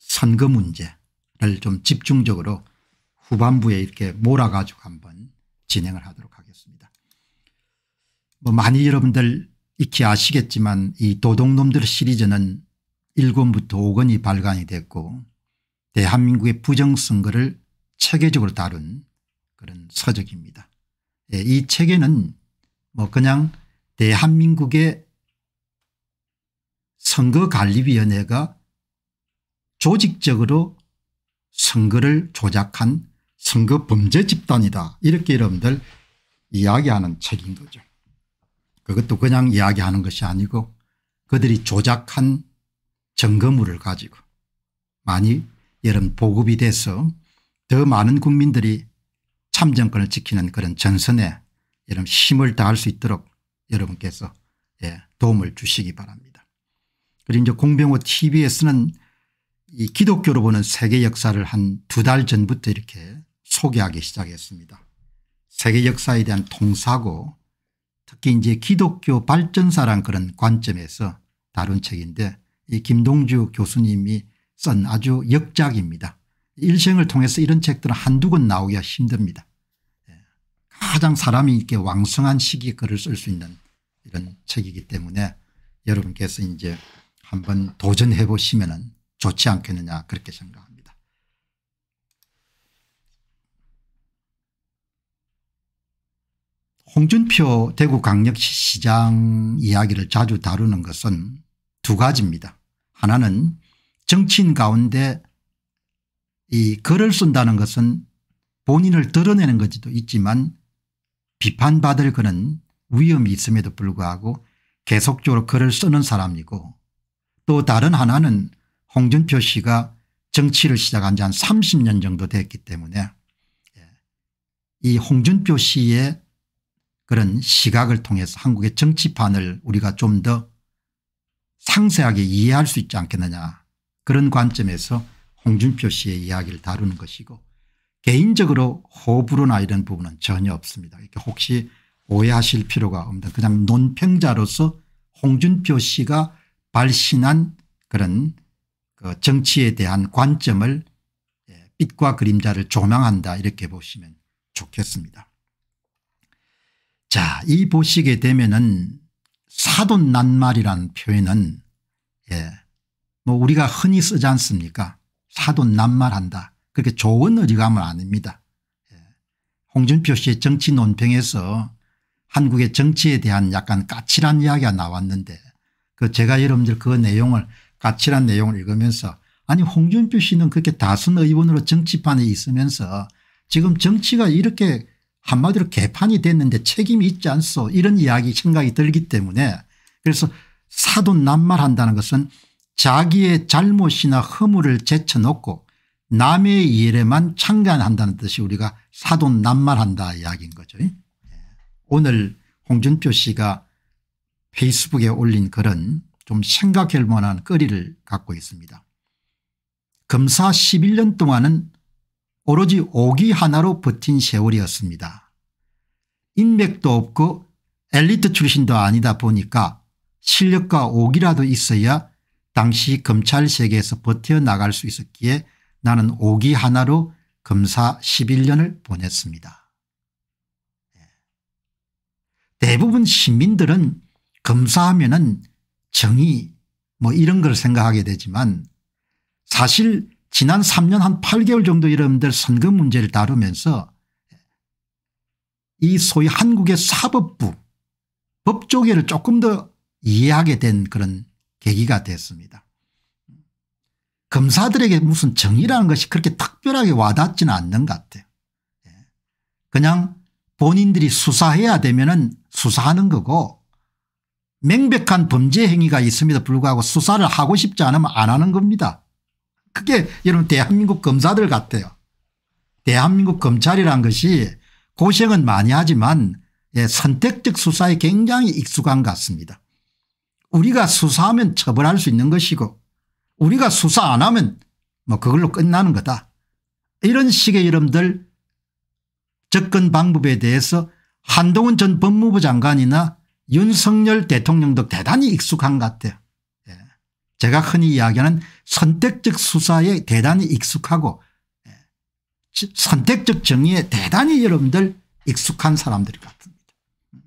선거 문제를 좀 집중적으로 후반부에 이렇게 몰아가지고 한번 진행을 하도록 하겠습니다. 뭐 많이 여러분들 익히 아시겠지만 이 도둑놈들 시리즈는 1권부터 5권이 발간이 됐고 대한민국의 부정선거를 체계적으로 다룬 그런 서적입니다. 예, 이 책에는 뭐 그냥 대한민국의 선거관리위원회가 조직적으로 선거를 조작한 선거 범죄 집단이다 이렇게 여러분들 이야기하는 책인 거죠. 그것도 그냥 이야기하는 것이 아니고 그들이 조작한 점거물을 가지고 많이 여름 보급이 돼서 더 많은 국민들이 참정권을 지키는 그런 전선에 여러분 힘을 다할 수 있도록 여러분께서 예, 도움을 주시기 바랍니다. 그리고 이제 공병호 tv에서는 이 기독교로 보는 세계 역사를 한 두 달 전부터 이렇게 소개하기 시작했습니다. 세계 역사에 대한 통사고 특히 이제 기독교 발전사란 그런 관점에서 다룬 책인데 이 김동주 교수님이 쓴 아주 역작입니다. 일생을 통해서 이런 책들은 한두 권 나오기가 힘듭니다. 예, 가장 사람이 이렇게 왕성한 시기에 글을 쓸 수 있는 이런 책이기 때문에 여러분께서 이제 한번 도전해 보시면 좋지 않겠느냐 그렇게 생각합니다. 홍준표 대구광역시장 이야기를 자주 다루는 것은 두 가지입니다. 하나는 정치인 가운데 이 글을 쓴다는 것은 본인을 드러내는 것도 지 있지만 비판받을 그는 위험이 있음에도 불구하고 계속적으로 글을 쓰는 사람이고 또 다른 하나는 홍준표 씨가 정치를 시작한 지 한 30년 정도 됐기 때문에 예, 이 홍준표 씨의 그런 시각을 통해서 한국의 정치판을 우리가 좀 더 상세하게 이해할 수 있지 않겠느냐 그런 관점에서 홍준표 씨의 이야기를 다루는 것이고 개인적으로 호불호나 이런 부분은 전혀 없습니다. 혹시 오해하실 필요가 없는 그냥 논평자로서 홍준표 씨가 발신한 그런 그 정치에 대한 관점을 예, 빛과 그림자를 조명한다 이렇게 보시면 좋겠습니다. 자, 이 보시게 되면은 사돈난말이라는 표현은 예, 뭐 우리가 흔히 쓰지 않습니까? 사돈난말한다. 그렇게 좋은 어리감은 아닙니다. 예. 홍준표 씨의 정치 논평에서 한국의 정치에 대한 약간 까칠한 이야기가 나왔는데 그 제가 여러분들 그 내용을 까칠한 내용을 읽으면서 아니 홍준표 씨는 그렇게 다선 의원으로 정치판에 있으면서 지금 정치가 이렇게 한마디로 개판이 됐는데 책임이 있지 않소 이런 이야기 생각이 들기 때문에 그래서 사돈 남말한다는 것은 자기의 잘못이나 허물을 제쳐놓고 남의 일에만 참관한다는 뜻이 우리가 사돈 남말한다 이야기인 거죠. 예. 오늘 홍준표 씨가 페이스북에 올린 글은 좀 생각할 만한 거리를 갖고 있습니다. 검사 11년 동안은 오로지 오기 하나로 버틴 세월이었습니다. 인맥도 없고 엘리트 출신도 아니다 보니까 실력과 오기라도 있어야 당시 검찰 세계에서 버텨나갈 수 있었기에 나는 오기 하나로 검사 11년을 보냈습니다. 예. 대부분 시민들은 검사하면 은 정의 뭐 이런 걸 생각하게 되지만 사실 지난 3년 한 8개월 정도 여러분들 선거 문제를 다루면서 이 소위 한국의 사법부 법조계를 조금 더 이해하게 된 그런 계기가 됐습니다. 검사들에게 무슨 정의라는 것이 그렇게 특별하게 와닿지는 않는 것 같아요. 예. 그냥 본인들이 수사해야 되면 은 수사하는 거고 명백한 범죄 행위가 있음에도 불구하고 수사를 하고 싶지 않으면 안 하는 겁니다. 그게 여러분 대한민국 검사들 같아요. 대한민국 검찰이란 것이 고생은 많이 하지만 예, 선택적 수사에 굉장히 익숙한 것 같습니다. 우리가 수사하면 처벌할 수 있는 것이고 우리가 수사 안 하면 뭐 그걸로 끝나는 거다. 이런 식의 여러분들 접근 방법에 대해서 한동훈 전 법무부 장관이나 윤석열 대통령도 대단히 익숙한 것 같아요. 예. 제가 흔히 이야기하는 선택적 수사에 대단히 익숙하고 예. 선택적 정의에 대단히 여러분들 익숙한 사람들 같습니다. 음.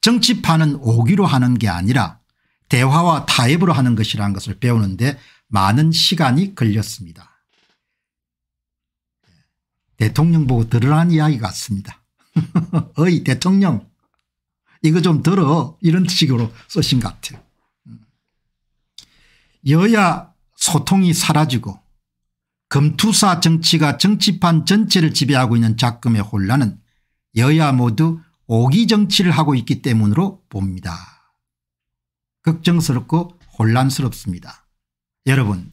정치판은 오기로 하는 게 아니라 대화와 타협으로 하는 것이라는 것을 배우는데 많은 시간이 걸렸습니다. 예. 대통령 보고 들으란 이야기 같습니다. 어이 대통령 이거 좀 들어 이런 식으로 쓰신 것 같아요. 음. 여야 소통이 사라지고 검투사 정치가 정치판 전체를 지배하고 있는 작금의 혼란은 여야 모두 오기 정치를 하고 있기 때문으로 봅니다. 걱정스럽고 혼란스럽습니다. 여러분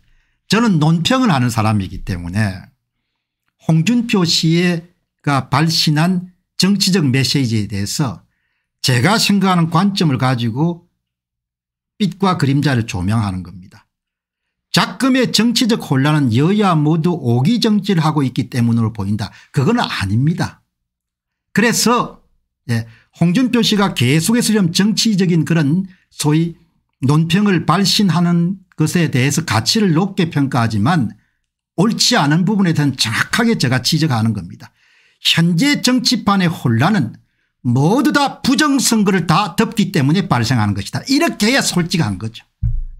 저는 논평을 하는 사람이기 때문에 홍준표 씨가 발신한 정치적 메시지에 대해서 제가 생각하는 관점을 가지고 빛과 그림자를 조명하는 겁니다. 작금의 정치적 혼란은 여야 모두 오기 정치를 하고 있기 때문으로 보인다. 그건 아닙니다. 그래서 예, 홍준표 씨가 계속해서 좀 정치적인 그런 소위 논평을 발신하는 것에 대해서 가치를 높게 평가하지만 옳지 않은 부분에 대한 정확하게 제가 지적하는 겁니다. 현재 정치판의 혼란은 모두 다 부정선거를 다 덮기 때문에 발생하는 것이다. 이렇게 해야 솔직한 거죠.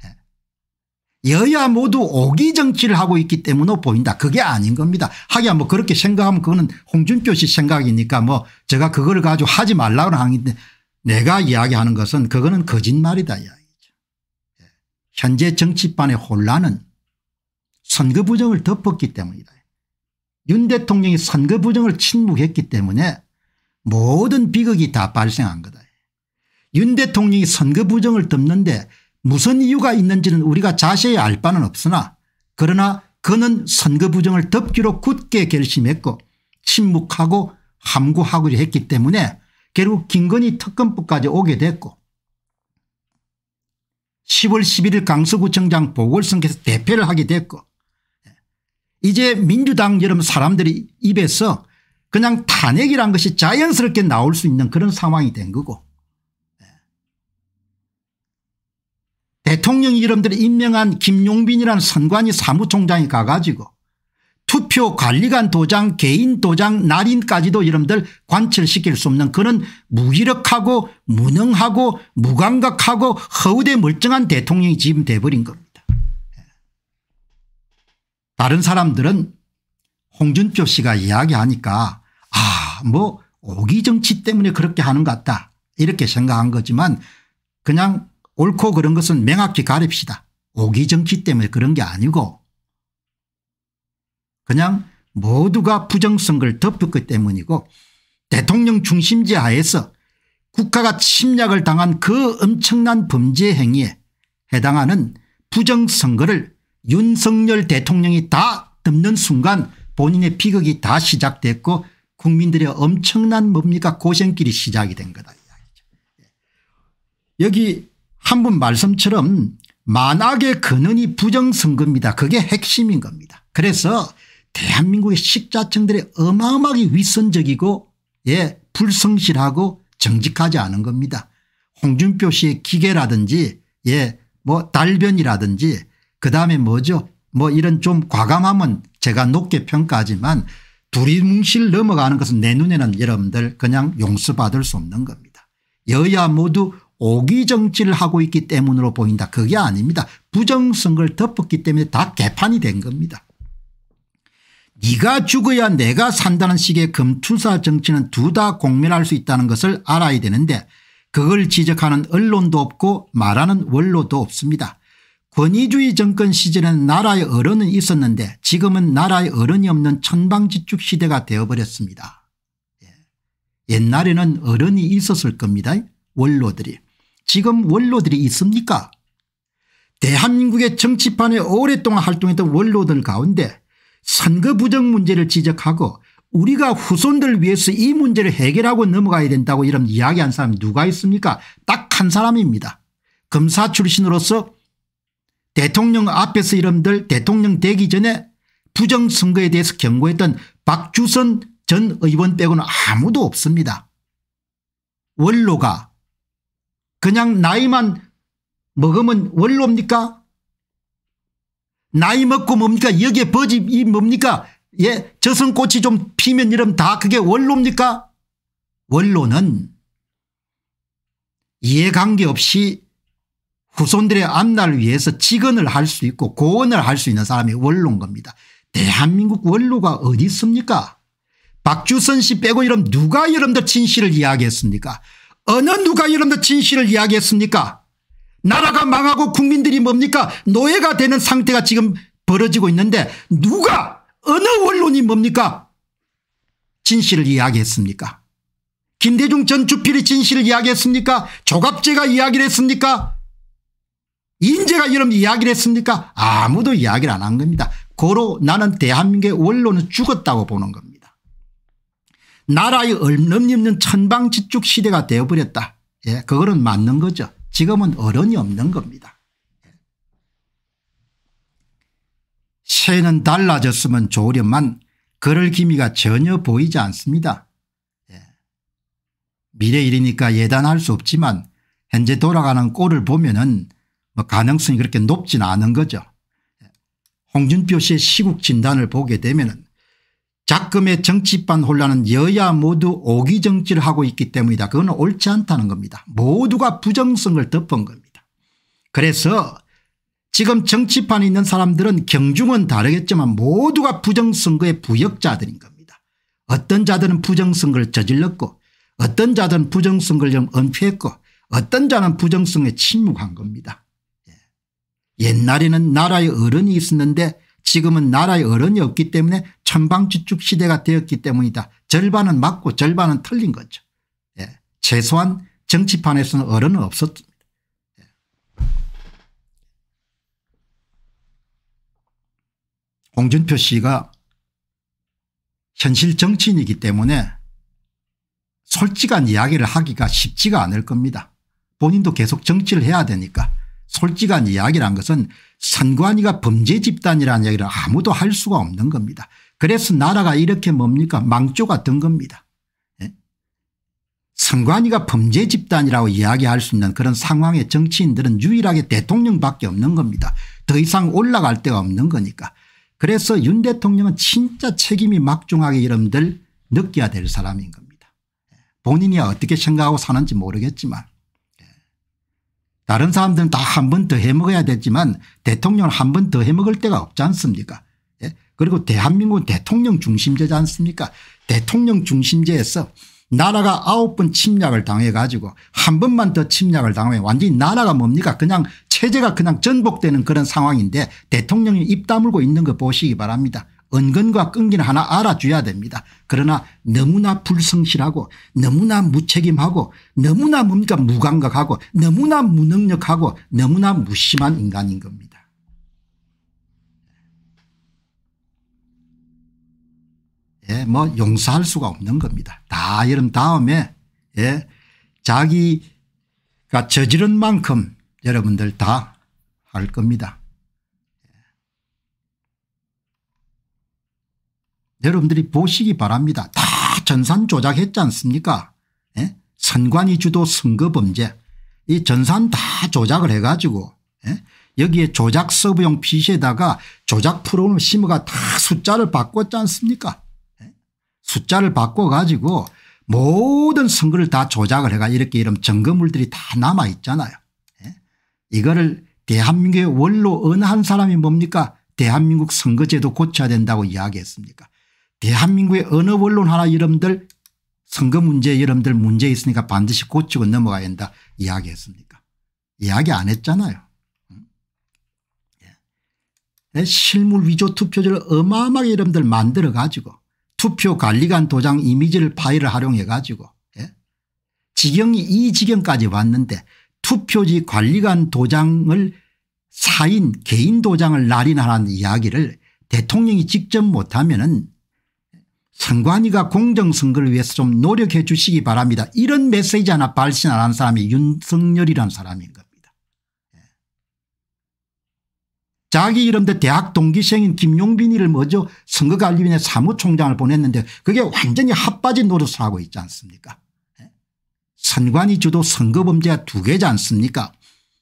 예. 여야 모두 오기 정치를 하고 있기 때문에 보인다. 그게 아닌 겁니다. 하기야 뭐 그렇게 생각하면 그거는 홍준표 씨 생각이니까 뭐 제가 그걸 가지고 하지 말라고 하는데 내가 이야기하는 것은 그거는 거짓말이다 이야기죠. 예. 현재 정치판의 혼란은 선거 부정을 덮었기 때문이다. 윤 대통령이 선거 부정을 침묵했기 때문에 모든 비극이 다 발생한 거다. 윤 대통령이 선거 부정을 덮는데 무슨 이유가 있는지는 우리가 자세히 알 바는 없으나 그러나 그는 선거 부정을 덮기로 굳게 결심했고 침묵하고 함구하고 했기 때문에 결국 김건희 특검법까지 오게 됐고 10월 11일 강서구청장 보궐선거에서 대표를 하게 됐고 이제 민주당 여러분 사람들이 입에서 그냥 탄핵이란 것이 자연스럽게 나올 수 있는 그런 상황이 된 거고 예. 대통령 이름들이 임명한 김용빈이라는 선관위 사무총장이 가가지고 투표 관리관 도장 개인 도장 날인까지도 이름들 관철시킬 수 없는 그런 무기력하고 무능하고 무감각하고 허우대 멀쩡한 대통령이 지금 돼버린 겁니다. 예. 다른 사람들은 홍준표 씨가 이야기하니까 아 뭐 오기 정치 때문에 그렇게 하는 것 같다 이렇게 생각한 거지만 그냥 옳고 그런 것은 명확히 가립시다. 오기 정치 때문에 그런 게 아니고 그냥 모두가 부정선거를 덮었기 때문이고 대통령 중심제 하에서 국가가 침략을 당한 그 엄청난 범죄 행위에 해당하는 부정선거를 윤석열 대통령이 다 덮는 순간 본인의 비극이 다 시작됐고 국민들의 엄청난 뭡니까 고생길이 시작이 된 거다. 예. 여기 한 분 말씀처럼 만악의 근원이 부정선거입니다. 그게 핵심인 겁니다. 그래서 대한민국의 식자층들의 어마어마하게 윗선적이고 예 불성실하고 정직하지 않은 겁니다. 홍준표 씨의 기계라든지 예뭐 달변이라든지 그다음에 뭐죠 뭐 이런 좀 과감함은 제가 높게 평가하지만 두리뭉실 넘어가는 것은 내 눈에는 여러분들 그냥 용서받을 수 없는 겁니다. 여야 모두 오기 정치를 하고 있기 때문으로 보인다. 그게 아닙니다. 부정선거를 덮었기 때문에 다 개판이 된 겁니다. 네가 죽어야 내가 산다는 식의 금투사 정치는 둘 다 공멸할 수 있다는 것을 알아야 되는데 그걸 지적하는 언론도 없고 말하는 원로도 없습니다. 권위주의 정권 시절에는 나라의 어른은 있었는데 지금은 나라의 어른이 없는 천방지축 시대가 되어버렸습니다. 예. 옛날에는 어른이 있었을 겁니다. 원로들이. 지금 원로들이 있습니까? 대한민국의 정치판에 오랫동안 활동했던 원로들 가운데 선거 부정 문제를 지적하고 우리가 후손들 위해서 이 문제를 해결하고 넘어가야 된다고 이런 이야기한 사람이 누가 있습니까? 딱 한 사람입니다. 검사 출신으로서 대통령 앞에서 이름들 대통령 되기 전에 부정선거에 대해서 경고했던 박주선 전 의원 빼고는 아무도 없습니다. 원로가 그냥 나이만 먹으면 원로입니까 나이 먹고 뭡니까 여기에 버집이 뭡니까 예 저승꽃이 좀 피면 이러면 다 그게 원로입니까 원로는 이해관계없이 후손들의 앞날을 위해서 직언을 할 수 있고 고언을 할 수 있는 사람이 원로인 겁니다. 대한민국 원로가 어디 있습니까 박주선 씨 빼고 이름 누가 여러분들 진실을 이야기했습니까 어느 누가 여러분들 진실을 이야기했습니까 나라가 망하고 국민들이 뭡니까 노예가 되는 상태가 지금 벌어지고 있는데 누가 어느 원론이 뭡니까 진실을 이야기했습니까 김대중 전 주필이 진실을 이야기했습니까 조갑제가 이야기를 했습니까 인재가 여러분 이야기를 했습니까 아무도 이야기를 안 한 겁니다. 고로 나는 대한민국의 원로는 죽었다고 보는 겁니다. 나라의 얼름없는 천방지축 시대가 되어버렸다. 예, 그거는 맞는 거죠. 지금은 어른이 없는 겁니다. 새는 달라졌으면 좋으련만 그럴 기미가 전혀 보이지 않습니다. 예. 미래 일이니까 예단할 수 없지만 현재 돌아가는 꼴을 보면 은뭐 가능성이 그렇게 높진 않은 거죠. 홍준표 씨의 시국 진단을 보게 되면 작금의 정치판 혼란은 여야 모두 오기 정치를 하고 있기 때문이다. 그건 옳지 않다는 겁니다. 모두가 부정성을 덮은 겁니다. 그래서 지금 정치판에 있는 사람들은 경중은 다르겠지만 모두가 부정선거의 부역자들인 겁니다. 어떤 자들은 부정선거를 저질렀고 어떤 자들은 부정선거를 좀 은폐했고 어떤 자는 부정성에 침묵한 겁니다. 옛날에는 나라의 어른이 있었는데 지금은 나라의 어른이 없기 때문에 천방지축 시대가 되었기 때문이다. 절반은 맞고 절반은 틀린 거죠. 예. 최소한 정치판에서는 어른은 없었습니다. 예. 홍준표 씨가 현실 정치인이기 때문에 솔직한 이야기를 하기가 쉽지가 않을 겁니다. 본인도 계속 정치를 해야 되니까. 솔직한 이야기란 것은 선관위가 범죄 집단이라는 이야기를 아무도 할 수가 없는 겁니다. 그래서 나라가 이렇게 뭡니까 망조가 된 겁니다. 예? 선관위가 범죄 집단이라고 이야기할 수 있는 그런 상황에 정치인들은 유일하게 대통령밖에 없는 겁니다. 더 이상 올라갈 데가 없는 거니까. 그래서 윤 대통령은 진짜 책임이 막중하게 여러분들 느껴야 될 사람인 겁니다. 예. 본인이 어떻게 생각하고 사는지 모르겠지만 다른 사람들은 다 한 번 더 해먹어야 되지만 대통령은 한 번 더 해먹을 때가 없지 않습니까 예? 그리고 대한민국은 대통령 중심제지 않습니까 대통령 중심제에서 나라가 아홉 번 침략을 당해 가지고 한 번만 더 침략을 당하면 완전히 나라가 뭡니까 그냥 체제가 그냥 전복되는 그런 상황인데 대통령이 입 다물고 있는 거 보시기 바랍니다. 은근과 끈기는 하나 알아줘야 됩니다. 그러나 너무나 불성실하고 너무나 무책임하고 너무나 뭡니까 무감각하고 너무나 무능력하고 너무나 무심한 인간인 겁니다. 예, 뭐 용서할 수가 없는 겁니다. 다 이런 다음에 예, 자기가 저지른 만큼 여러분들 다 할 겁니다. 여러분들이 보시기 바랍니다. 다 전산 조작했지 않습니까 예? 선관위 주도 선거범죄 이 전산 다 조작을 해가지고 예? 여기에 조작 서브용 PC에다가 조작 프로그램 심어가 다 숫자를 바꿨지 않습니까 예? 숫자를 바꿔가지고 모든 선거를 다 조작을 해가 이렇게 이런 증거물들이 다 남아있잖아요. 예? 이거를 대한민국의 원로 어한 사람이 뭡니까 대한민국 선거제도 고쳐야 된다고 이야기했습니까 대한민국의 어느 언론 하나 여러분들 선거 문제 여러분들 문제 있으니까 반드시 고치고 넘어가야 한다 이야기했습니까 이야기 안 했잖아요. 예. 실물 위조 투표지를 어마어마하게 여러분들 만들어 가지고 투표관리관 도장 이미지를 파일을 활용해 가지고 예? 지경이 이 지경까지 왔는데 투표지 관리관 도장을 사인 개인 도장을 날인하라는 이야기를 대통령이 직접 못하면 은 선관위가 공정선거를 위해서 좀 노력해 주시기 바랍니다. 이런 메시지 하나 발신 안 한 사람이 윤석열이란 사람인 겁니다. 예. 자기 이름대 대학 동기생인 김용빈이를 먼저 선거관리위원회 사무총장을 보냈는데 그게 완전히 합빠진 노릇을 하고 있지 않습니까 예. 선관위 주도 선거범죄가 두 개지 않습니까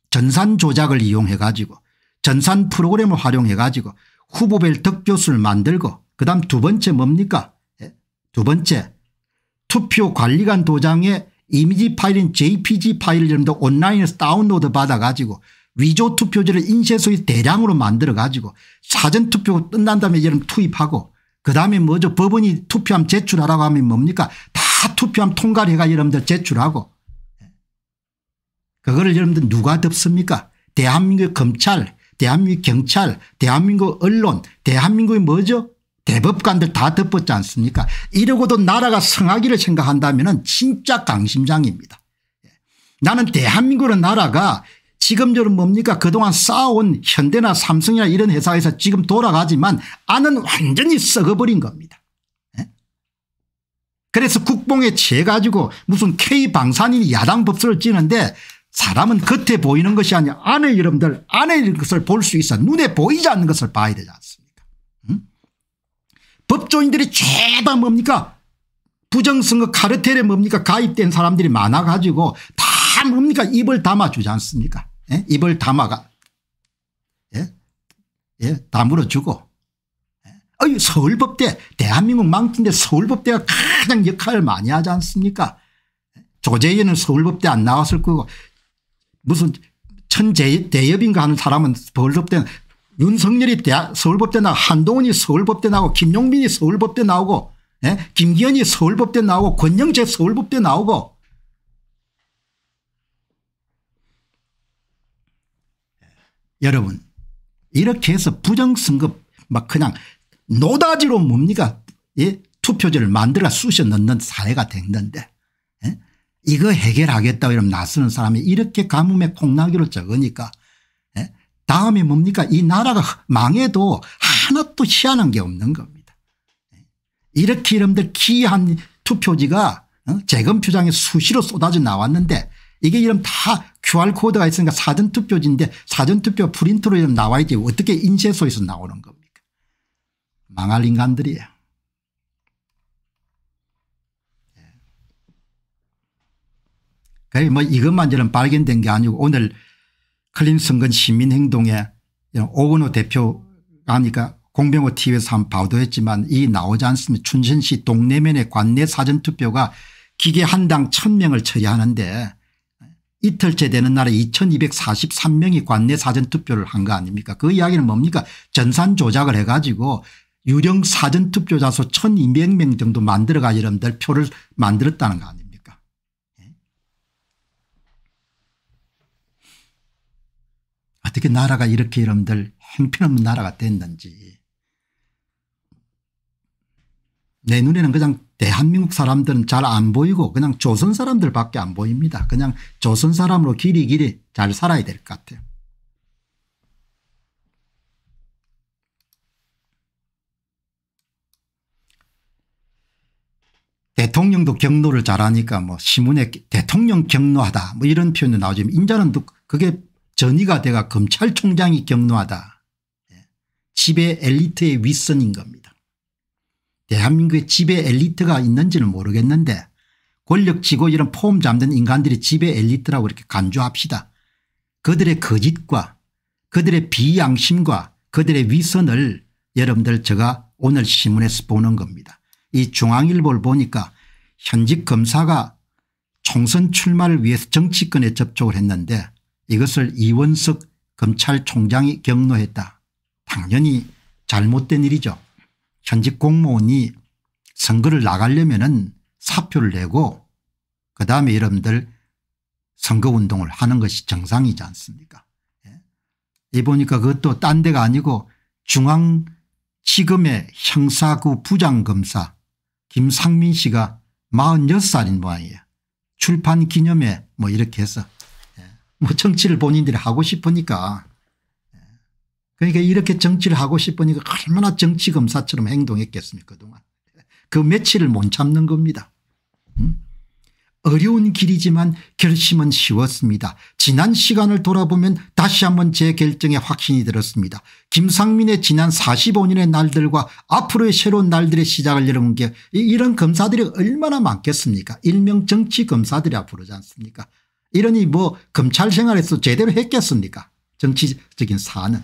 전산 조작을 이용해 가지고 전산 프로그램을 활용해 가지고 후보별 득표수를 만들고 그 다음 두 번째 뭡니까 두 번째 투표 관리관 도장에 이미지 파일인 jpg 파일 을 여러분들 온라인에서 다운로드 받아 가지고 위조 투표지를 인쇄소에 대량으로 만들어 가지고 사전투표 끝난 다음에 여러분 투입하고 그다음에 뭐죠 법원이 투표함 제출하라고 하면 뭡니까 다 투표함 통과를 해가 여러분들 제출하고 그거를 여러분들 누가 덮습니까 대한민국 검찰 대한민국 경찰 대한민국 언론 대한민국이 뭐죠 대법관들 다 덮었지 않습니까 이러고도 나라가 성하기를 생각한다면 진짜 강심장입니다. 나는 대한민국은 나라가 지금처럼 뭡니까 그동안 쌓아온 현대나 삼성이나 이런 회사에서 지금 돌아가지만 안은 완전히 썩어버린 겁니다. 예? 그래서 국뽕에 취해 가지고 무슨 K방산이 야당 법서를 찌는데 사람은 겉에 보이는 것이 아니라 안에 여러분들 안에 있는 것을 볼 수 있어 눈에 보이지 않는 것을 봐야 되지 않습니까 법조인들이 죄다 뭡니까 부정선거 카르텔에 뭡니까 가입된 사람들이 많아가지고 다 뭡니까 입을 담아주지 않습니까 예? 입을 담아가 예? 예? 다물어주고 예? 어이 서울법대 대한민국 망친데 서울법대가 가장 역할을 많이 하지 않습니까 예? 조재희는 서울법대 안 나왔을 거고 무슨 천대협인가 재 하는 사람은 서울법대는 윤석열이 대학 서울법대 나고 한동훈이 서울법대 나오고 김용민이 서울법대 나오고 예? 김기현이 서울법대 나오고 권영재 서울법대 나오고 예. 여러분 이렇게 해서 부정선거 막 그냥 노다지로 뭡니까 예? 투표지를 만들어 쑤셔 넣는 사회가 됐는데 예? 이거 해결하겠다 이러면 나서는 사람이 이렇게 가뭄에 콩나기로 적으니까 다음에 뭡니까 이 나라가 망해도 하나도 희한한 게 없는 겁니다. 이렇게 이름들 기이한 투표지가 어? 재검표장에 수시로 쏟아져 나왔는데 이게 이름 다 QR코드가 있으니까 사전투표지인데 사전투표 프린트로 이름 나와 있지 어떻게 인쇄소에서 나오는 겁니까 망할 인간들이에요. 예. 그래 뭐 이것만 저는 발견된 게 아니고 오늘 클린 선건 시민행동에 오건호 대표아니까 공병호 TV에서 한 보도했지만 이 나오지 않습니다. 춘천시 동네면의 관내 사전투표가 기계 한당 1000명을 처리하는데 이틀째 되는 날에 2243명이 관내 사전투표를 한 거 아닙니까 그 이야기는 뭡니까 전산 조작을 해가지고 유령 사전투표자수 1200명 정도 만들어가 여러분들 표를 만들었다는 거 아닙니까 어떻게 나라가 이렇게 여러분들 행편없는 나라가 됐는지 내 눈에는 그냥 대한민국 사람들은 잘 안 보이고 그냥 조선 사람들밖에 안 보입니다. 그냥 조선 사람으로 길이 길이 잘 살아야 될 것 같아요. 대통령도 경로를 잘하니까 뭐 시문에 대통령 경로하다 뭐 이런 표현도 나오지만 인자는 또 그게 전의가 돼가 검찰총장이 경노하다. 집배 예. 엘리트의 윗선인 겁니다. 대한민국에 집배 엘리트가 있는지는 모르겠는데 권력지고 이런 포함 잠든 인간들이 집배 엘리트라고 이렇게 간주합시다. 그들의 거짓과 그들의 비양심과 그들의 위선을 여러분들 제가 오늘 신문에서 보는 겁니다. 이 중앙일보를 보니까 현직 검사가 총선 출마를 위해서 정치권에 접촉을 했는데 이것을 이원석 검찰총장이 경로했다. 당연히 잘못된 일이죠. 현직 공무원이 선거를 나가려면 은 사표를 내고 그다음에 여러분들 선거운동을 하는 것이 정상이지 않습니까 예. 이 보니까 그것도 딴 데가 아니고 중앙지검의 형사구 부장검사 김상민 씨가 46살인 모양이에요. 출판기념회 뭐 이렇게 해서 뭐 정치를 본인들이 하고 싶으니까 그러니까 이렇게 정치를 하고 싶으니까 얼마나 정치검사처럼 행동했겠습니까 그동안 그 며칠을 못 참는 겁니다. 음? 어려운 길이지만 결심은 쉬웠습니다. 지난 시간을 돌아보면 다시 한번 제 결정에 확신이 들었습니다. 김상민의 지난 45년의 날들과 앞으로의 새로운 날들의 시작을 열어본 게 이런 검사들이 얼마나 많겠습니까 일명 정치검사들이앞으로지 않습니까 이러니 뭐 검찰 생활에서 제대로 했겠습니까 정치적인 사안은.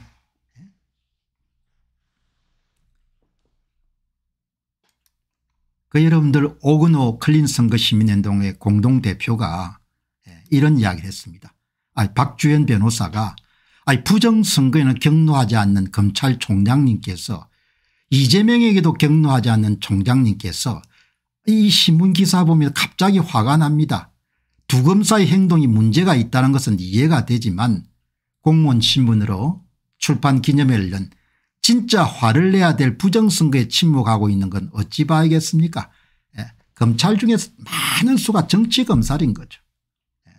그 여러분들 오그노 클린 선거 시민연동의 공동대표가 예, 이런 이야기를 했습니다. 아 박주현 변호사가 아니 부정선거에는 격노하지 않는 검찰총장님께서 이재명에게도 격노하지 않는 총장님께서 이 신문기사 보면 갑자기 화가 납니다. 부검사의 행동이 문제가 있다는 것은 이해가 되지만 공무원 신분으로 출판 기념회를 연 진짜 화를 내야 될 부정선거에 침묵하고 있는 건 어찌 봐야겠습니까 예. 검찰 중에서 많은 수가 정치검사인 거죠. 예.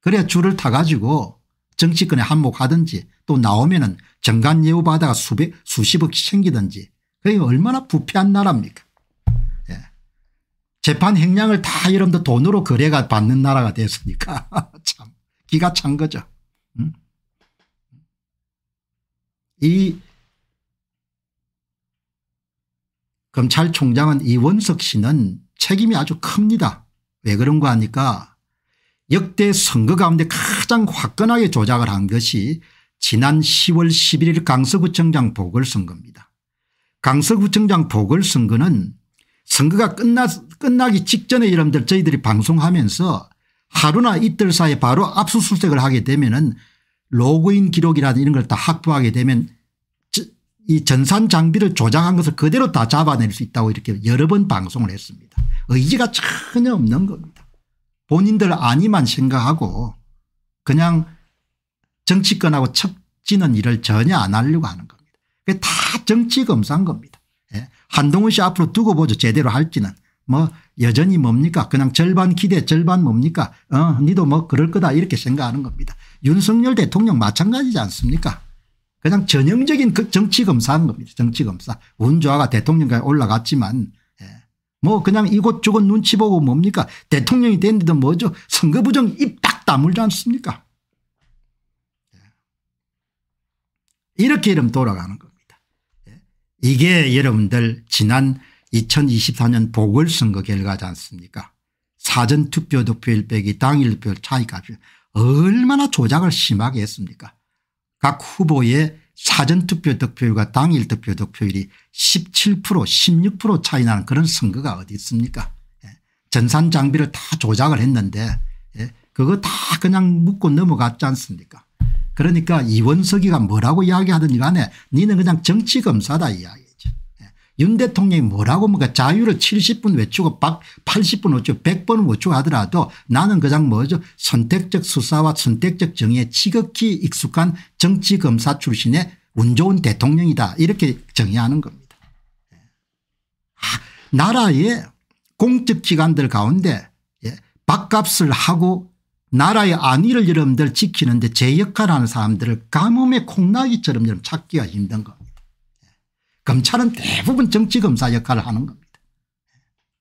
그래 줄을 타가지고 정치권에 한몫하든지 또 나오면 은 정관 예우 받아가 수백 수십억씩 챙기든지 그게 얼마나 부패한 나라입니까 재판 행량을 다 여러분들 돈으로 거래가 받는 나라가 됐으니까 참 기가 찬 거죠. 음? 이 검찰총장은 이원석 씨는 책임이 아주 큽니다. 왜 그런가 하니까 역대 선거 가운데 가장 화끈하게 조작을 한 것이 지난 10월 11일 강서구청장 보궐선거입니다. 강서구청장 보궐선거는 선거가 끝나 끝나기 직전에 여러분들 저희들이 방송하면서 하루나 이틀 사이에 바로 압수수색을 하게 되면은 로그인 기록이라든 이런 걸 다 확보하게 되면 이 전산 장비를 조작한 것을 그대로 다 잡아낼 수 있다고 이렇게 여러 번 방송을 했습니다. 의지가 전혀 없는 겁니다. 본인들 아니만 생각하고 그냥 정치권하고 척지는 일을 전혀 안 하려고 하는 겁니다. 그게 다 정치 검사인 겁니다. 예? 한동훈 씨 앞으로 두고 보죠. 제대로 할지는. 뭐 여전히 뭡니까 그냥 절반 기대 절반 뭡니까 어 니도 뭐 그럴 거다 이렇게 생각하는 겁니다. 윤석열 대통령 마찬가지지 않습니까 그냥 전형적인 그 정치검사한 겁니다. 정치검사 운조화가 대통령까지 올라갔지만 예. 뭐 그냥 이곳저곳 눈치 보고 뭡니까 대통령이 됐는데도 뭐죠 선거 부정 입 딱 다물지 않습니까 예. 이렇게 이름 돌아가는 거. 니다 이게 여러분들 지난 2024년 보궐선거 결과지 않습니까 사전투표도 표율 빼기 당일표 차이값이 얼마나 조작을 심하게 했습니까 각 후보의 사전투표 득표율과 당일 투표 득표율이 17% 16% 차이 나는 그런 선거가 어디 있습니까 예. 전산 장비를 다 조작을 했는데 예. 그거 다 그냥 묻고 넘어갔지 않습니까 그러니까 이원석이가 뭐라고 이야기하든지 간에 니는 그냥 정치검사다 이야기죠. 예. 윤 대통령이 뭐라고 뭔가 자유를 70분 외치고 80분 외치고 100번 외치고 하더라도 나는 그냥 뭐죠 선택적 수사와 선택적 정의에 지극히 익숙한 정치검사 출신의 운 좋은 대통령이다 이렇게 정의하는 겁니다. 예. 아, 나라의 공적기관들 가운데 예, 밥값을 하고 나라의 안위를 여러분들 지키는데 제 역할을 하는 사람들을 가뭄의 콩나기처럼 찾기가 힘든 겁니다. 검찰은 대부분 정치검사 역할을 하는 겁니다.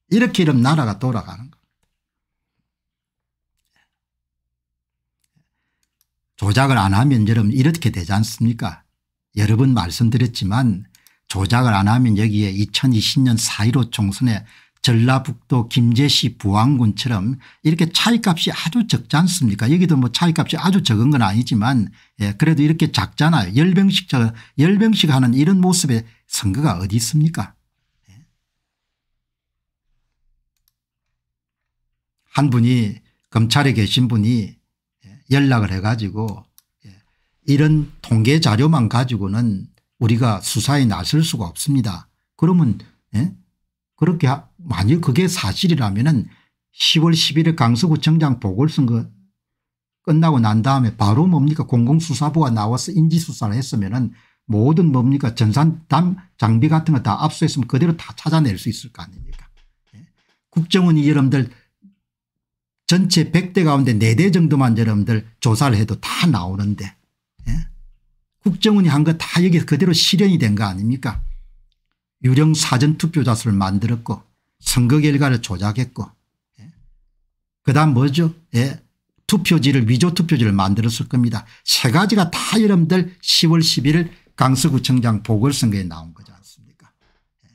이렇게 이러 나라가 돌아가는 겁니다. 조작을 안 하면 여러분 이렇게 되지 않습니까 여러 분 말씀드렸지만 조작을 안 하면 여기에 2020년 4.15 총선에 전라북도 김제시 부안군처럼 이렇게 차이값이 아주 적지 않습니까 여기도 뭐 차이값이 아주 적은 건 아니지만 예 그래도 이렇게 작잖아요 열병식 열병식 하는 이런 모습의 선거가 어디 있습니까 예. 한 분이 검찰에 계신 분이 예, 연락을 해 가지고 예, 이런 통계 자료만 가지고는 우리가 수사에 나설 수가 없습니다. 그러면 예? 그렇게 만일 그게 사실이라면 10월 11일 강서구청장 보궐선거 끝나고 난 다음에 바로 뭡니까 공공수사부가 나와서 인지수사를 했으면 은 모든 뭡니까 전산담 장비 같은 거 다 압수했으면 그대로 다 찾아낼 수 있을 거 아닙니까 예. 국정원이 여러분들 전체 100대 가운데 4대 정도만 여러분들 조사를 해도 다 나오는데 예. 국정원이 한 거 다 여기 서 그대로 실현이 된 거 아닙니까 유령 사전투표자수를 만들었고 선거 결과를 조작했고 예. 그다음 뭐죠 예. 투표지를 위조 투표지를 만들었을 겁니다. 세 가지가 다 여러분들 10월 11일 강서구청장 보궐선거에 나온 거지 않습니까 예.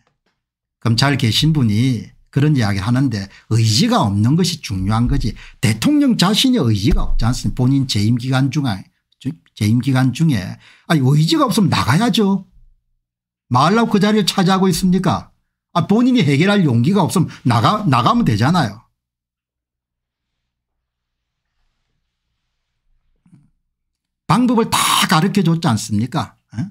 검찰 계신 분이 그런 이야기 하는데 의지가 없는 것이 중요한 거지 대통령 자신이 의지가 없지 않습니까 본인 재임기간 중에 재임기간 중에 아니 의지가 없으면 나가야죠. 말라고 그 자리를 차지하고 있습니까 아, 본인이 해결할 용기가 없으면 나가, 나가면 되잖아요. 방법을 다 가르쳐 줬지 않습니까? 에? 어?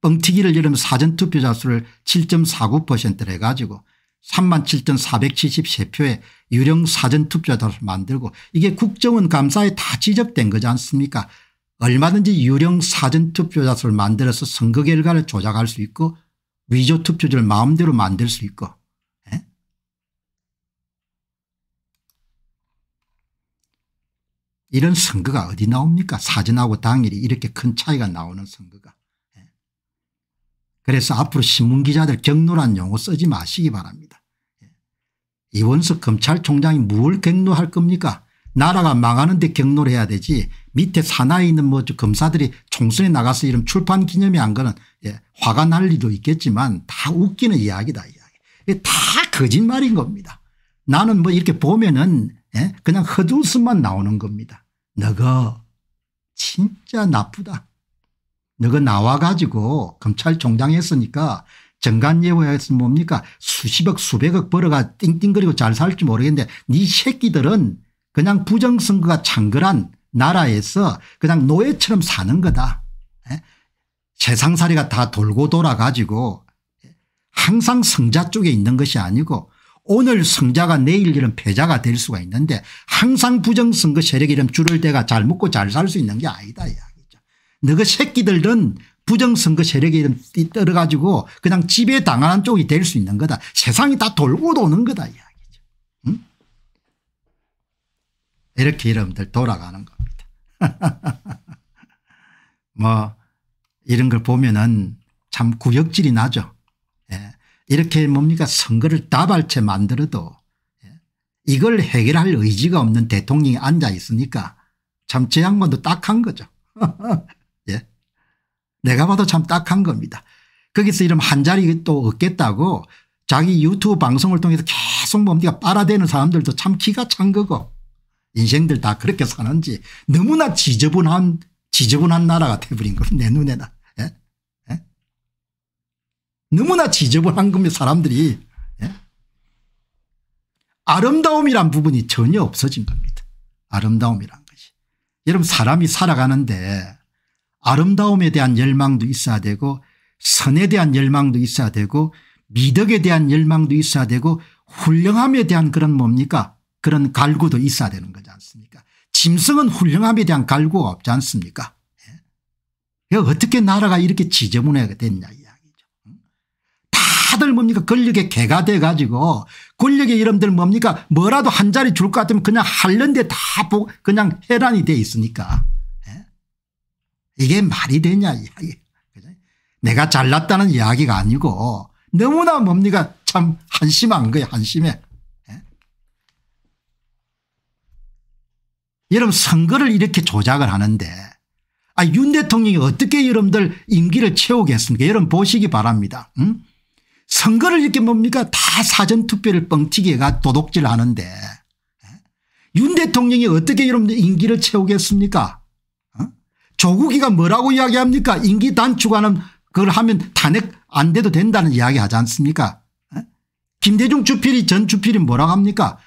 뻥튀기를 이름 사전투표자 수를 7.49%를 해가지고 37,473표의 유령 사전투표자를 만들고 이게 국정원 감사에 다 지적된 거지 않습니까? 얼마든지 유령 사전투표자 수를 만들어서 선거 결과를 조작할 수 있고 위조 투표지를 마음대로 만들 수 있고 에? 예? 이런 선거가 어디 나옵니까 사전하고 당일이 이렇게 큰 차이가 나오는 선거가 에? 예? 그래서 앞으로 신문기자들 경로란 용어 쓰지 마시기 바랍니다. 예? 이원석 검찰총장이 뭘엇을 경로할 겁니까 나라가 망하는 데 경로를 해야 되지 밑에 산하에 있는 뭐 검사들이 총선에 나가서 이런 출판 기념이한 거는 예, 화가 날일도 있겠지만 다 웃기는 이야기다 이야기. 다 거짓말인 겁니다. 나는 뭐 이렇게 보면은 예? 그냥 헛웃음만 나오는 겁니다. 너거 진짜 나쁘다. 너가 나와 가지고 검찰총장 했으니까 정관예우에서 뭡니까 수십억 수백억 벌어가 띵띵거리고 잘 살지 모르겠는데 네 새끼들은 그냥 부정선거가 창궐한 나라에서 그냥 노예처럼 사는 거다. 예? 세상살이가 다 돌고 돌아 가지고 예? 항상 성자 쪽에 있는 것이 아니고 오늘 성자가 내일 이런 패자가 될 수가 있는데 항상 부정선거 세력이 이 줄을 대가 잘 먹고 잘 살 수 있는 게 아니다 이야기죠. 너그 새끼들은 부정선거 세력 이런 떨어가지고 그냥 지배당하는 쪽이 될 수 있는 거다. 세상이 다 돌고 도는 거다 이야기. 이렇게 여러분들 돌아가는 겁니다. 뭐 이런 걸 보면은 참 구역질이 나죠. 예. 이렇게 뭡니까 선거를 다발체 만들어도 예. 이걸 해결할 의지가 없는 대통령이 앉아 있으니까 참제 양반도 딱한 거죠. 예. 내가 봐도 참 딱한 겁니다. 거기서 이러한 자리 또 얻겠다고 자기 유튜브 방송을 통해서 계속 뭡니까 빨아대는 사람들도 참 기가 찬 거고 인생들 다 그렇게 사는지 너무나 지저분한 지저분한 나라가 돼버린 겁니다. 내 눈에다. 예? 예? 너무나 지저분한 겁니다. 사람들이. 예? 아름다움이란 부분이 전혀 없어진 겁니다. 아름다움이란 것이. 여러분 사람이 살아가는데 아름다움에 대한 열망도 있어야 되고 선에 대한 열망도 있어야 되고 미덕에 대한 열망도 있어야 되고 훌륭함에 대한 그런 뭡니까 그런 갈구도 있어야 되는 거지 않습니까 짐승은 훌륭함에 대한 갈구가 없지 않습니까 예? 어떻게 나라가 이렇게 지저분하게 됐냐 이야기죠. 다들 뭡니까 권력의 개가 돼가지고 권력의 이름들 뭡니까 뭐라도 한 자리 줄 것 같으면 그냥 할런데 다 그냥 해란이 돼 있으니까 예? 이게 말이 되냐 이야기. 내가 잘났다는 이야기가 아니고 너무나 뭡니까 참 한심한 거예 한심해. 여러분 선거를 이렇게 조작을 하는데 아, 윤 대통령이 어떻게 여러분들 임기를 채우겠습니까? 여러분 보시기 바랍니다. 응? 선거를 이렇게 뭡니까? 다 사전투표를 뻥튀기가 도둑질 하는데 윤 대통령이 어떻게 여러분들 임기를 채우겠습니까? 어? 조국이가 뭐라고 이야기합니까? 임기 단축하는 그걸 하면 탄핵 안 돼도 된다는 이야기 하지 않습니까? 김대중 주필이 전 주필이 뭐라고 합니까?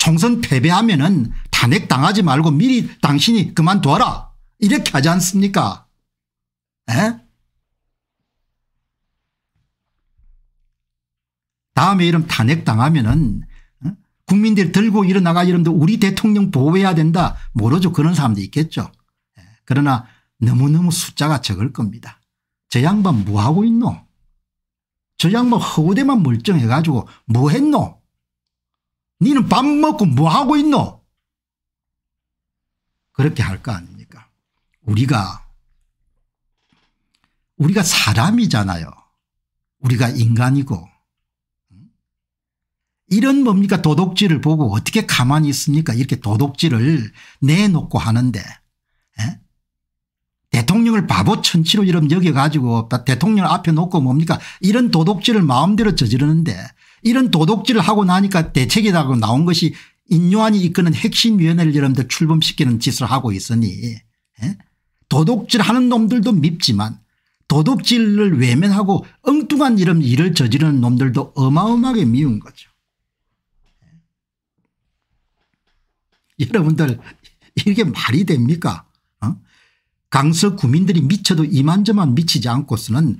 총선 패배하면은 탄핵 당하지 말고 미리 당신이 그만둬라 이렇게 하지 않습니까? 에? 다음에 이런 탄핵 당하면은 어? 국민들이 들고 일어나가 이러면 우리 대통령 보호해야 된다 모르죠 그런 사람도 있겠죠. 그러나 너무너무 숫자가 적을 겁니다. 저 양반 뭐하고 있노? 저 양반 허우대만 멀쩡해가지고 뭐했노? 니는 밥 먹고 뭐 하고 있노? 그렇게 할 거 아닙니까? 우리가 우리가 사람이잖아요. 우리가 인간이고 이런 뭡니까 도둑질을 보고 어떻게 가만히 있습니까 이렇게 도둑질을 내놓고 하는데 에? 대통령을 바보 천치로 이름 여겨가지고 대통령 앞에 놓고 뭡니까 이런 도둑질을 마음대로 저지르는데 이런 도덕질을 하고 나니까 대책이라고 나온 것이 인요한이 이끄는 핵심위원회를 여러분들 출범시키는 짓을 하고 있으니 에? 예? 도덕질하는 놈들도 밉지만 도덕질을 외면하고 엉뚱한 이름 일을 저지르는 놈들도 어마어마하게 미운 거죠. 예? 여러분들 이게 말이 됩니까 어? 강서 구민들이 미쳐도 이만저만 미치지 않고서는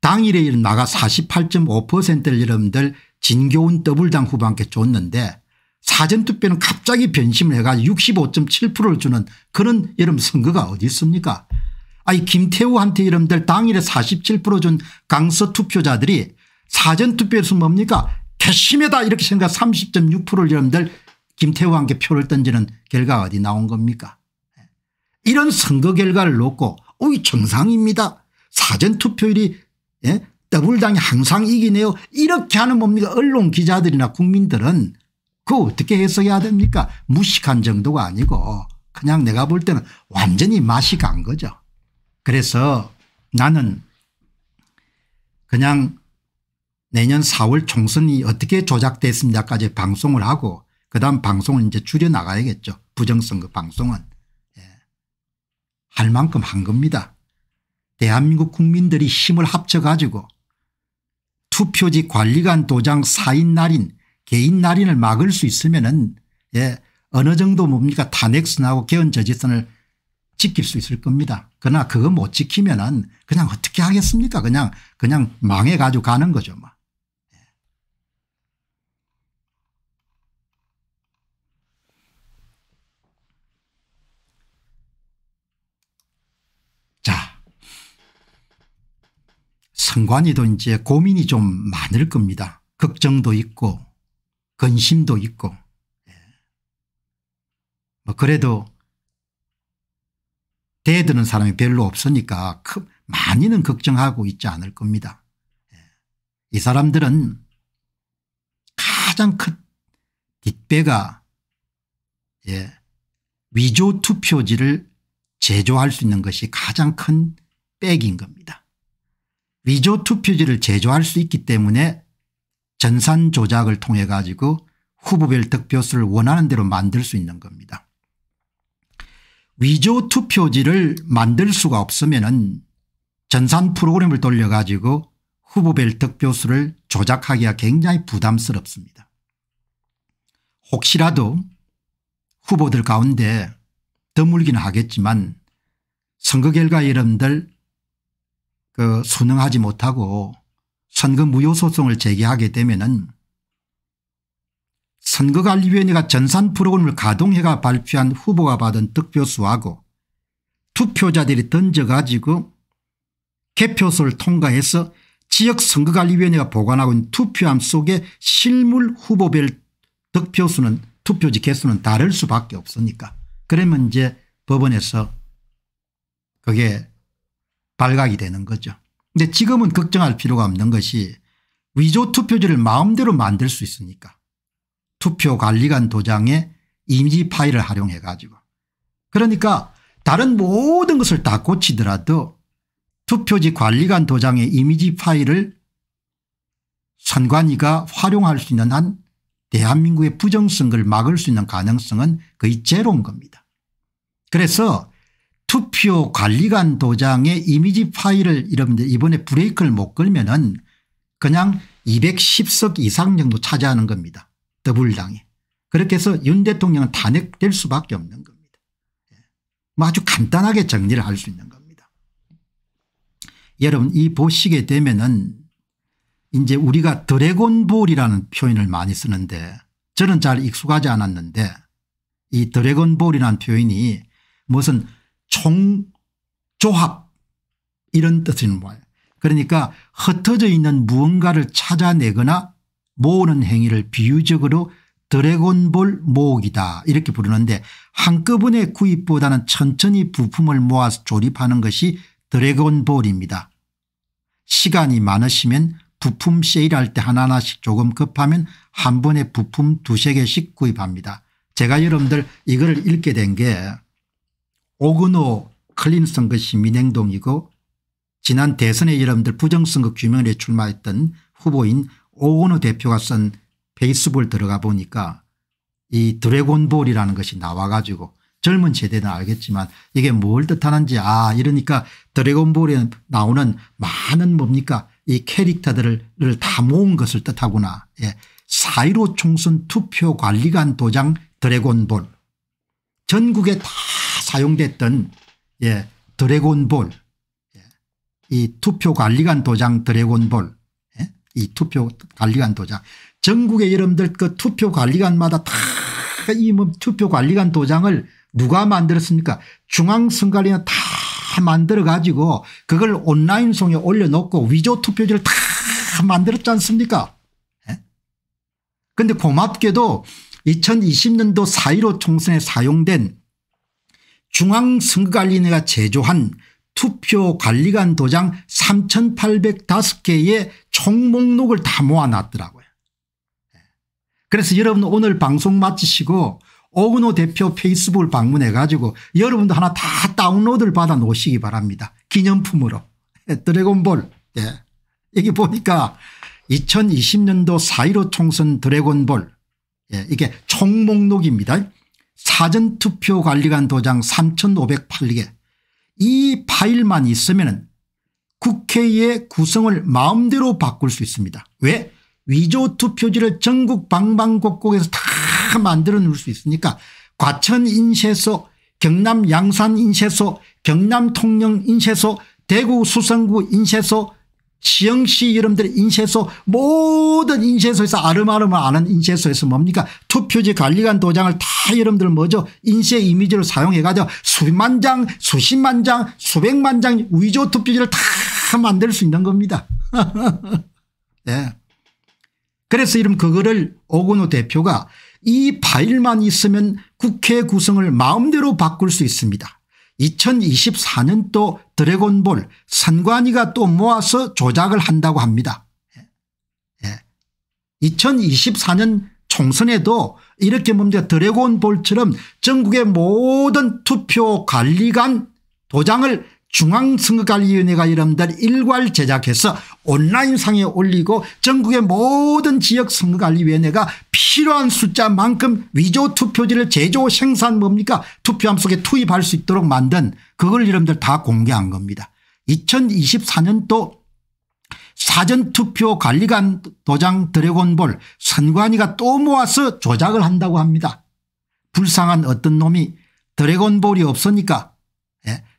당일에 나가 48.5%를 여러분들 진교훈 더블당 후보한테 줬는데 사전투표는 갑자기 변심을 해가지고 65.7%를 주는 그런 여름 선거가 어디 있습니까 아니 김태우한테 이름들 당일에 47%준 강서 투표자들이 사전투표에서 뭡니까 개심에다 이렇게 생각 30.6%를 이름들 김태우한테 표를 던지는 결과가 어디 나온 겁니까 이런 선거 결과를 놓고 오이 정상입니다. 사전투표율이 예? 더불당이 항상 이기네요. 이렇게 하는 뭡니까 언론 기자들이나 국민들은 그 어떻게 해석해야 됩니까 무식한 정도가 아니고 그냥 내가 볼 때는 완전히 맛이 간 거죠. 그래서 나는 그냥 내년 4월 총선이 어떻게 조작됐습니다까지 방송을 하고 그다음 방송을 이제 줄여나가야겠죠. 부정선거 방송은. 예. 할 만큼 한 겁니다. 대한민국 국민들이 힘을 합쳐 가지고 투표지 관리관 도장 사인 날인 개인 날인을 막을 수 있으면 은 예, 어느 정도 뭡니까 탄핵선하고 개헌저지선을 지킬 수 있을 겁니다. 그러나 그거 못 지키면 은 그냥 어떻게 하겠습니까 그냥 그냥 망해가지고 가는 거죠. 막. 뭐. 상관이도 이제 고민이 좀 많을 겁니다. 걱정도 있고 근심도 있고 예. 뭐 그래도 대드는 사람이 별로 없으니까 많이는 걱정하고 있지 않을 겁니다. 예. 이 사람들은 가장 큰 뒷배가 예, 위조 투표지를 제조할 수 있는 것이 가장 큰 백인 겁니다. 위조 투표지를 제조할 수 있기 때문에 전산 조작을 통해 가지고 후보별 득표수를 원하는 대로 만들 수 있는 겁니다. 위조 투표지를 만들 수가 없으면 전산 프로그램을 돌려 가지고 후보별 득표수를 조작하기가 굉장히 부담스럽습니다. 혹시라도 후보들 가운데 드물긴 하겠지만 선거 결과 여러분들 그 순응하지 못하고 선거 무효소송을 제기하게 되면은 선거관리위원회가 전산 프로그램을 가동해가 발표한 후보가 받은 득표수하고 투표자들이 던져가지고 개표소를 통과해서 지역선거관리위원회가 보관하고 있는 투표함 속에 실물 후보별 득표수는 투표지 개수는 다를 수밖에 없으니까 그러면 이제 법원에서 그게 발각이 되는 거죠. 근데 지금은 걱정할 필요가 없는 것이 위조 투표지를 마음대로 만들 수 있으니까 투표관리관 도장에 이미지 파일을 활용해 가지고 그러니까 다른 모든 것을 다 고치더라도 투표지 관리관 도장의 이미지 파일을 선관위가 활용할 수 있는 한 대한민국의 부정선거를 막을 수 있는 가능성은 거의 제로인 겁니다. 그래서 투표 관리관 도장의 이미지 파일을 여러분들 이번에 브레이크를 못 걸면 은 그냥 210석 이상 정도 차지하는 겁니다. 더불당이. 그렇게 해서 윤 대통령은 탄핵될 수밖에 없는 겁니다. 예. 뭐 아주 간단하게 정리를 할 수 있는 겁니다. 여러분 이 보시게 되면은 이제 우리가 드래곤볼이라는 표현을 많이 쓰는데 저는 잘 익숙하지 않았는데 이 드래곤볼이라는 표현이 무슨 총조합 이런 뜻인 거예 그러니까 흩어져 있는 무언가를 찾아내거나 모으는 행위를 비유적으로 드래곤볼 모으기다 이렇게 부르는데 한꺼번에 구입보다는 천천히 부품을 모아서 조립하는 것이 드래곤볼입니다. 시간이 많으시면 부품 세일할 때 하나하나씩 조금 급하면 한 번에 부품 두세 개씩 구입합니다. 제가 여러분들 이거를 읽게 된게 오그노 클린턴 것이 민행동이고 지난 대선에 여러분들 부정선거 규명에 출마했던 후보인 오그노 대표가 쓴 페이스북을 들어가 보니까 이 드래곤볼이라는 것이 나와가지고 젊은 세대는 알겠지만 이게 뭘 뜻하는지 아 이러니까 드래곤볼에 나오는 많은 뭡니까 이 캐릭터들을 다 모은 것을 뜻하구나. 예. 4.15 총선 투표 관리관 도장 드래곤볼 전국에 다 사용됐던 예, 드래곤볼 예, 이 투표관리관 도장 드래곤볼 예, 이 투표관리관 도장 전국의 여러분들 그 투표관리관마다 다 이 뭐 투표관리관 도장을 누가 만들었습니까 중앙선관위는다 만들어 가지고 그걸 온라인송에 올려놓고 위조 투표지를 다 만들었지 않습니까 그런데 예? 고맙게도 2020년도 4.15 총선에 사용된 중앙선거관리위원회가 제조한 투표관리관 도장 3805개의 총목록을 다 모아놨더라고요. 예. 그래서 여러분 오늘 방송 마치시고 오은호 대표 페이스북을 방문해 가지고 여러분도 하나 다 다운로드를 받아 놓으시기 바랍니다. 기념품으로. 예, 드래곤볼. 예. 여기 보니까 2020년도 4.15 총선 드래곤볼 예, 이게 총 목록입니다. 사전투표관리관 도장 3508개 이 파일만 있으면 국회의 구성을 마음대로 바꿀 수 있습니다. 왜? 위조 투표지를 전국 방방곡곡에서 다 만들어 놓을 수 있으니까 과천 인쇄소 경남 양산 인쇄소 경남 통영 인쇄소 대구 수성구 인쇄소 지영 씨 여러분들 인쇄소 모든 인쇄소에서 아름아름 아는 인쇄소에서 뭡니까 투표지 관리관 도장을 다 여러분들 뭐죠 인쇄 이미지로 사용해가지고 수만 장 수십만 장 수백만 장 위조 투표지를 다 만들 수 있는 겁니다. 네. 그래서 이름 그거를 오근호 대표가 이 파일만 있으면 국회 구성을 마음대로 바꿀 수 있습니다. 2024년도 드래곤볼 선관위가 또 모아서 조작을 한다고 합니다. 2024년 예. 예. 총선에도 이렇게 뭡니 드래곤볼처럼 전국의 모든 투표 관리관 도장을 중앙선거관리위원회가 여러분들 일괄 제작해서 온라인상에 올리고 전국의 모든 지역 선거관리위원회가 필요한 숫자만큼 위조 투표지를 제조 생산 뭡니까 투표함 속에 투입할 수 있도록 만든 그걸 여러분들 다 공개한 겁니다. 2024년도 사전투표 관리관 도장 드래곤볼 선관위가 또 모아서 조작을 한다고 합니다. 불쌍한 어떤 놈이 드래곤볼이 없으니까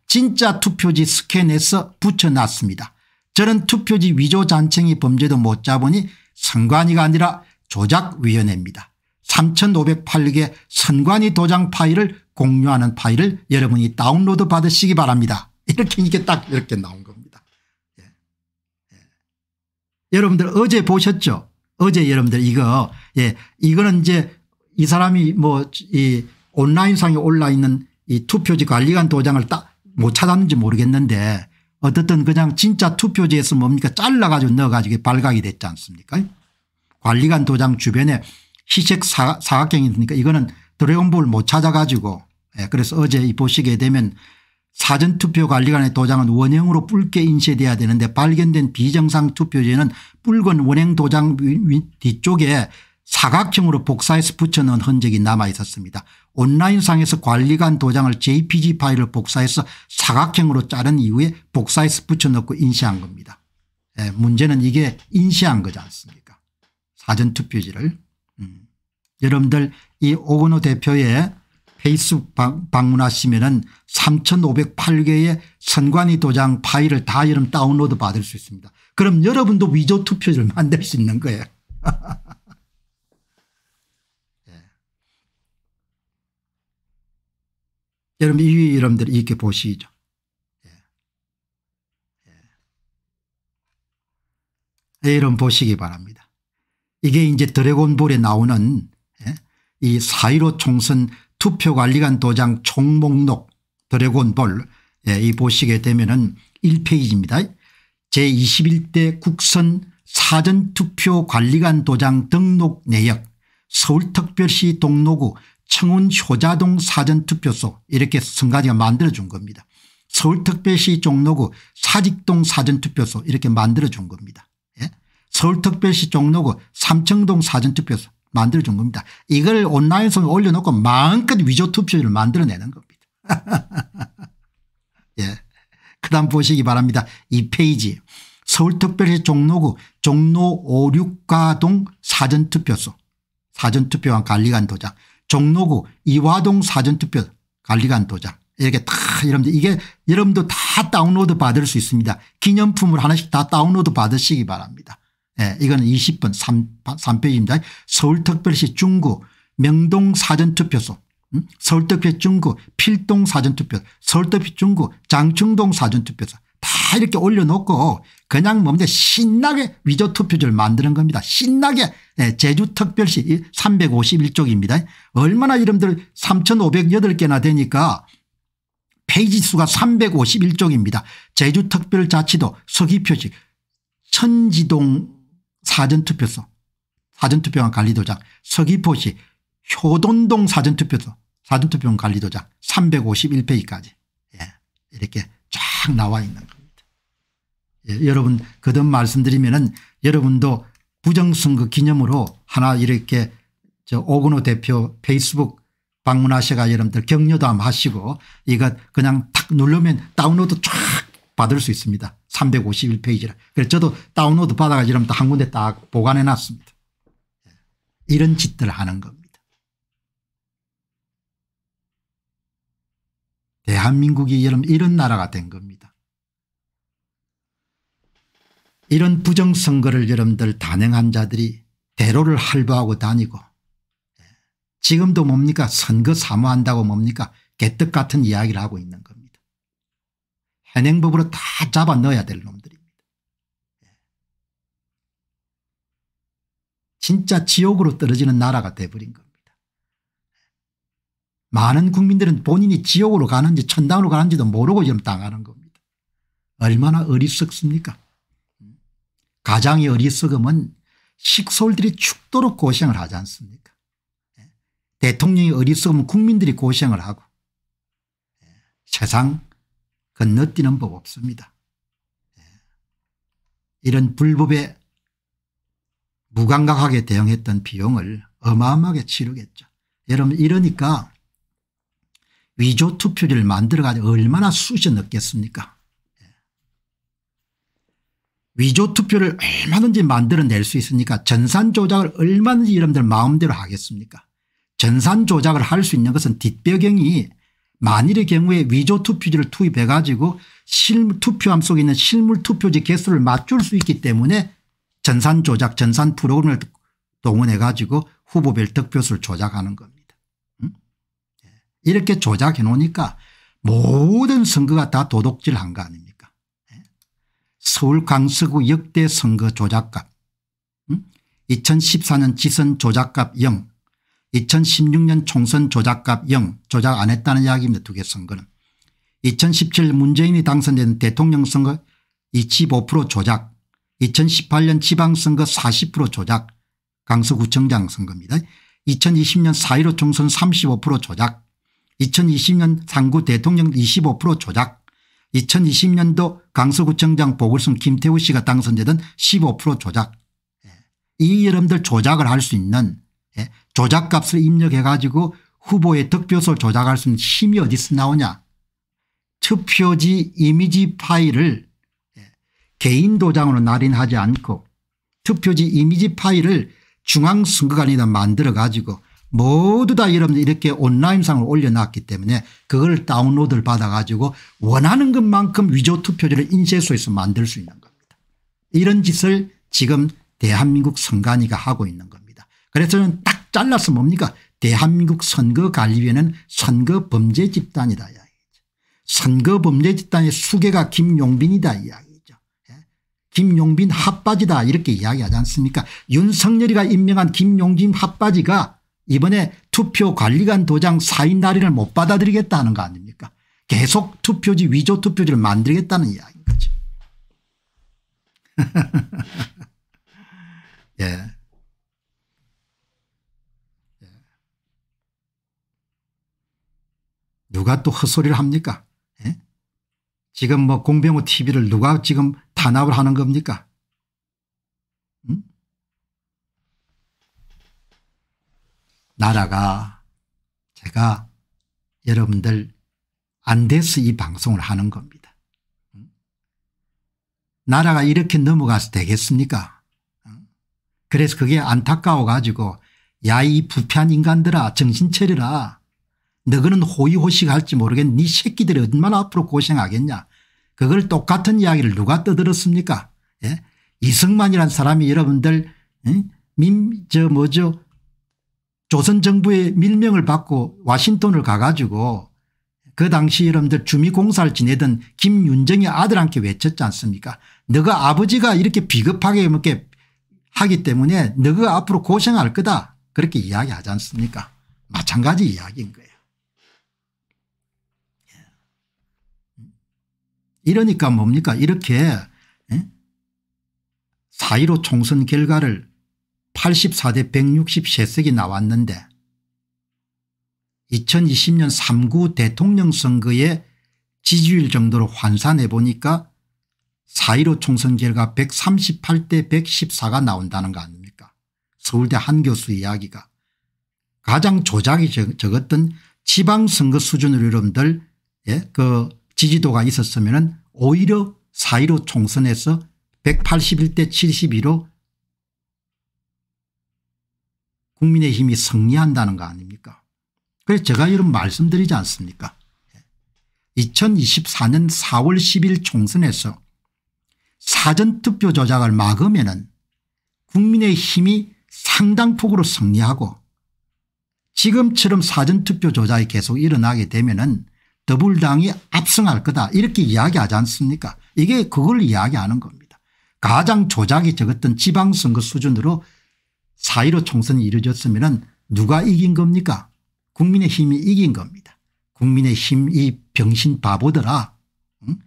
진짜 투표지 스캔해서 붙여놨습니다. 저는 투표지 위조 잔챙이 범죄도 못 잡으니 선관위가 아니라 조작위원회입니다. 3508개 선관위 도장 파일을 공유하는 파일을 여러분이 다운로드 받으시기 바랍니다. 이렇게 이게 딱 이렇게 나온 겁니다. 예. 예. 여러분들 어제 보셨죠? 어제 여러분들 이거 예 이거는 이제 이 사람이 뭐 이 온라인상에 올라 있는 이 투표지 관리관 도장을 딱못 찾았는지 모르겠는데 어떻든 그냥 진짜 투표지에서 뭡니까 잘라가지고 넣어가지고 발각이 됐지 않습니까 관리관 도장 주변에 희색 사각형이 있으니까 이거는 드래곤볼 못 찾아가지고 예, 그래서 어제 보시게 되면 사전투표 관리관의 도장은 원형으로 붉게 인쇄돼야 되는데 발견된 비정상 투표지는 붉은 원형 도장 뒤쪽에 사각형으로 복사해서 붙여놓은 흔적이 남아 있었습니다. 온라인상에서 관리관 도장을 jpg 파일을 복사해서 사각형으로 자른 이후에 복사해서 붙여넣고 인쇄한 겁니다. 예, 문제는 이게 인쇄한 거지 않습니까 사전투표지를. 음. 여러분들 이 오건호 대표의 페이스북 방문하시면 은 3508개의 선관위 도장 파일을 다 여러분 다운로드 받을 수 있습니다. 그럼 여러분도 위조 투표지를 만들 수 있는 거예요. 여러분 이 여러분들 이렇게 보시죠. 예. 예. 예, 여러분 보시기 바랍니다. 이게 이제 드래곤볼에 나오는 이 사이로 총선 투표관리관 도장 총목록 드래곤볼 이 보시게 되면은 1페이지입니다. 제21대 국선 사전투표관리관 도장 등록 내역 서울특별시 동로구 청운 효자동 사전투표소 이렇게 성가지가 만들어준 겁니다. 서울특별시 종로구 사직동 사전투표소 이렇게 만들어준 겁니다. 예? 서울특별시 종로구 삼청동 사전투표소 만들어준 겁니다. 이걸 온라인상에 올려놓고 마음껏 위조투표율을 만들어내는 겁니다. 예. 그 다음 보시기 바랍니다. 이페이지 서울특별시 종로구 종로 5, 6가동 사전투표소 사전투표와 관리관 도장 종로구 이화동 사전투표 관리관 도장 이렇게 다 여러분들 이게 여러분도 다 다운로드 받을 수 있습니다. 기념품을 하나씩 다 다운로드 받으시기 바랍니다. 예, 이건 20번 3, 3페이지입니다. 서울특별시 중구 명동 사전투표소 음? 서울특별시 중구 필동 사전투표 서울특별시 중구 장충동 사전투표소 다 이렇게 올려놓고 그냥 뭔니 신나게 위조 투표지를 만드는 겁니다. 신나게 예, 제주특별시 351쪽입니다. 얼마나 이름들 3508개나 되니까 페이지 수가 351쪽입니다. 제주특별자치도 서기표시 천지동 사전투표소 사전투표관 관리도장 서귀포시 효돈동 사전투표소 사전투표관 관리도장 351페이지까지 예, 이렇게 쫙 나와 있는 거. 예, 여러분 그듭 말씀드리면은 여러분도 부정선거 기념으로 하나 이렇게 저 오근호 대표 페이스북 방문하셔가 여러분들 격려도 한번 하시고 이것 그냥 탁 누르면 다운로드 쫙 받을 수 있습니다. 351페이지라. 그래서 저도 다운로드 받아가지고 여러분들 한 군데 딱 보관해 놨습니다. 예, 이런 짓들 하는 겁니다. 대한민국이 여러분 이런 나라가 된 겁니다. 이런 부정선거를 여러분들 단행한 자들이 대로를 할부하고 다니고 지금도 뭡니까 선거 사무한다고 뭡니까 개떡 같은 이야기를 하고 있는 겁니다. 현행법으로 다 잡아 넣어야 될 놈들입니다. 진짜 지옥으로 떨어지는 나라가 돼버린 겁니다. 많은 국민들은 본인이 지옥으로 가는지 천당으로 가는지도 모르고 지금 당하는 겁니다. 얼마나 어리석습니까 가장이 어리석음은 식솔들이 죽도록 고생을 하지 않습니까 예. 대통령이어리석으면 국민들이 고생을 하고 예. 세상 건너뛰는 법 없습니다. 예. 이런 불법에 무감각하게 대응했던 비용을 어마어마하게 치르겠죠. 여러분 이러니까 위조 투표지를 만들어가지고 얼마나 쑤셔 넣겠습니까 위조 투표를 얼마든지 만들어낼 수 있으니까 전산 조작을 얼마든지 여러분들 마음대로 하겠습니까 전산 조작을 할 수 있는 것은 뒷배경이 만일의 경우에 위조 투표지를 투입해 가지고 실물 투표함 속에 있는 실물 투표지 개수를 맞출 수 있기 때문에 전산 조작 전산 프로그램을 동원해 가지고 후보별 득표수를 조작하는 겁니다. 음? 이렇게 조작해 놓으니까 모든 선거가 다 도둑질한 거 아닙니까 서울 강서구 역대 선거 조작값 2014년 지선 조작값 0 2016년 총선 조작값 0 조작 안 했다는 이야기입니다. 두 개 선거는 2017 문재인이 당선된 대통령 선거 25% 조작 2018년 지방선거 40% 조작 강서구청장 선거입니다. 2020년 4.15 총선 35% 조작 2020년 상구 대통령 25% 조작 2020년도 강서구청장 보궐선 김태우 씨가 당선되던 15% 조작. 예. 이 여러분들 조작을 할 수 있는 예, 조작값을 입력해 가지고 후보의 득표소를 조작할 수 있는 힘이 어디서 나오냐. 투표지 이미지 파일을 예, 개인 도장으로 날인하지 않고 투표지 이미지 파일을 중앙선거관에다 만들어 가지고 모두 다 여러분들 이렇게 온라인상을 올려놨기 때문에 그걸 다운로드를 받아가지고 원하는 것만큼 위조 투표지를 인쇄소에서 만들 수 있는 겁니다. 이런 짓을 지금 대한민국 선관위가 하고 있는 겁니다. 그래서 저는 딱 잘라서 뭡니까 대한민국 선거관리위원회는 선거범죄 집단이다 이야기죠. 선거범죄 집단의 수개가 김용빈이다 이야기죠. 예? 김용빈 핫바지다 이렇게 이야기하지 않습니까 윤석열이가 임명한 김용진 핫바지가 이번에 투표관리관 도장 사인 날인을 못 받아들이겠다는 거 아닙니까 계속 투표지 위조 투표지를 만들겠다는 이야기인 거죠. 예. 예. 누가 또 헛소리를 합니까 예? 지금 뭐 공병호 tv를 누가 지금 탄압을 하는 겁니까 나라가 제가 여러분들 안 돼서 이 방송을 하는 겁니다. 나라가 이렇게 넘어가서 되겠습니까? 그래서 그게 안타까워 가지고 야 이 부패한 인간들아 정신 차려라. 너그는 호의호식할지 모르겠니 네 새끼들이 얼마나 앞으로 고생하겠냐. 그걸 똑같은 이야기를 누가 떠들었습니까? 예? 이승만이란 사람이 여러분들 예? 민, 저 뭐죠 조선 정부의 밀명을 받고 와싱턴을 가가지고 그 당시 여러분들 주미공사를 지내던 김윤정의 아들한테 외쳤지 않습니까 너가 아버지가 이렇게 비겁하게 이렇게 하기 때문에 너가 앞으로 고생할 거다 그렇게 이야기하지 않습니까 마찬가지 이야기인 거예요. 예. 이러니까 뭡니까 이렇게 4.15 예? 총선 결과를 84대 163석이 나왔는데 2020년 3구 대통령 선거의 지지율 정도로 환산해 보니까 4.15 총선 결과 138대 114가 나온다는 거 아닙니까 서울대 한 교수 이야기가 가장 조작이 적었던 지방선거 수준으로 여러분들 예? 그 지지도가 있었으면 오히려 4.15 총선에서 181대 72로 국민의힘이 승리한다는 거 아닙니까 그래서 제가 이런 말씀드리지 않습니까 2024년 4월 10일 총선에서 사전투표 조작을 막으면 국민의힘이 상당폭으로 승리하고 지금처럼 사전투표 조작이 계속 일어나게 되면 은 더불당이 압승할 거다 이렇게 이야기하지 않습니까 이게 그걸 이야기하는 겁니다. 가장 조작이 적었던 지방선거 수준으로 4.15 총선이 이루어졌으면 누가 이긴 겁니까 국민의힘이 이긴 겁니다. 국민의힘 이 병신 바보들아 응?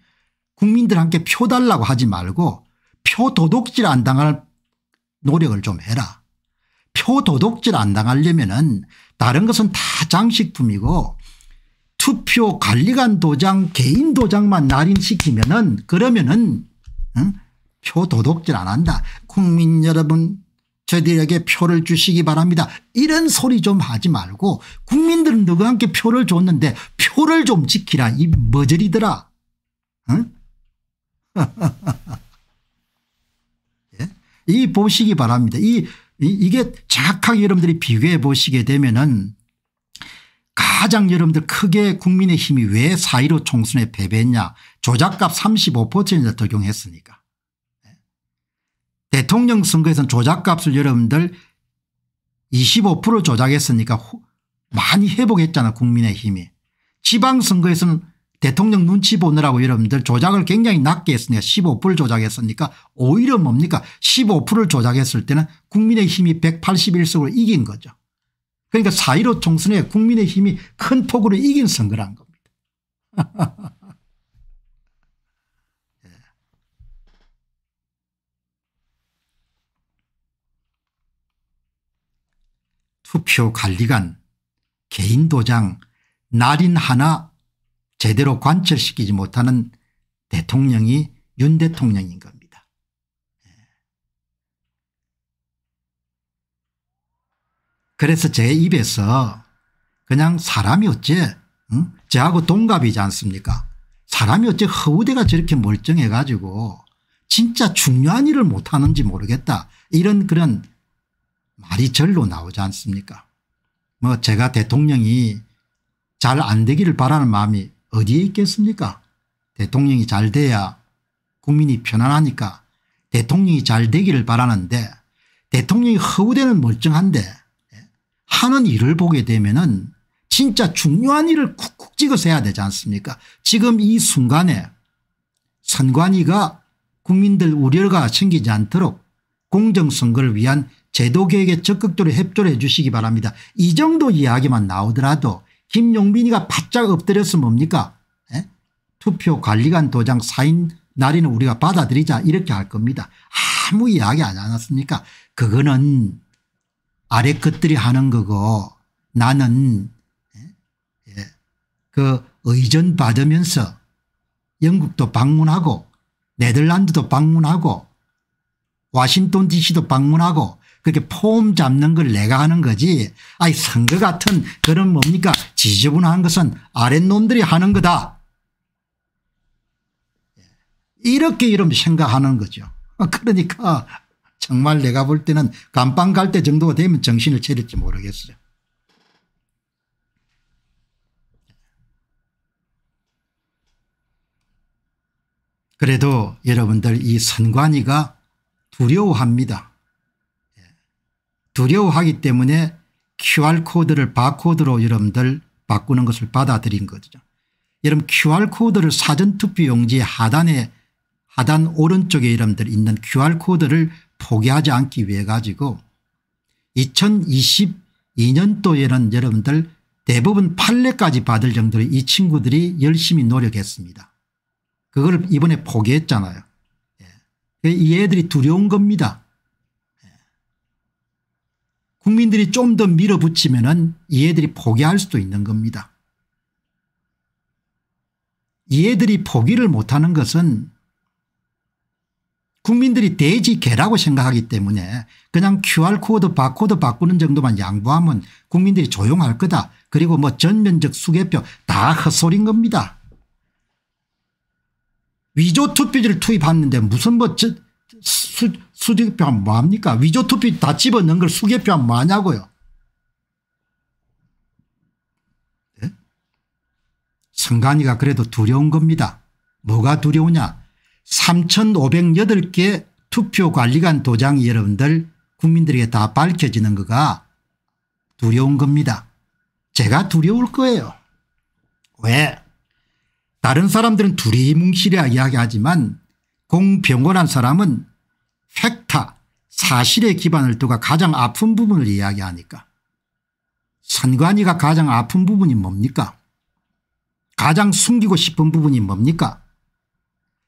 국민들한테 표 달라고 하지 말고 표 도둑질 안 당할 노력을 좀 해라. 표 도둑질 안 당하려면 은 다른 것은 다 장식품이고 투표 관리관 도장 개인 도장만 날인시키면 은 그러면 은표 응? 도둑질 안 한다. 국민 여러분 저희들에게 표를 주시기 바랍니다. 이런 소리 좀 하지 말고 국민들은 누구한테 표를 줬는데 표를 좀 지키라 이 머저리더라. 응? 예? 이 보시기 바랍니다. 이, 이, 게 정확하게 여러분들이 비교해 보시게 되면은 가장 여러분들 크게 국민의힘이 왜 4.15 총선에 패배했냐 조작값 35%를 적용했으니까 대통령 선거에서는 조작값을 여러분들 25% 조작했으니까 많이 회복했잖아 국민의힘이. 지방선거에서는 대통령 눈치 보느라고 여러분들 조작을 굉장히 낮게 했으니까 15%를 조작했으니까 오히려 뭡니까 15%를 조작했을 때는 국민의힘이 181석으로 이긴 거죠. 그러니까 4.15 총선에 국민의힘이 큰 폭으로 이긴 선거란 겁니다. 투표관리관 개인도장 날인 하나 제대로 관철시키지 못하는 대통령이 윤 대통령인 겁니다. 예. 그래서 제 입에서 그냥 사람이 어째 응? 저하고 동갑이지 않습니까 사람이 어째 허우대가 저렇게 멀쩡해 가지고 진짜 중요한 일을 못하는지 모르겠다 이런 그런 말이 절로 나오지 않습니까 뭐 제가 대통령이 잘 안 되기를 바라는 마음이 어디에 있겠습니까 대통령이 잘 돼야 국민이 편안하니까 대통령이 잘 되기를 바라는데 대통령이 허우대는 멀쩡한데 하는 일을 보게 되면은 진짜 중요한 일을 쿡쿡 찍어서 해야 되지 않습니까 지금 이 순간에 선관위가 국민들 우려가 생기지 않도록 공정선거를 위한 제도 개혁에 적극적으로 협조를 해 주시기 바랍니다. 이 정도 이야기만 나오더라도 김용빈이가 바짝 엎드렸으면 뭡니까 에? 예? 투표 관리관 도장 사인 날인은 우리가 받아들이자 이렇게 할 겁니다. 아무 이야기 하지 않았습니까 그거는 아래 것들이 하는 거고 나는 예. 예. 그 의전 받으면서 영국도 방문하고 네덜란드도 방문하고 와싱턴 dc도 방문하고 그렇게 폼 잡는 걸 내가 하는 거지 아이 선거 같은 그런 뭡니까 지저분한 것은 아랫놈들이 하는 거다. 예. 이렇게 이런 생각하는 거죠. 아, 그러니까 정말 내가 볼 때는 감방 갈 때 정도가 되면 정신을 차릴지 모르겠어요. 그래도 여러분들 이 선관위가 두려워합니다. 두려워하기 때문에 QR코드를 바코드로 여러분들 바꾸는 것을 받아들인 거죠. 여러분 QR코드를 사전투표용지 하단에 하단 오른쪽에 여러분들 있는 QR코드를 포기하지 않기 위해 가지고 2022년도에는 여러분들 대부분 판례까지 받을 정도로 이 친구들이 열심히 노력했습니다. 그걸 이번에 포기했잖아요. 예. 그 이 애들이 두려운 겁니다. 국민들이 좀 더 밀어붙이면은 이애들이 포기할 수도 있는 겁니다. 이애들이 포기를 못하는 것은 국민들이 돼지 개라고 생각하기 때문에 그냥 QR코드 바코드 바꾸는 정도만 양보하면 국민들이 조용할 거다. 그리고 뭐 전면적 수개표 다 헛소린 겁니다. 위조 투표지를 투입하는데 무슨 뭐 수, 수직표 뭐합니까? 위조투표 다 집어넣은 걸수개표 뭐하냐고요. 네? 예? 선관이가 그래도 두려운 겁니다. 뭐가 두려우냐 3508개 투표관리관 도장이 여러분들 국민들에게 다 밝혀지는 거가 두려운 겁니다. 제가 두려울 거예요. 왜? 다른 사람들은 두리뭉실해 이야기하지만 공병원한 사람은 팩타 사실에 기반을 두고 가장 아픈 부분을 이야기하니까 선관위가 가장 아픈 부분이 뭡니까 가장 숨기고 싶은 부분이 뭡니까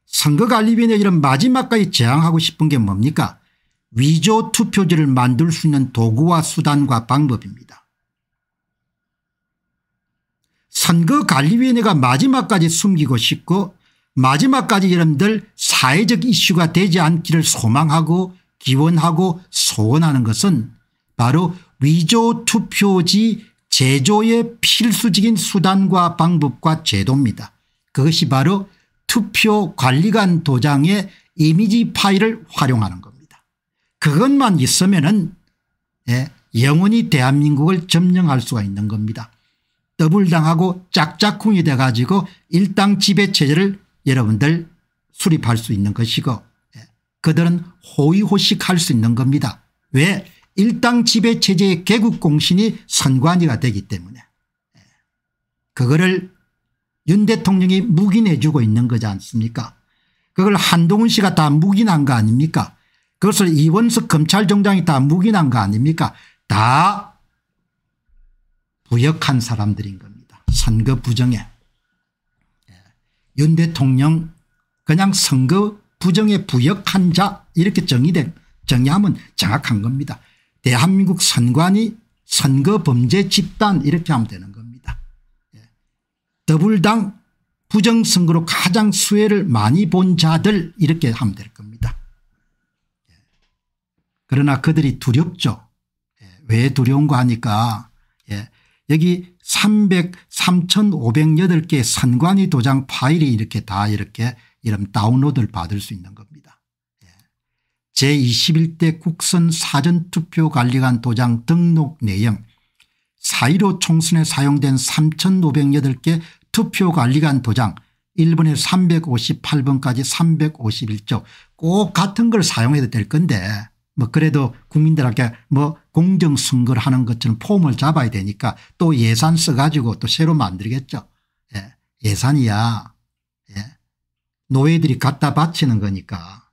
선거관리위원회 이런 마지막까지 제항하고 싶은 게 뭡니까 위조 투표지를 만들 수 있는 도구와 수단과 방법입니다. 선거관리위원회가 마지막까지 숨기고 싶고 마지막까지 여러분들 사회적 이슈가 되지 않기를 소망하고 기원하고 소원하는 것은 바로 위조 투표지 제조의 필수적인 수단과 방법과 제도입니다. 그것이 바로 투표관리관 도장의 이미지 파일을 활용하는 겁니다. 그것만 있으면 은 예, 영원히 대한민국을 점령할 수가 있는 겁니다. 더블당하고 짝짝꿍이 돼가지고 일당 지배체제를 여러분들 수립할 수 있는 것이고 예, 그들은 호의호식할 수 있는 겁니다. 왜? 일당 지배체제의 개국공신이 선관위가 되기 때문에 예, 그거를 윤 대통령이 묵인해 주고 있는 거지 않습니까 그걸 한동훈 씨가 다 묵인한 거 아닙니까 그것을 이원석 검찰정장이다 묵인한 거 아닙니까 다 부역한 사람들인 겁니다. 선거 부정에. 윤 대통령 그냥 선거 부정에 부역한 자 이렇게 정의된 정의하면 정확한 겁니다. 대한민국 선관위 선거 범죄 집단 이렇게 하면 되는 겁니다. 예. 더블당 부정선거로 가장 수혜를 많이 본 자들 이렇게 하면 될 겁니다. 예. 그러나 그들이 두렵죠. 예. 왜 두려운가 하니까 예. 여기 3 0 3 5 0 8개 선관위 도장 파일이 이렇게 다 이렇게 이런 다운로드를 받을 수 있는 겁니다. 예. 제21대 국선 사전투표관리관 도장 등록 내용 4.15 총선에 사용된 3,508개 투표관리관 도장 1번에 358번까지 351쪽 꼭 같은 걸 사용해도 될 건데 뭐 그래도 국민들한테 뭐 공정선거를 하는 것처럼 폼을 잡아야 되니까 또 예산 써가지고 또 새로 만들겠죠. 예. 예산이야. 예. 노예들이 갖다 바치는 거니까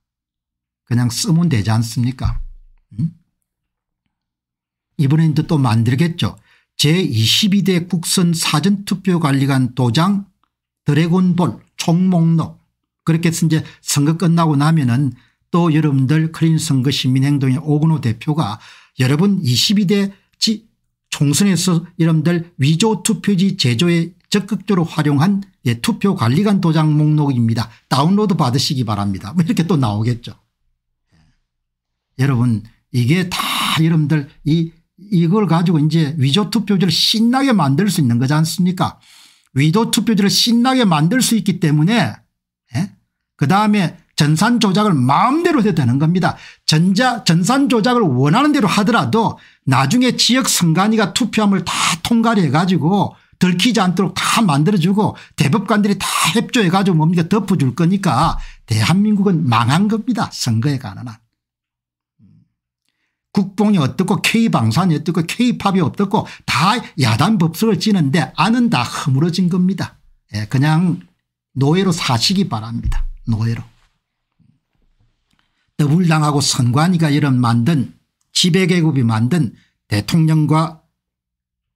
그냥 쓰면 되지 않습니까? 음? 이번엔 또 만들겠죠. 제22대 국선 사전투표관리관 도장 드래곤볼 총목록 그렇게 해서 이제 선거 끝나고 나면은 또 여러분들 크린 선거 시민행동의 오근호 대표가 여러분 22대 지 총선에서 여러분들 위조 투표지 제조에 적극적으로 활용한 예, 투표 관리관 도장 목록입니다. 다운로드 받으시기 바랍니다. 뭐 이렇게 또 나오겠죠. 예. 여러분 이게 다 여러분들 이 이걸 가지고 이제 위조 투표지를 신나게 만들 수 있는 거지 않습니까? 위조 투표지를 신나게 만들 수 있기 때문에 예? 그다음에 전산 조작을 마음대로 해도 되는 겁니다. 전자 전산 조작을 원하는 대로 하더라도 나중에 지역 선관위가 투표함을 다 통과를 해가지고 들키지 않도록 다 만들어주고 대법관들이 다 협조해가지고 뭡니까 덮어줄 거니까 대한민국은 망한 겁니다. 선거에 관한 한. 국뽕이 어떻고 K방산이 어떻고 K팝이 어떻고 다 야단 법석을 지는데 안은 다 허물어진 겁니다. 예, 그냥 노예로 사시기 바랍니다. 노예로. 더불당하고 선관위가 이런 만든 지배계급이 만든 대통령과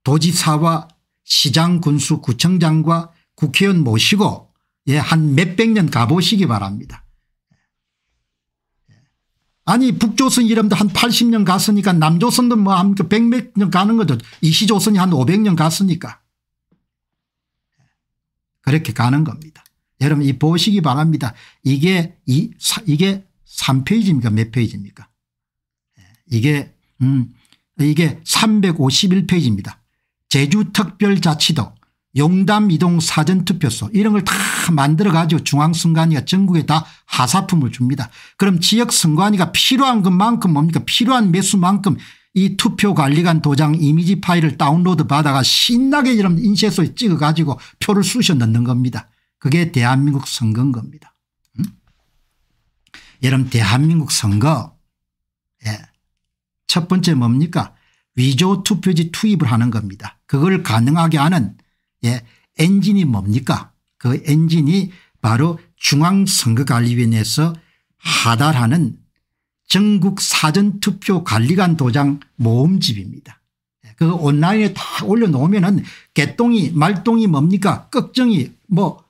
도지사와 시장 군수 구청장과 국회의원 모시고 예, 한 몇 백 년 가보시기 바랍니다. 아니 북조선 이름도 한 80년 갔으니까 남조선도 뭐한 1몇년 그 가는 거죠. 이시조선이 한 500년 갔으니까. 그렇게 가는 겁니다. 여러분 이 보시기 바랍니다. 이게 이 이게 3페이지입니까 몇 페이지입니까 예, 이게 음 이게 351페이지입니다. 제주특별자치도 용담이동 사전투표소 이런 걸 다 만들어 가지고 중앙선관위가 전국에 다 하사품을 줍니다. 그럼 지역선관위가 필요한 것만큼 뭡니까 필요한 매수만큼 이 투표관리관 도장 이미지 파일을 다운로드 받아가 신나게 이런 인쇄소에 찍어 가지고 표를 쑤셔 넣는 겁니다. 그게 대한민국 선거인 겁니다. 여러분 대한민국 선거 예. 첫 번째 뭡니까 위조 투표지 투입을 하는 겁니다. 그걸 가능하게 하는 예. 엔진이 뭡니까 그 엔진이 바로 중앙선거관리위원회에서 하달하는 전국 사전투표관리관 도장 모음집입니다. 예, 그 온라인에 다 올려놓으면 은 개똥이 말똥이 뭡니까 꺽정이 뭐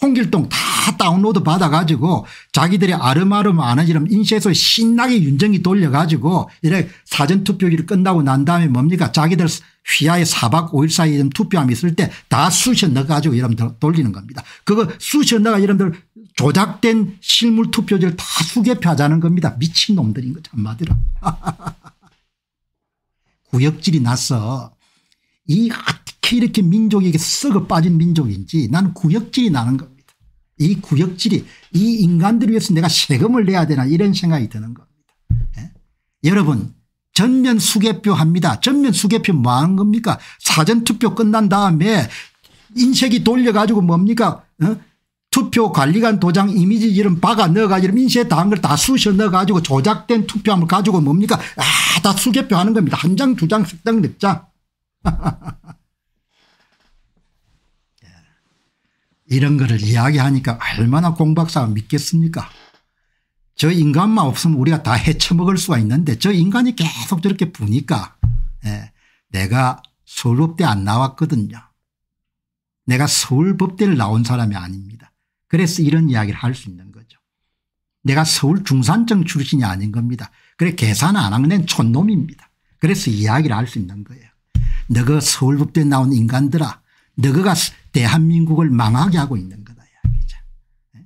홍길동 다다 다운로드 받아가지고 자기들의 아름아름 아는 이런 인쇄소에 신나게 윤정이 돌려가지고 이래 사전투표기를 끝나고 난 다음에 뭡니까 자기들 휘하의 4박 5일 사이에 투표함이 있을 때 다 수셔 넣어가지고 이러분들 돌리는 겁니다. 그거 수셔 넣어가 이러분들 조작된 실물 투표지를 다 수개표하자는 겁니다. 미친놈들인 거죠 참마디로. 구역질이 났어. 이 어떻게 이렇게 민족에게 썩어 빠진 민족인지 나는 구역질이 나는 겁니다. 이 구역질이 이 인간들을 위해서 내가 세금을 내야 되나 이런 생각이 드는 겁니다. 예? 여러분 전면 수개표 합니다. 전면 수개표 뭐 하는 겁니까 사전투표 끝난 다음에 인쇄기 돌려가지고 뭡니까 어? 투표 관리관 도장 이미지 이름 박아 넣어가지고 인쇄 당한 걸 다 쑤셔 넣어가지고 조작된 투표함을 가지고 뭡니까 아다 수개표 하는 겁니다. 한 장 두장세장몇 장. 네 이런 거를 이야기하니까 얼마나 공박사가 믿겠습니까 저 인간만 없으면 우리가 다 헤쳐먹을 수가 있는데 저 인간이 계속 저렇게 부니까 예, 내가 서울법대 안 나왔거든요. 내가 서울법대를 나온 사람이 아닙니다. 그래서 이런 이야기를 할 수 있는 거죠. 내가 서울 중산청 출신이 아닌 겁니다. 그래 계산 안 하는 애 촌놈입니다. 그래서 이야기를 할 수 있는 거예요. 너가 서울법대 나온 인간들아 너가 대한민국을 망하게 하고 있는 거다. 예?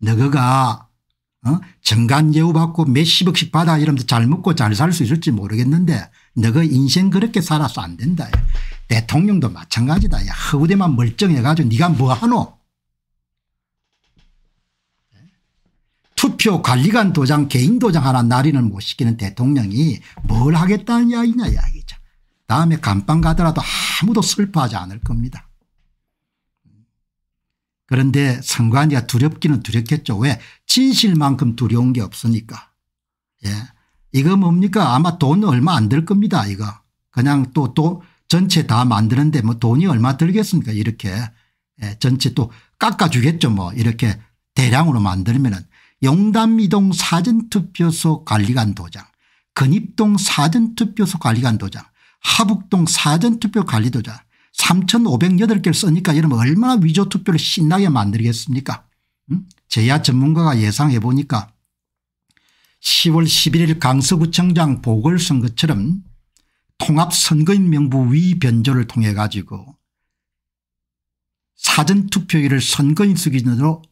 너가 어? 정관 예우받고 몇십억씩 받아 이러면 잘 먹고 잘 살 수 있을지 모르겠는데 너가 인생 그렇게 살아서 안 된다. 야. 대통령도 마찬가지다. 야 허우대만 멀쩡해가지고 네가 뭐하노 예? 투표 관리관 도장 개인 도장 하나 날인을 못 시키는 대통령이 뭘 하겠다는 이야기냐 이야기죠. 다음에 감방 가더라도 아무도 슬퍼하지 않을 겁니다. 그런데 선관위가 두렵기는 두렵겠죠. 왜? 진실만큼 두려운 게 없으니까. 예. 이거 뭡니까? 아마 돈 얼마 안 들 겁니다. 이거. 그냥 또, 또 전체 다 만드는데 뭐 돈이 얼마 들겠습니까? 이렇게. 예. 전체 또 깎아주겠죠. 뭐 이렇게 대량으로 만들면은 용담이동 사전투표소 관리관 도장, 근입동 사전투표소 관리관 도장, 하북동 사전투표 관리도자 3508개를 써니까 여러분 얼마나 위조투표를 신나게 만들겠습니까 제야 전문가가 예상해 보니까 10월 11일 강서구청장 보궐선거처럼 통합선거인 명부 위변조를 통해 가지고 사전투표율을 선거인 수 기준으로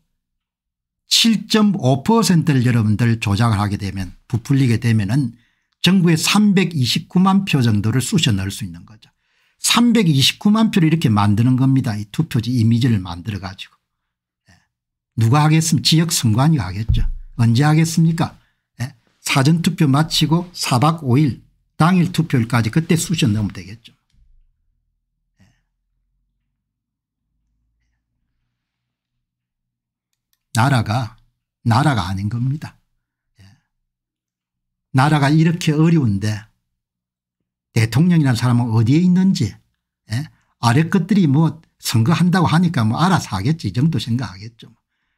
7.5%를 여러분들 조작을 하게 되면 부풀리게 되면 은 정부에 329만 표 정도를 쑤셔 넣을 수 있는 거죠. 329만 표를 이렇게 만드는 겁니다. 이 투표지 이미지를 만들어 가지고. 예. 누가 하겠습니까 지역 선관위가 하겠죠. 언제 하겠습니까 예. 사전투표 마치고 4박 5일 당일 투표일까지 그때 쑤셔 넣으면 되겠죠. 예. 나라가 나라가 아닌 겁니다. 나라가 이렇게 어려운데 대통령이라는 사람은 어디에 있는지 예? 아래 것들이 뭐 선거한다고 하니까 뭐 알아서 하겠지 이 정도 생각하겠죠.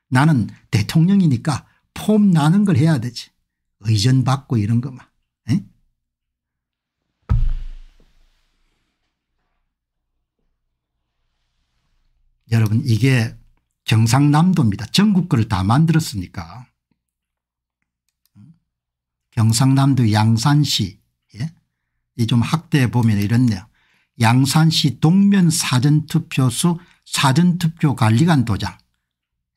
나는 대통령이니까 폼 나는 걸 해야 되지. 의전 받고 이런 거만. 예? 여러분 이게 경상남도입니다. 전국 거를 다 만들었으니까 경상남도 양산시 예? 이좀 학대해 보면 이렇네요. 양산시 동면 사전투표소 사전투표 관리관 도장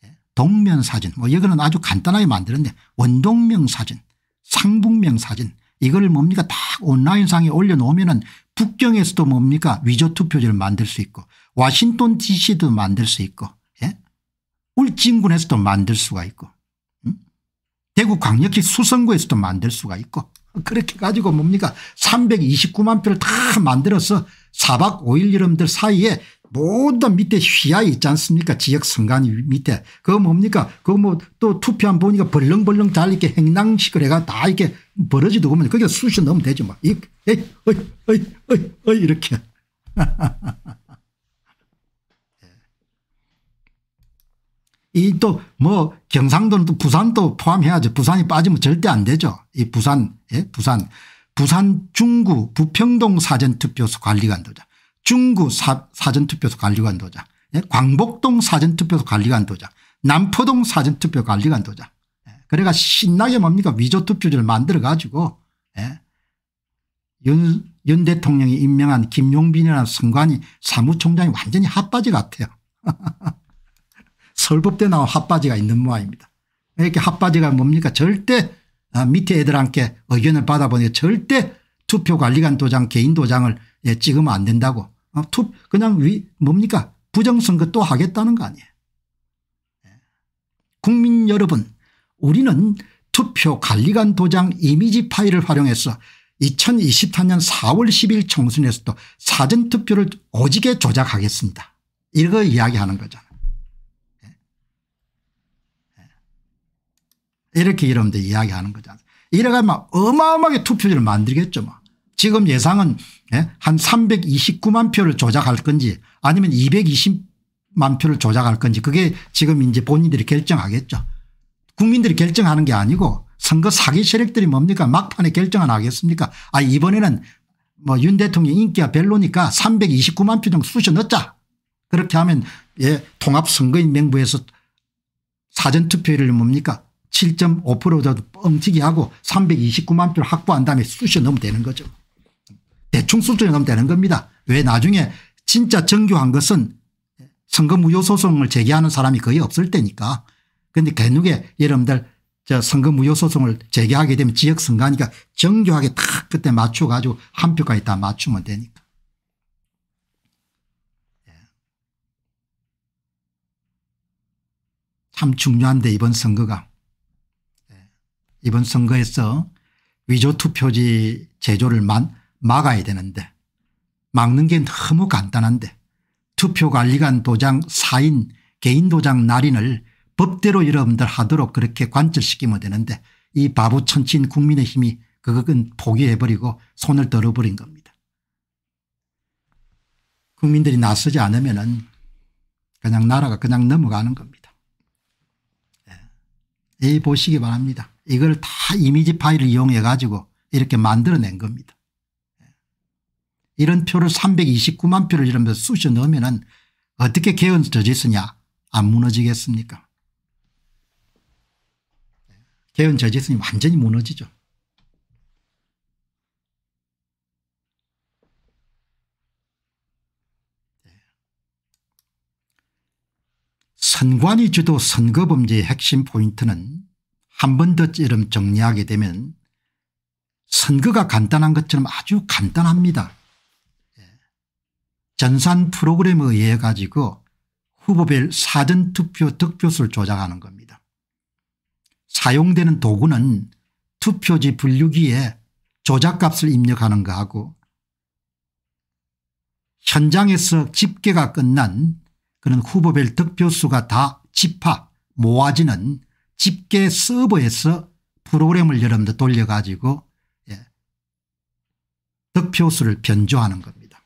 예? 동면 사진 뭐 이거는 아주 간단하게 만들었는데 원동명 사진 상북명 사진 이걸 뭡니까 딱 온라인상에 올려놓으면 은 북경에서도 뭡니까 위조투표지를 만들 수 있고 와싱턴 dc도 만들 수 있고 예? 울진군에서도 만들 수가 있고 대구 광역시 수성구에서도 만들 수가 있고 그렇게 가지고 뭡니까 329만 표를 다 만들어서 4박 5일 여러분들 사이에 모든 밑에 휘하 있지 않습니까 지역 선관위 밑에 그거 뭡니까 그거 뭐 또 투표한 보니까 벌렁벌렁 잘 이렇게 행랑식을 해가 다 이렇게 벌어지도 보면 거기게 수시 넣으면 되죠 뭐. 이, 에이, 어이, 어이, 어이, 어이 이렇게. 이또뭐 경상도는 또 부산도 포함해야죠. 부산이 빠지면 절대 안 되죠. 이 부산 예 부산 부산 중구 부평동 사전투표소 관리관도자 중구 사, 사전투표소 관리관도자 예? 광복동 사전투표소 관리관도자 남포동 사전투표 관리관도자 예? 그래가 신나게 뭡니까 위조투표지를 만들어 가지고 예? 윤, 윤 대통령이 임명한 김용빈이라는 선관이 사무총장이 완전히 핫바지 같아요. 설법대 나온 핫바지가 있는 모양입니다. 이렇게 핫바지가 뭡니까 절대 아, 밑에 애들한테 의견을 받아보니 절대 투표관리관 도장 개인 도장을 예, 찍으면 안 된다고 어, 그냥 위 뭡니까 부정선거 또 하겠다는 거 아니에요. 예. 국민 여러분 우리는 투표관리관 도장 이미지 파일을 활용해서 2024년 4월 10일 총선에서도 사전투표를 오지게 조작하겠습니다. 이거 이야기하는 거잖아요. 이렇게 여러분들 이야기하는 거죠. 이래가 막 어마어마하게 투표율을 만들겠죠. 막. 지금 예상은 예? 한 329만 표를 조작할 건지 아니면 220만 표를 조작할 건지 그게 지금 이제 본인들이 결정하겠죠. 국민들이 결정하는 게 아니고 선거 사기 세력들이 뭡니까 막판에 결정은 하겠습니까 아 이번에는 뭐 윤 대통령 인기가 별로니까 329만 표 정도 쑤셔 넣자 그렇게 하면 예 통합선거인 명부에서 사전투표율을 뭡니까 7.5%라도 뻥튀기 하고 329만 표를 확보한 다음에 수시셔 넣으면 되는 거죠. 대충 쑤셔 넣으면 되는 겁니다. 왜 나중에 진짜 정교한 것은 선거 무효 소송을 제기하는 사람이 거의 없을 때니까. 그런데 개누게 여러분들 저 선거 무효 소송을 제기하게 되면 지역 선거니까 하 정교하게 딱 그때 맞춰 가지고 한 표까지 다 맞추면 되니까. 예. 참 중요한데 이번 선거가. 이번 선거에서 위조 투표지 제조를 막아야 되는데 막는 게 너무 간단한데 투표관리관 도장 사인 개인 도장 날인을 법대로 여러분들 하도록 그렇게 관철시키면 되는데 이 바보 천친 국민의힘이 그건 포기해버리고 손을 떨어버린 겁니다. 국민들이 나서지 않으면 은 그냥 나라가 그냥 넘어가는 겁니다. 예. 이 예, 보시기 바랍니다. 이걸 다 이미지 파일을 이용해 가지고 이렇게 만들어낸 겁니다. 예. 이런 표를 329만 표를 이러면서 쑤셔 넣으면 은 어떻게 개헌 저지쓰냐 안 무너지겠습니까 예. 개헌 저지쓰니 완전히 무너지죠. 예. 선관위 주도 선거범죄의 핵심 포인트는 한번더처름 정리하게 되면 선거가 간단한 것처럼 아주 간단합니다. 예. 전산 프로그램에 의해 가지고 후보별 사전투표 득표수를 조작하는 겁니다. 사용되는 도구는 투표지 분류기에 조작값을 입력하는 거하고 현장에서 집계가 끝난 그런 후보별 득표수가 다 집합 모아지는 집계 서버에서 프로그램을 여러분들 돌려가지고 예. 득표수를 변조하는 겁니다.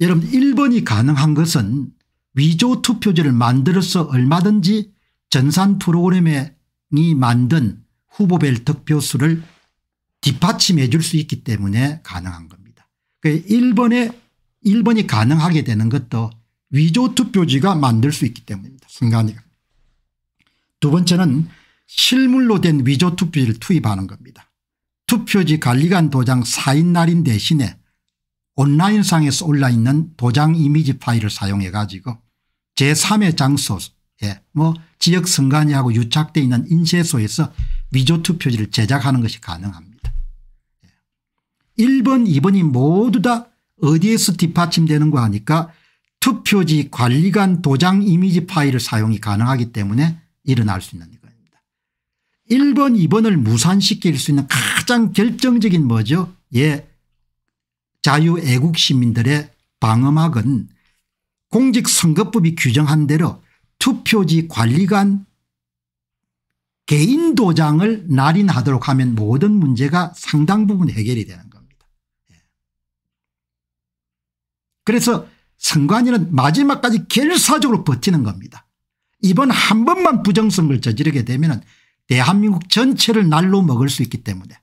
여러분 1번이 가능한 것은 위조 투표지를 만들어서 얼마든지 전산 프로그램이 만든 후보별 득표수를 뒷받침해 줄 수 있기 때문에 가능한 겁니다. 1번에 그 1번이 가능하게 되는 것도 위조 투표지가 만들 수 있기 때문입니다. 순간이가. 두 번째는 실물로 된 위조 투표지를 투입하는 겁니다. 투표지 관리관 도장 사인 날인 대신에 온라인상에서 올라있는 도장 이미지 파일을 사용해 가지고 제3의 장소에 뭐 지역 선관위하고 유착되어 있는 인쇄소에서 위조 투표지를 제작하는 것이 가능합니다. 1번 2번이 모두 다 어디에서 뒷받침되는 거 하니까 투표지 관리관 도장 이미지 파일을 사용이 가능하기 때문에 일어날 수 있는 겁니다. 1번 2번을 무산시킬 수 있는 가장 결정적인 뭐죠 예 자유애국 시민들의 방어막은 공직선거법이 규정한 대로 투표지 관리관 개인 도장을 날인하도록 하면 모든 문제가 상당 부분 해결이 되는 겁니다. 예. 그래서 선관위는 마지막까지 결사적으로 버티는 겁니다. 이번 한 번만 부정선거를 저지르게 되면 대한민국 전체를 날로 먹을 수 있기 때문에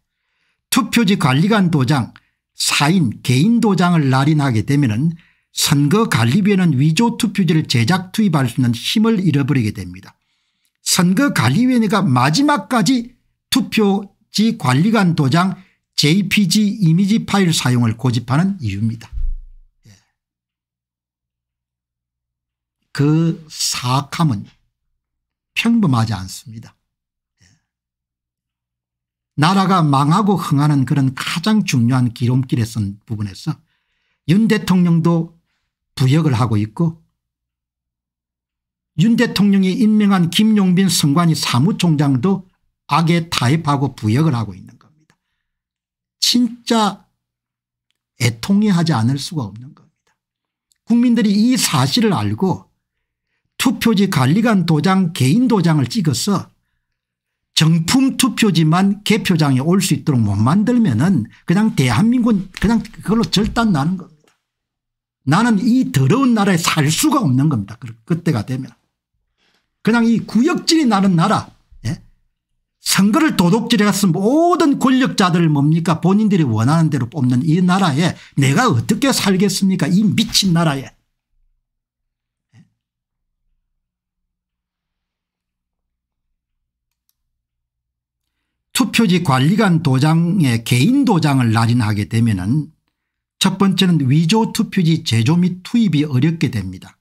투표지 관리관 도장 사인 개인 도장을 날인하게 되면 선거관리위원회는 위조 투표지를 제작 투입할 수 있는 힘을 잃어버리게 됩니다. 선거관리위원회가 마지막까지 투표지 관리관 도장 jpg 이미지 파일 사용을 고집하는 이유입니다. 그 사악함은 평범하지 않습니다. 예. 나라가 망하고 흥하는 그런 가장 중요한 기름길에 선 부분에서 윤 대통령도 부역을 하고 있고 윤 대통령이 임명한 김용빈 선관위 사무총장도 악에 타협하고 부역을 하고 있는 겁니다. 진짜 애통이 하지 않을 수가 없는 겁니다. 국민들이 이 사실을 알고 투표지 관리관 도장 개인 도장을 찍어서 정품 투표지만 개표장에 올 수 있도록 못 만들면 은 그냥 대한민국은 그냥 그걸로 절단 나는 겁니다. 나는 이 더러운 나라에 살 수가 없는 겁니다. 그때가 되면. 그냥 이 구역질이 나는 나라 예? 선거를 도둑질해서 갔 모든 권력자들을 뭡니까 본인들이 원하는 대로 뽑는 이 나라에 내가 어떻게 살겠습니까 이 미친 나라에 목지 관리관 도장의 개인 도장을 날인하게 되면 첫 번째는 위조 투표지 제조 및 투입이 어렵게 됩니다.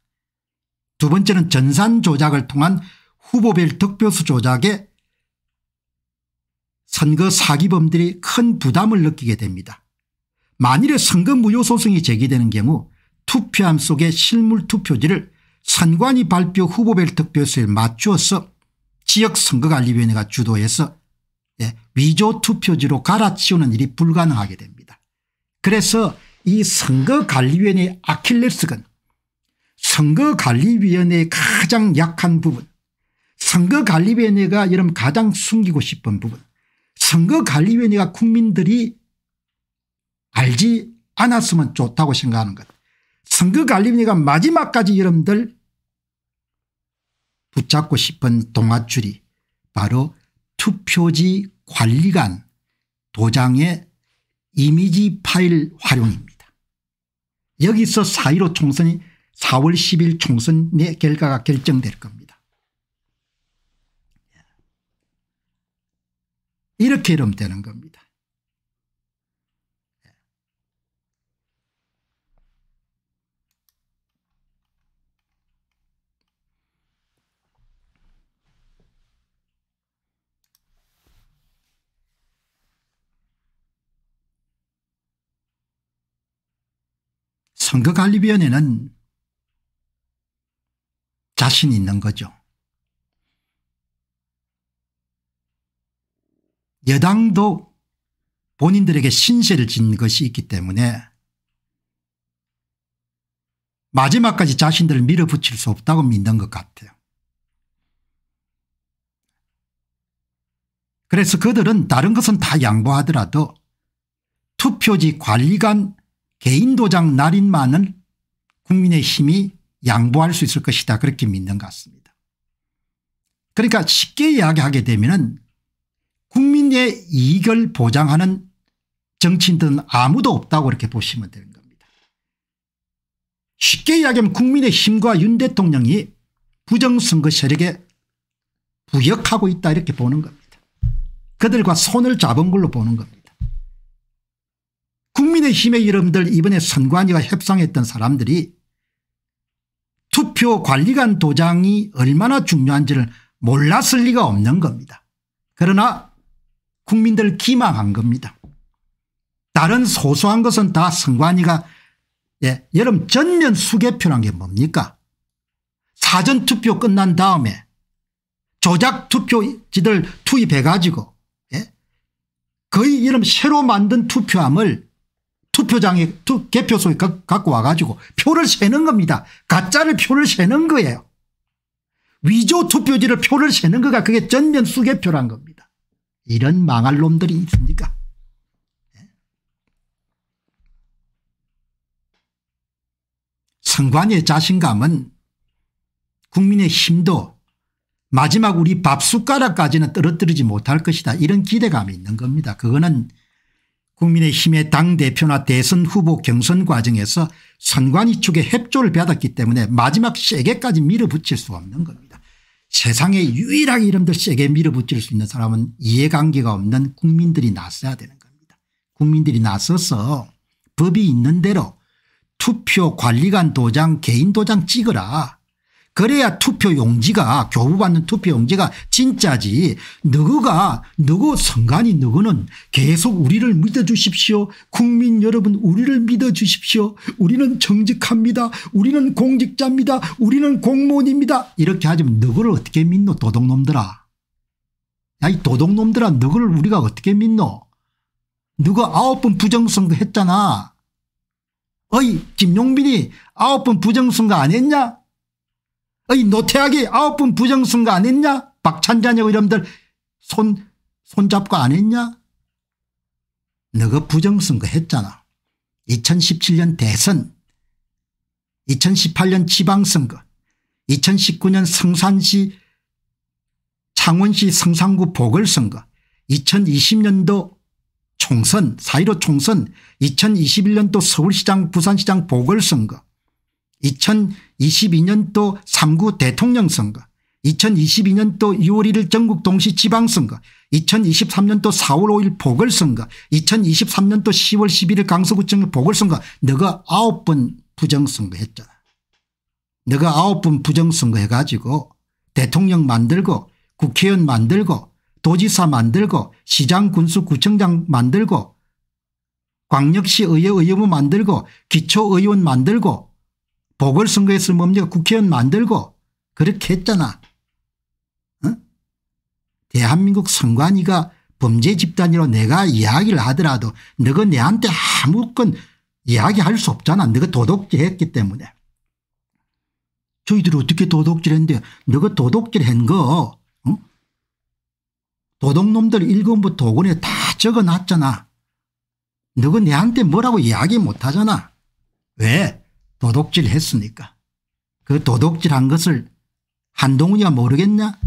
두 번째는 전산 조작을 통한 후보별 득표수 조작에 선거 사기범들이 큰 부담을 느끼게 됩니다. 만일에 선거 무효 소송이 제기되는 경우 투표함 속의 실물 투표지를 선관위 발표 후보별 득표수에 맞추어서 지역선거관리위원회가 주도해서 예, 위조 투표지로 갈아치우는 일이 불가능하게 됩니다. 그래서 이 선거관리위원회의 아킬레스건 선거관리위원회의 가장 약한 부분 선거관리위원회가 여러분 가장 숨기고 싶은 부분 선거관리위원회가 국민들이 알지 않았으면 좋다고 생각하는 것 선거관리위원회가 마지막까지 여러분들 붙잡고 싶은 동아줄이 바로 투표지 관리관 도장의 이미지 파일 활용입니다. 여기서 4.15 총선이 4월 10일 총선 내 결과가 결정될 겁니다. 이렇게 이러면 되는 겁니다. 선거관리위원회는 자신이 있는 거죠. 여당도 본인들에게 신세를 진 것이 있기 때문에 마지막까지 자신들을 밀어붙일 수 없다고 믿는 것 같아요. 그래서 그들은 다른 것은 다 양보하더라도 투표지 관리관 개인 도장 날인만은 국민의힘이 양보할 수 있을 것이다 그렇게 믿는 것 같습니다. 그러니까 쉽게 이야기하게 되면 국민의 이익을 보장하는 정치인들은 아무도 없다고 이렇게 보시면 되는 겁니다. 쉽게 이야기하면 국민의힘과 윤 대통령이 부정선거 세력에 부역하고 있다 이렇게 보는 겁니다. 그들과 손을 잡은 걸로 보는 겁니다. 국민의힘의 이름들 이번에 선관위가 협상했던 사람들이 투표 관리관 도장이 얼마나 중요한지를 몰랐을 리가 없는 겁니다. 그러나 국민들 기망한 겁니다. 다른 소소한 것은 다 선관위가 예, 여름 전면 수개표란 게 뭡니까 사전투표 끝난 다음에 조작투표지들 투입해 가지고 예? 거의 이런 새로 만든 투표함을 투표장에 투, 개표소에 갖고 와가지고 표를 세는 겁니다. 가짜를 표를 세는 거예요. 위조 투표지를 표를 세는 거가 그게 전면 수개표란 겁니다. 이런 망할 놈들이 있습니까? 선관위의 예? 자신감은 국민의 힘도 마지막 우리 밥 숟가락까지는 떨어뜨리지 못할 것이다. 이런 기대감이 있는 겁니다. 그거는 국민의힘의 당대표나 대선 후보 경선 과정에서 선관위 측의 협조를 받았기 때문에 마지막 세게까지 밀어붙일 수가 없는 겁니다. 세상에 유일하게 이름들 세게 밀어붙일 수 있는 사람은 이해관계가 없는 국민들이 나서야 되는 겁니다. 국민들이 나서서 법이 있는 대로 투표 관리관 도장 개인 도장 찍어라 그래야 투표 용지가 교부받는 투표 용지가 진짜지 누구가 누구 선관이누구는 계속 우리를 믿어주십시오. 국민 여러분 우리를 믿어주십시오. 우리는 정직합니다. 우리는 공직자입니다. 우리는 공무원입니다. 이렇게 하지면 누구를 어떻게 믿노 도둑놈들아. 야 이 도둑놈들아 누구를 우리가 어떻게 믿노. 누가 아홉 번 부정선거 했잖아. 어이 김용빈이 아홉 번 부정선거 안 했냐 이 노태학이 아홉 분 부정선거 안 했냐 박찬자녀고 이러분들 손 손잡고 안 했냐 너가 부정선거 했잖아 2017년 대선 2018년 지방선거 2019년 성산시 창원시 성산구 보궐선거 2020년도 총선 4.15 총선 2021년도 서울시장 부산시장 보궐선거 2022년도 3구 대통령 선거 2022년도 6월 1일 전국 동시 지방선거 2023년도 4월 5일 보궐선거 2023년도 10월 11일 강서구청 보궐선거 너가 9번 부정선거 했잖아. 너가 9번 부정선거 해가지고 대통령 만들고 국회의원 만들고 도지사 만들고 시장 군수 구청장 만들고 광역시 의회 의원부 만들고 기초의원 만들고 보궐선거에서 뭡니까 국회의원 만들고 그렇게 했잖아. 어? 대한민국 선관위가 범죄 집단이라 내가 이야기를 하더라도 너가 내한테 아무건 이야기할 수 없잖아. 너가 도둑질 했기 때문에. 저희들이 어떻게 도둑질했는데 너가 도둑질한 거 어? 도둑놈들 1권부터 5권에 다 적어놨잖아. 너가 내한테 뭐라고 이야기 못하잖아. 왜? 도둑질 했으니까. 그 도둑질한 것을 한동훈이가 모르겠냐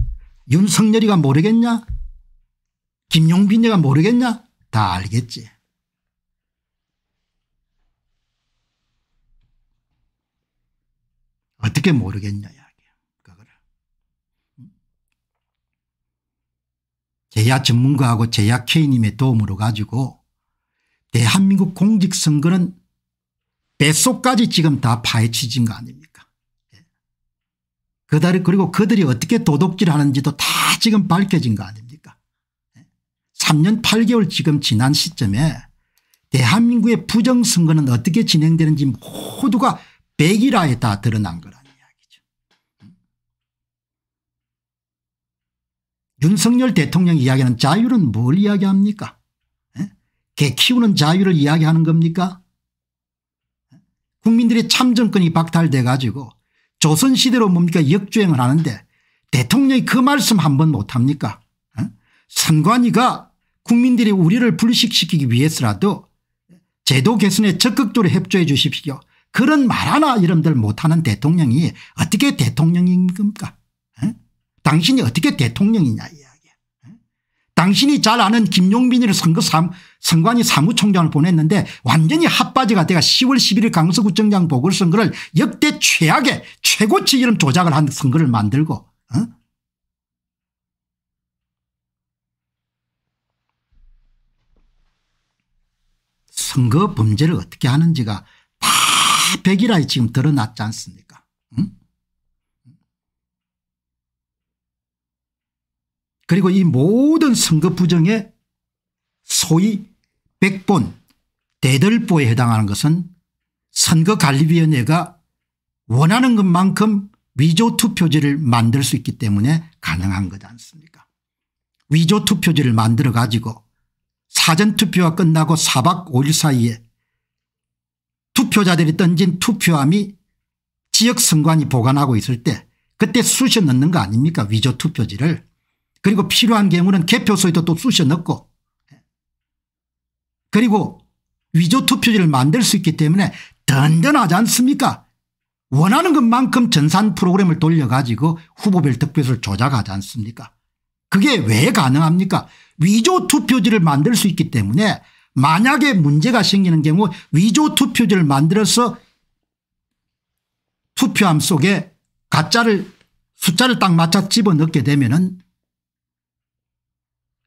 윤석열이가 모르겠냐 김용빈이가 모르겠냐 다 알겠지. 어떻게 모르겠냐 제야 전문가하고 제야 K님의 도움으로 가지고 대한민국 공직선거는 뱃속까지 지금 다 파헤치진 거 아닙니까 예. 그다리 그리고 그들이 어떻게 도둑질하는지도 다 지금 밝혀진 거 아닙니까 3년 예. 8개월 지금 지난 시점에 대한민국의 부정선거는 어떻게 진행되는지 모두가 백일화에 다 드러난 거라는 이야기죠. 음. 윤석열 대통령 이야기는 자유는 뭘 이야기합니까 예? 개 키우는 자유를 이야기하는 겁니까 국민들의 참정권이 박탈돼 가지고 조선시대로 뭡니까 역주행을 하는데 대통령이 그 말씀 한 번 못합니까 어? 선관위가 국민들이 우리를 불식시키기 위해서라도 제도 개선에 적극적으로 협조해 주십시오. 그런 말 하나 이름들 못하는 대통령이 어떻게 대통령인 겁니까 어? 당신이 어떻게 대통령이냐 이야기야. 어? 당신이 잘 아는 김용민이를 선거 삼 선관위 사무총장을 보냈는데 완전히 핫바지가 돼가 10월 11일 강서구청장 보궐선거를 역대 최악의 최고치 이름 조작을 한 선거를 만들고 어? 선거 범죄를 어떻게 하는지가 다 백일하에 지금 드러났지 않습니까 그리고 이 모든 선거 부정의 소위 백본 대들보에 해당하는 것은 선거관리위원회가 원하는 것만큼 위조 투표지를 만들 수 있기 때문에 가능한 거지 않습니까 위조 투표지를 만들어 가지고 사전투표가 끝나고 4박 5일 사이에 투표자들이 던진 투표함이 지역선관위 보관하고 있을 때 그때 쑤셔 넣는 거 아닙니까 위조 투표지를 그리고 필요한 경우는 개표소에도 또 쑤셔 넣고 그리고 위조 투표지를 만들 수 있기 때문에 든든하지 않습니까 원하는 것만큼 전산 프로그램을 돌려가지고 후보별 득표수를 조작하지 않습니까 그게 왜 가능합니까 위조 투표지를 만들 수 있기 때문에 만약에 문제가 생기는 경우 위조 투표지를 만들어서 투표함 속에 가짜를 숫자를 딱 맞춰 집어넣게 되면 은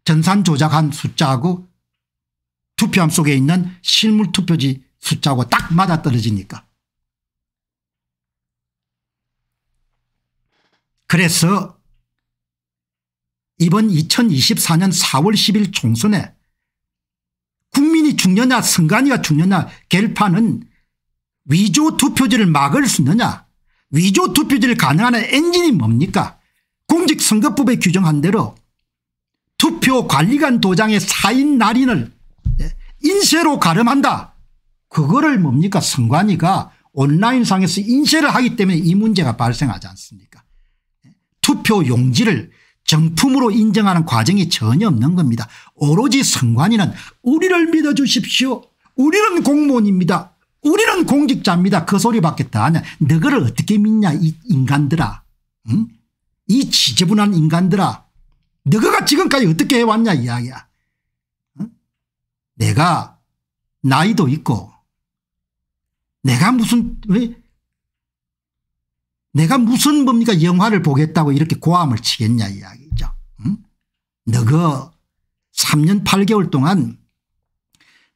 전산 조작한 숫자하고 투표함 속에 있는 실물 투표지 숫자하고 딱 맞아떨어지니까. 그래서 이번 2024년 4월 10일 총선에 국민이 죽느냐 선관위가 죽느냐 결판은 위조 투표지를 막을 수 있느냐 위조 투표지를 가능한 엔진이 뭡니까 공직선거법에 규정한 대로 투표관리관 도장의 사인 날인을 인쇄로 가름한다. 그거를 뭡니까 선관위가 온라인상에서 인쇄를 하기 때문에 이 문제가 발생하지 않습니까 투표 용지를 정품으로 인정하는 과정이 전혀 없는 겁니다. 오로지 선관위는 우리를 믿어주십시오. 우리는 공무원입니다. 우리는 공직자입니다. 그 소리밖에 다 하냐. 너거를 어떻게 믿냐 이 인간들아. 응? 이 지저분한 인간들아. 너거가 지금까지 어떻게 해왔냐 이야기야. 내가 나이도 있고 내가 무슨 왜 내가 무슨 뭡니까 영화를 보겠다고 이렇게 고함을 치겠냐 이야기죠. 응? 너그 3년 8개월 동안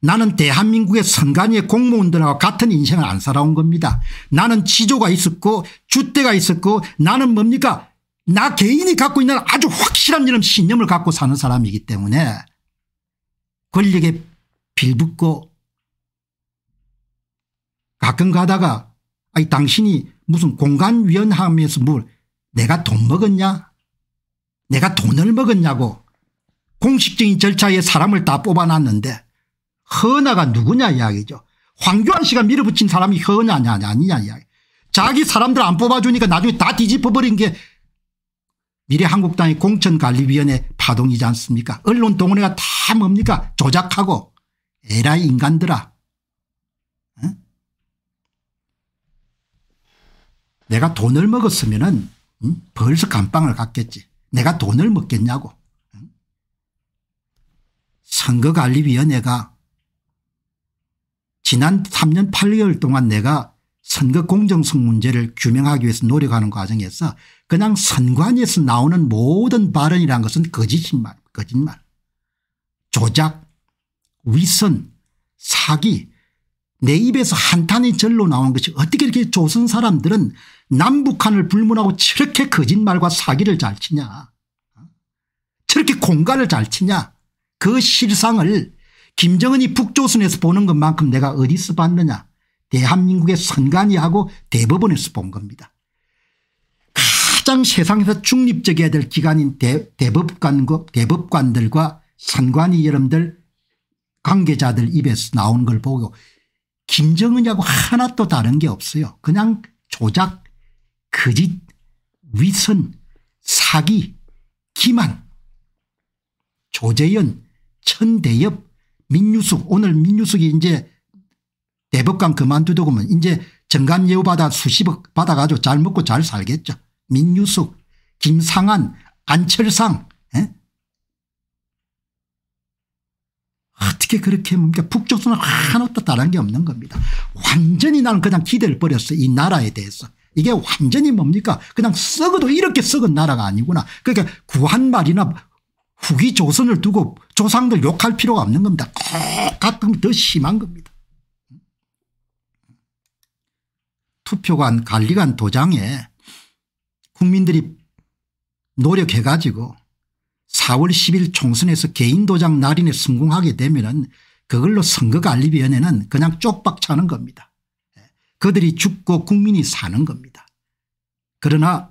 나는 대한민국의 선관위의 공무원들하고 같은 인생을 안 살아온 겁니다. 나는 지조가 있었고 주대가 있었고 나는 뭡니까 나 개인이 갖고 있는 아주 확실한 이런 신념을 갖고 사는 사람이기 때문에 권력의 빌붙고 가끔 가다가 아니 당신이 무슨 공간위원회에서뭘 내가 돈 먹었냐 내가 돈을 먹었냐고 공식적인 절차에 사람을 다 뽑아놨는데 허나가 누구냐 이야기죠. 황교안 씨가 밀어붙인 사람이 허나냐 아니냐 이야기. 자기 사람들 안 뽑아주니까 나중에 다 뒤집어버린 게 미래한국당의 공천관리위원회 파동이지 않습니까? 언론동원회가 다 뭡니까? 조작하고 에라 인간들아 응? 내가 돈을 먹었으면 응? 벌써 감방을 갔겠지. 내가 돈을 먹겠냐고. 응? 선거관리위원회가 지난 3년 8개월 동안 내가 선거 공정성 문제를 규명하기 위해서 노력하는 과정에서 그냥 선관위에서 나오는 모든 발언이란 것은 거짓말, 거짓말, 조작, 위선 사기 내 입에서 한탄이 절로 나온 것이 어떻게 이렇게 조선 사람들은 남북한을 불문하고 저렇게 거짓말과 사기를 잘 치냐 저렇게 공간을잘 치냐 그 실상을 김정은이 북조선에서 보는 것만큼 내가 어디서 봤느냐 대한민국의 선관위하고 대법원에서 본 겁니다. 가장 세상에서 중립적이어야 될 기관인 대, 대법관, 대법관들과 선관위 여러분들 관계자들 입에서 나오는 걸 보고 김정은이하고 하나 또 다른 게 없어요. 그냥 조작, 거짓, 위선, 사기, 기만, 조재현, 천대엽, 민유숙 오늘 민유숙이 이제 대법관 그만두고 면 이제 정관예우 받아 수십억 받아가지고 잘 먹고 잘 살겠죠. 민유숙, 김상한, 안철상 어떻게 그렇게 뭡니까 북쪽선은 하나도 다른 게 없는 겁니다. 완전히 나는 그냥 기대를 버렸어 이 나라에 대해서. 이게 완전히 뭡니까 그냥 썩어도 이렇게 썩은 나라가 아니구나. 그러니까 구한말이나 후기 조선을 두고 조상들 욕할 필요가 없는 겁니다. 똑같은 더 심한 겁니다. 투표관 관리관 도장에 국민들이 노력해 가지고 4월 10일 총선에서 개인도장 날인에 성공하게 되면 그걸로 선거관리위원회는 그냥 쪽박 차는 겁니다. 그들이 죽고 국민이 사는 겁니다. 그러나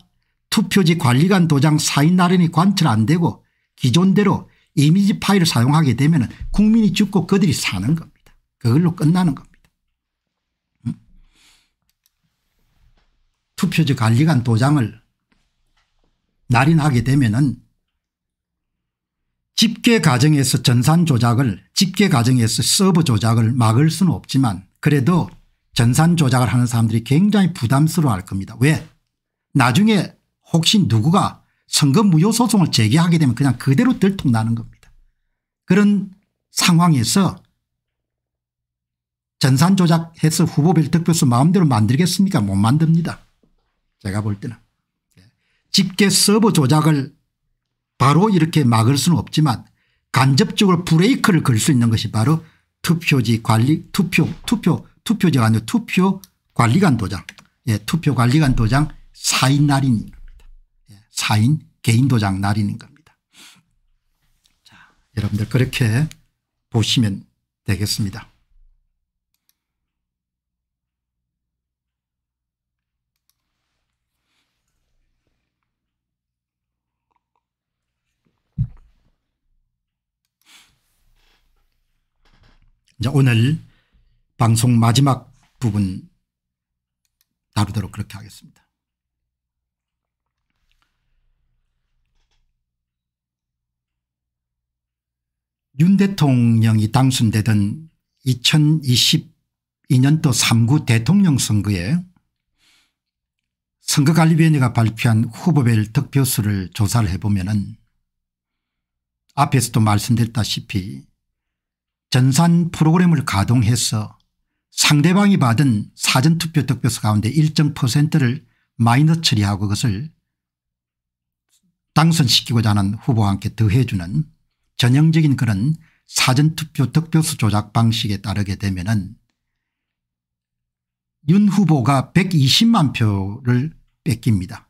투표지 관리관 도장 사인 날인이 관철 안 되고 기존대로 이미지 파일을 사용하게 되면 국민이 죽고 그들이 사는 겁니다. 그걸로 끝나는 겁니다. 음. 투표지 관리관 도장을 날인하게 되면 은 집계 과정에서 전산 조작을 집계 과정에서 서버 조작을 막을 수는 없지만 그래도 전산 조작을 하는 사람들이 굉장히 부담스러워할 겁니다. 왜? 나중에 혹시 누구가 선거 무효 소송을 제기하게 되면 그냥 그대로 들통나는 겁니다. 그런 상황에서 전산 조작해서 후보별 득표수 마음대로 만들겠습니까 못 만듭니다. 제가 볼 때는. 네. 집계 서버 조작을 바로 이렇게 막을 수는 없지만 간접적으로 브레이크를 걸 수 있는 것이 바로 투표지 관리 투표 투표 투표지가 아니라 투표 관리관 도장 예, 투표 관리관 도장 사인 날인인 겁니다. 예, 사인 개인 도장 날인 겁니다. 자, 여러분들 그렇게 보시면 되겠습니다. 이제 오늘 방송 마지막 부분 다루도록 그렇게 하겠습니다. 윤 대통령이 당선되던 2022년도 3구 대통령 선거에 선거관리위원회가 발표한 후보별 득표수를 조사를 해보면 앞에서도 말씀드렸다시피 전산 프로그램을 가동해서 상대방이 받은 사전투표 득표수 가운데 일정 퍼센트를 마이너 처리하고 그것을 당선시키고자 하는 후보와 함께 더해주는 전형적인 그런 사전투표 득표수 조작 방식에 따르게 되면 은윤 후보가 120만 표를 뺏깁니다.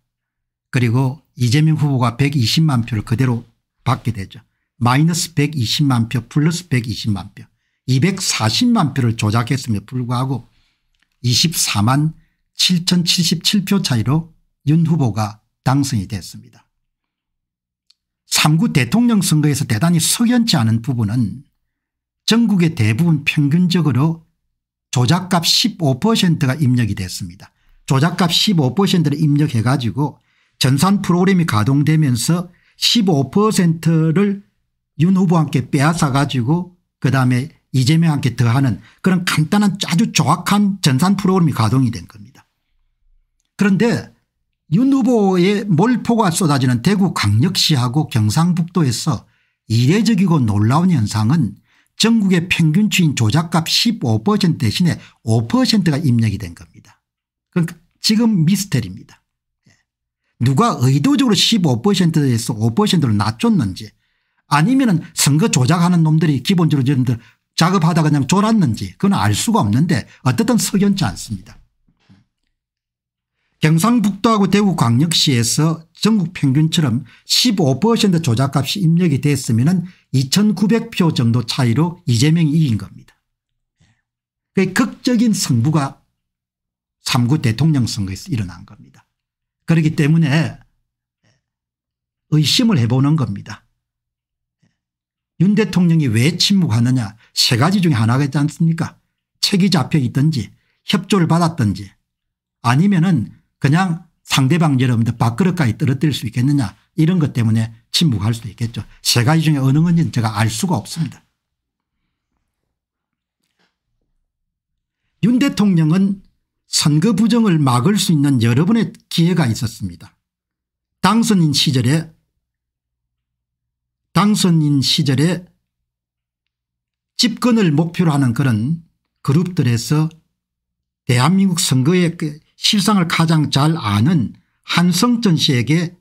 그리고 이재명 후보가 120만 표를 그대로 받게 되죠. 마이너스 120만 표 플러스 120만 표 240만 표를 조작했음에 불구하고 24만 7077표 차이로 윤 후보가 당선이 됐습니다. 3구 대통령 선거에서 대단히 석연치 않은 부분은 전국의 대부분 평균적으로 조작값 15%가 입력이 됐습니다. 조작값 15%를 입력해 가지고 전산 프로그램이 가동되면서 15%를 윤 후보한테 빼앗아가지고 그다음에 이재명한테 더하는 그런 간단한 아주 정확한 전산 프로그램이 가동이 된 겁니다. 그런데 윤 후보의 몰포가 쏟아지는 대구 강력시하고 경상북도에서 이례적이고 놀라운 현상은 전국의 평균치인 조작값 15% 대신에 5%가 입력이 된 겁니다. 그러니까 지금 미스터리입니다. 예. 누가 의도적으로 15%에서 5를 낮췄는지 아니면은 선거 조작하는 놈들이 기본적으로 저런들 작업하다 가 그냥 졸았는지 그건 알 수가 없는데 어쨌든 석연치 않습니다. 경상북도하고 대구광역시에서 전국 평균처럼 15% 조작값이 입력이 됐으면 2900표 정도 차이로 이재명이 이긴 겁니다. 그 극적인 승부가 3구 대통령 선거에서 일어난 겁니다. 그렇기 때문에 의심을 해보는 겁니다. 윤 대통령이 왜 침묵하느냐 세 가지 중에 하나가 있지 않습니까 책이 잡혀 있든지 협조를 받았든지 아니면 은 그냥 상대방 여러분들 밥그릇까지 떨어뜨릴 수 있겠느냐 이런 것 때문에 침묵할 수도 있겠죠. 세 가지 중에 어느 건지는 제가 알 수가 없습니다. 윤 대통령은 선거 부정을 막을 수 있는 여러 번의 기회가 있었습니다. 당선인 시절에 당선인 시절에 집권을 목표로 하는 그런 그룹들에서 대한민국 선거의 그 실상을 가장 잘 아는 한성전 씨에게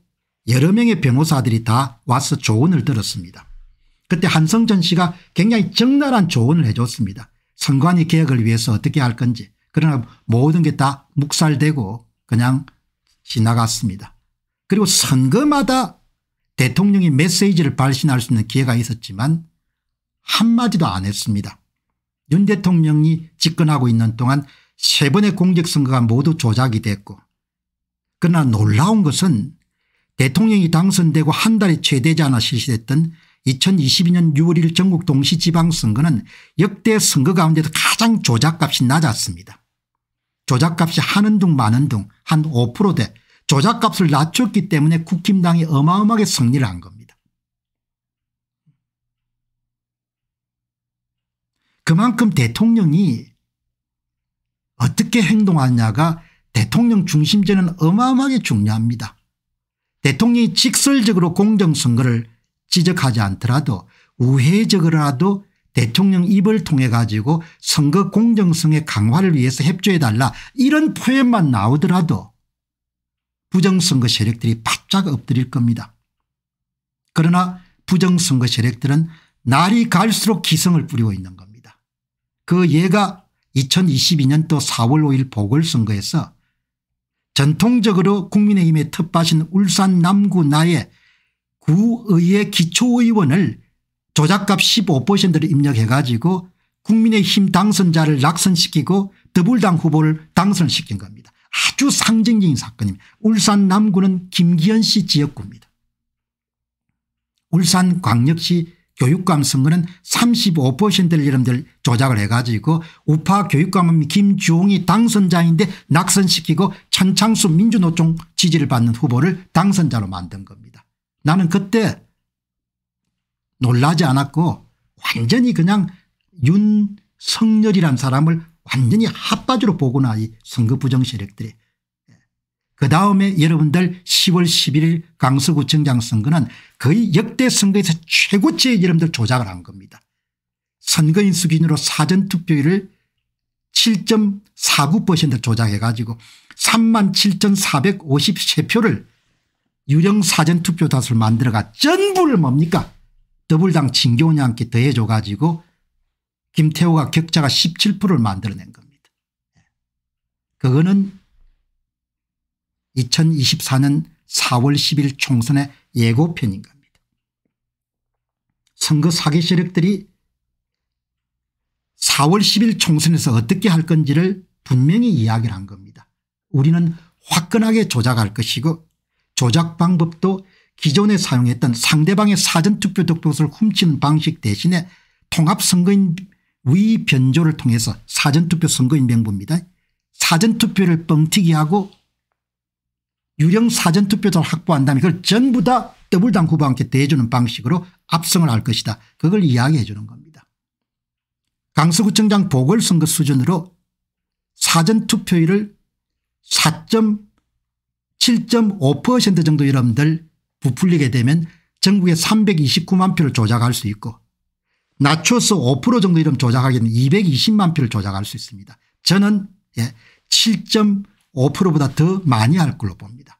여러 명의 변호사들이 다 와서 조언을 들었습니다. 그때 한성전 씨가 굉장히 적나라한 조언을 해줬습니다. 선관위 개혁을 위해서 어떻게 할 건지 그러나 모든 게 다 묵살되고 그냥 지나갔습니다. 그리고 선거마다 대통령이 메시지를 발신할 수 있는 기회가 있었지만 한마디도 안 했습니다. 윤 대통령이 집권하고 있는 동안 세 번의 공직선거가 모두 조작이 됐고 그러나 놀라운 것은 대통령이 당선되고 한 달이 채 되지 않아 실시됐던 2022년 6월 1일 전국 동시지방선거는 역대 선거 가운데서 가장 조작값이 낮았습니다. 조작값이 하는 둥 마는 둥한 5%대 조작값을 낮췄기 때문에 국힘당이 어마어마하게 승리를 한 겁니다. 그만큼 대통령이 어떻게 행동하냐가 대통령 중심제는 어마어마하게 중요합니다. 대통령이 직설적으로 공정선거를 지적하지 않더라도 우회적으로라도 대통령 입을 통해 가지고 선거 공정성의 강화를 위해서 협조해달라 이런 표현만 나오더라도 부정선거 세력들이 바짝 엎드릴 겁니다. 그러나 부정선거 세력들은 날이 갈수록 기승을 뿌리고 있는 겁니다. 그 예가 2022년도 4월 5일 보궐선거에서 전통적으로 국민의힘의 텃밭인 울산 남구 나의 구의회 기초의원을 조작값 15%를 입력해 가지고 국민의힘 당선자를 낙선시키고 더불당 후보를 당선시킨 겁니다. 아주 상징적인 사건입니다. 울산 남구는 김기현 씨 지역구입니다. 울산 광역시 교육감 선거는 35%를 여러분들 조작을 해가지고 우파 교육감은 김주홍이 당선자인데 낙선시키고 천창수 민주노총 지지를 받는 후보를 당선자로 만든 겁니다. 나는 그때 놀라지 않았고 완전히 그냥 윤석열이란 사람을 완전히 핫바지로 보구나 이 선거 부정 세력들이. 예. 그 다음에 여러분들 10월 11일 강서구청장 선거는 거의 역대 선거에서 최고치의 여러분들 조작을 한 겁니다. 선거인 수준으로 사전투표율을 7.49% 조작해 가지고 37,453표를 유령 사전투표 다수 만들어가 전부를 뭡니까 더불당 진교원이 함께 더해줘 가지고 김태호가 격차가 17%를 만들어낸 겁니다. 그거는 2024년 4월 10일 총선의 예고편인 겁니다. 선거 사기 세력들이 4월 10일 총선에서 어떻게 할 건지를 분명히 이야기를 한 겁니다. 우리는 화끈하게 조작할 것이고 조작 방법도 기존에 사용했던 상대방의 사전투표 독도를 훔치는 방식 대신에 통합선거인 위 변조를 통해서 사전투표 선거인 명부입니다. 사전투표를 뻥튀기하고 유령 사전투표자를 확보한 다음에 그걸 전부 다 더블당 후보와 함께 대주는 방식으로 압승을 할 것이다. 그걸 이야기해 주는 겁니다. 강서구청장 보궐선거 수준으로 사전투표율을 4.7.5% 정도 여러분들 부풀리게 되면 전국에 329만 표를 조작할 수 있고 낮춰서 5% 정도 이름 조작하기에는 220만 표를 조작할 수 있습니다. 저는 예, 7.5%보다 더 많이 할 걸로 봅니다.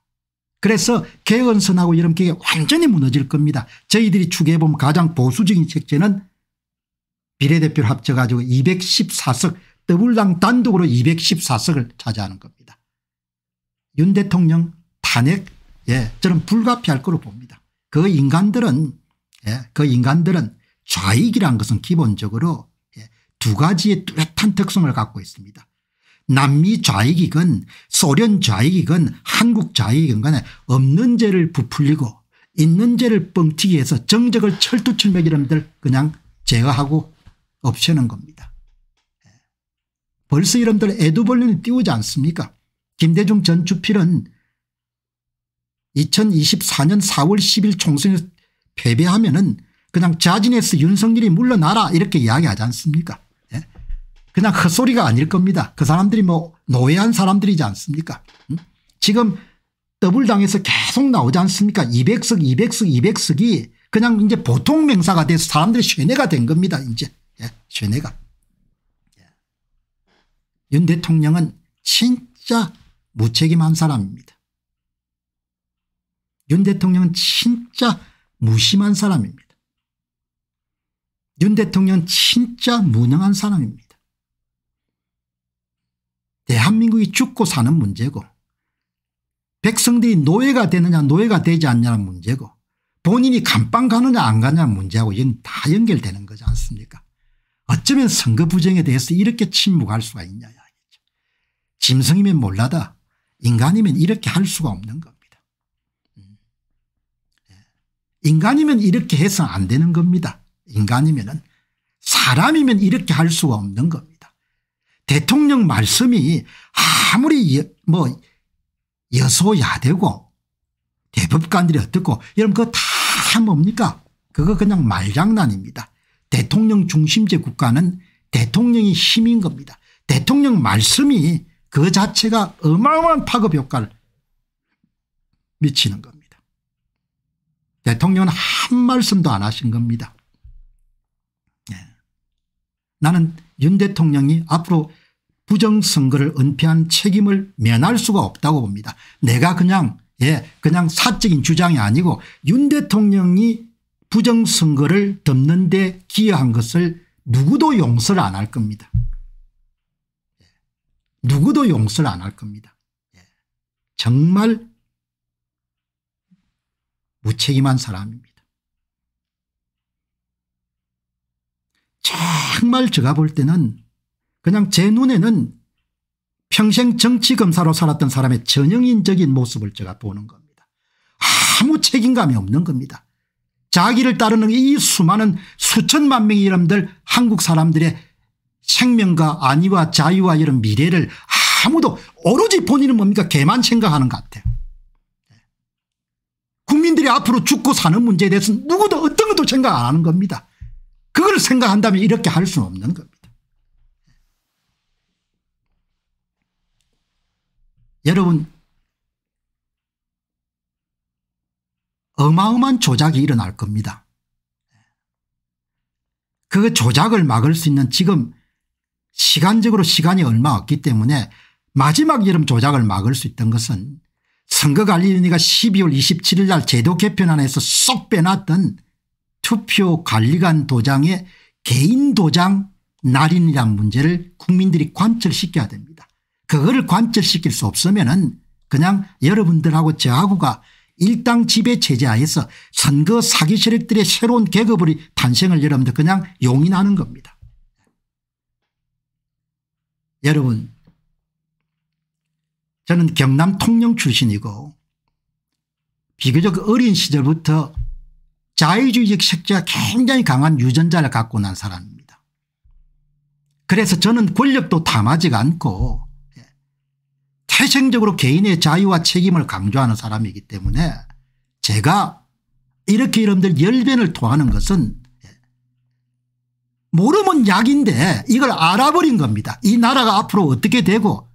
그래서 개헌선하고 이름격 완전히 무너질 겁니다. 저희들이 추계해보면 가장 보수적인 색채는 비례대표를 합쳐가지고 214석 더블당 단독으로 214석을 차지하는 겁니다. 윤 대통령 탄핵 예 저는 불가피할 거로 봅니다. 그 인간들은 예, 그 인간들은 좌익이란 것은 기본적으로 예, 두 가지의 뚜렷한 특성을 갖고 있습니다. 남미 좌익이건 소련 좌익이건 한국 좌익이건 간에 없는 죄를 부풀리고 있는 죄를 뻥튀기 해서 정적을 철두철미이라들 그냥 제거하고 없애는 겁니다. 예. 벌써 이름들 애두벌리는 띄우지 않습니까 김대중 전 주필은 2024년 4월 10일 총선에서 패배하면 은 그냥 자진해서 윤석열이 물러나라 이렇게 이야기하지 않습니까 예? 그냥 헛소리가 아닐 겁니다. 그 사람들이 뭐 노예한 사람들이지 않습니까 음? 지금 더블당에서 계속 나오지 않습니까 200석 200석 200석이 그냥 이제 보통 명사가 돼서 사람들이 쇠뇌가 된 겁니다. 이제 예, 쇠뇌가. 예. 윤 대통령은 진짜 무책임한 사람입니다. 윤 대통령은 진짜 무심한 사람입니다. 윤 대통령 진짜 무능한 사람입니다. 대한민국이 죽고 사는 문제고 백성들이 노예가 되느냐 노예가 되지 않냐는 문제고 본인이 감방 가느냐 안 가느냐 문제하고 이건 다 연결되는 거지 않습니까 어쩌면 선거 부정에 대해서 이렇게 침묵할 수가 있냐 이야기죠. 짐승이면 몰라다 인간이면 이렇게 할 수가 없는 겁니다. 음. 예. 인간이면 이렇게 해서 안 되는 겁니다. 인간이면 사람이면 이렇게 할 수가 없는 겁니다. 대통령 말씀이 아무리 여, 뭐 여소야되고 대법관들이 어떻고 여러분 그거 다 뭡니까 그거 그냥 말장난입니다. 대통령 중심제 국가는 대통령이 힘인 겁니다. 대통령 말씀이 그 자체가 어마어마한 파급 효과를 미치는 겁니다. 대통령은 한 말씀도 안 하신 겁니다. 나는 윤 대통령이 앞으로 부정선거를 은폐한 책임을 면할 수가 없다고 봅니다. 내가 그냥 예 그냥 사적인 주장이 아니고 윤 대통령이 부정선거를 덮는 데 기여한 것을 누구도 용서를 안 할 겁니다. 예. 누구도 용서를 안 할 겁니다. 예. 정말 무책임한 사람입니다. 정말 제가 볼 때는 그냥 제 눈에는 평생 정치검사로 살았던 사람의 전형인적인 모습을 제가 보는 겁니다. 아무 책임감이 없는 겁니다. 자기를 따르는 이 수많은 수천만 명의 여러분들 한국 사람들의 생명과 안위와 자유와 이런 미래를 아무도 오로지 본인은 뭡니까 개만 생각하는 것 같아요. 네. 국민들이 앞으로 죽고 사는 문제에 대해서 는 누구도 어떤 것도 생각 안 하는 겁니다. 그걸 생각한다면 이렇게 할 수는 없는 겁니다. 여러분 어마어마한 조작이 일어날 겁니다. 그 조작을 막을 수 있는 지금 시간적으로 시간이 얼마 없기 때문에 마지막 여름 조작을 막을 수 있던 것은 선거관리위원회가 12월 27일 날 제도 개편안에서 쏙 빼놨던 투표관리관 도장의 개인 도장 날인이란 문제를 국민들이 관철시켜야 됩니다. 그거를 관철시킬 수 없으면 은 그냥 여러분들하고 저하고가 일당 지배 체제 하에서 선거 사기 세력들의 새로운 계급의 탄생을 여러분들 그냥 용인하는 겁니다. 여러분 저는 경남 통영 출신이고 비교적 어린 시절부터 자유주의적 색채가 굉장히 강한 유전자를 갖고 난 사람입니다. 그래서 저는 권력도 탐하지가 않고 예, 태생적으로 개인의 자유와 책임을 강조하는 사람이기 때문에 제가 이렇게 여러분들 열변을 토하는 것은 예, 모르면 약인데 이걸 알아버린 겁니다. 이 나라가 앞으로 어떻게 되고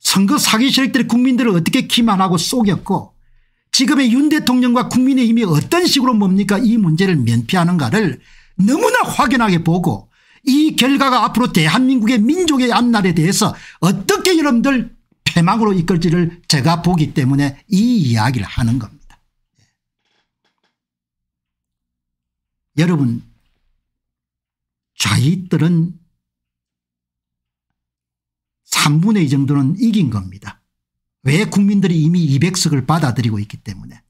선거 사기 세력들이 국민들을 어떻게 기만하고 속였고 지금의 윤 대통령과 국민의힘이 어떤 식으로 뭡니까 이 문제를 면피하는가를 너무나 확연하게 보고 이 결과가 앞으로 대한민국의 민족의 앞날에 대해서 어떻게 여러분들 폐망으로 이끌지를 제가 보기 때문에 이 이야기를 하는 겁니다. 예. 여러분 좌익들은 3분의 2 정도는 이긴 겁니다. 왜 국민들이 이미 200석을 받아들이고 있기 때문에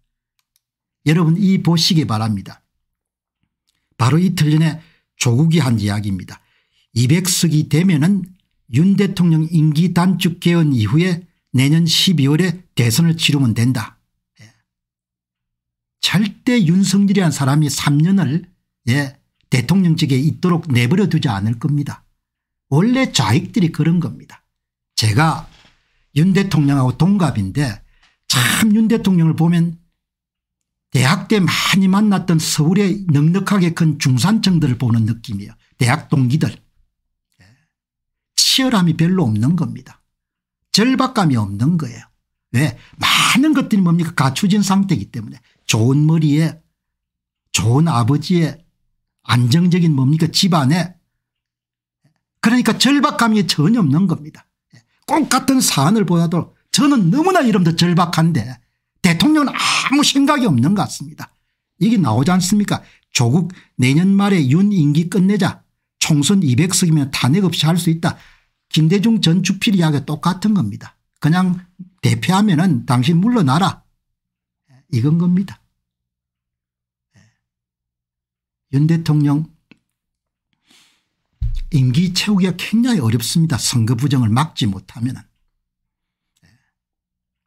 여러분 이 보시기 바랍니다. 바로 이틀 전에 조국이 한 이야기입니다. 200석이 되면은 윤 대통령 임기 단축 개헌 이후에 내년 12월에 대선을 치르면 된다. 예. 절대 윤석열이란 사람이 3년을 예, 대통령직에 있도록 내버려 두지 않을 겁니다. 원래 좌익들이 그런 겁니다. 제가 윤 대통령하고 동갑인데 참 윤 대통령을 보면 대학 때 많이 만났던 서울의 넉넉하게 큰 중산층들을 보는 느낌이에요. 대학 동기들. 예. 치열함이 별로 없는 겁니다. 절박감이 없는 거예요. 왜 많은 것들이 뭡니까 갖춰진 상태이기 때문에 좋은 머리에 좋은 아버지의 안정적인 뭡니까 집안에 그러니까 절박감이 전혀 없는 겁니다. 똑같은 사안을 보아도 저는 너무나 이름도 절박한데 대통령은 아무 생각이 없는 것 같습니다. 이게 나오지 않습니까 조국 내년 말에 윤 임기 끝내자 총선 200석이면 탄핵 없이 할 수 있다. 김대중 전 주필 이야기가 똑같은 겁니다. 그냥 대표하면 은 당신 물러나라 이건 겁니다. 예. 윤 대통령 임기 채우기가 굉장히 어렵습니다. 선거 부정을 막지 못하면 예.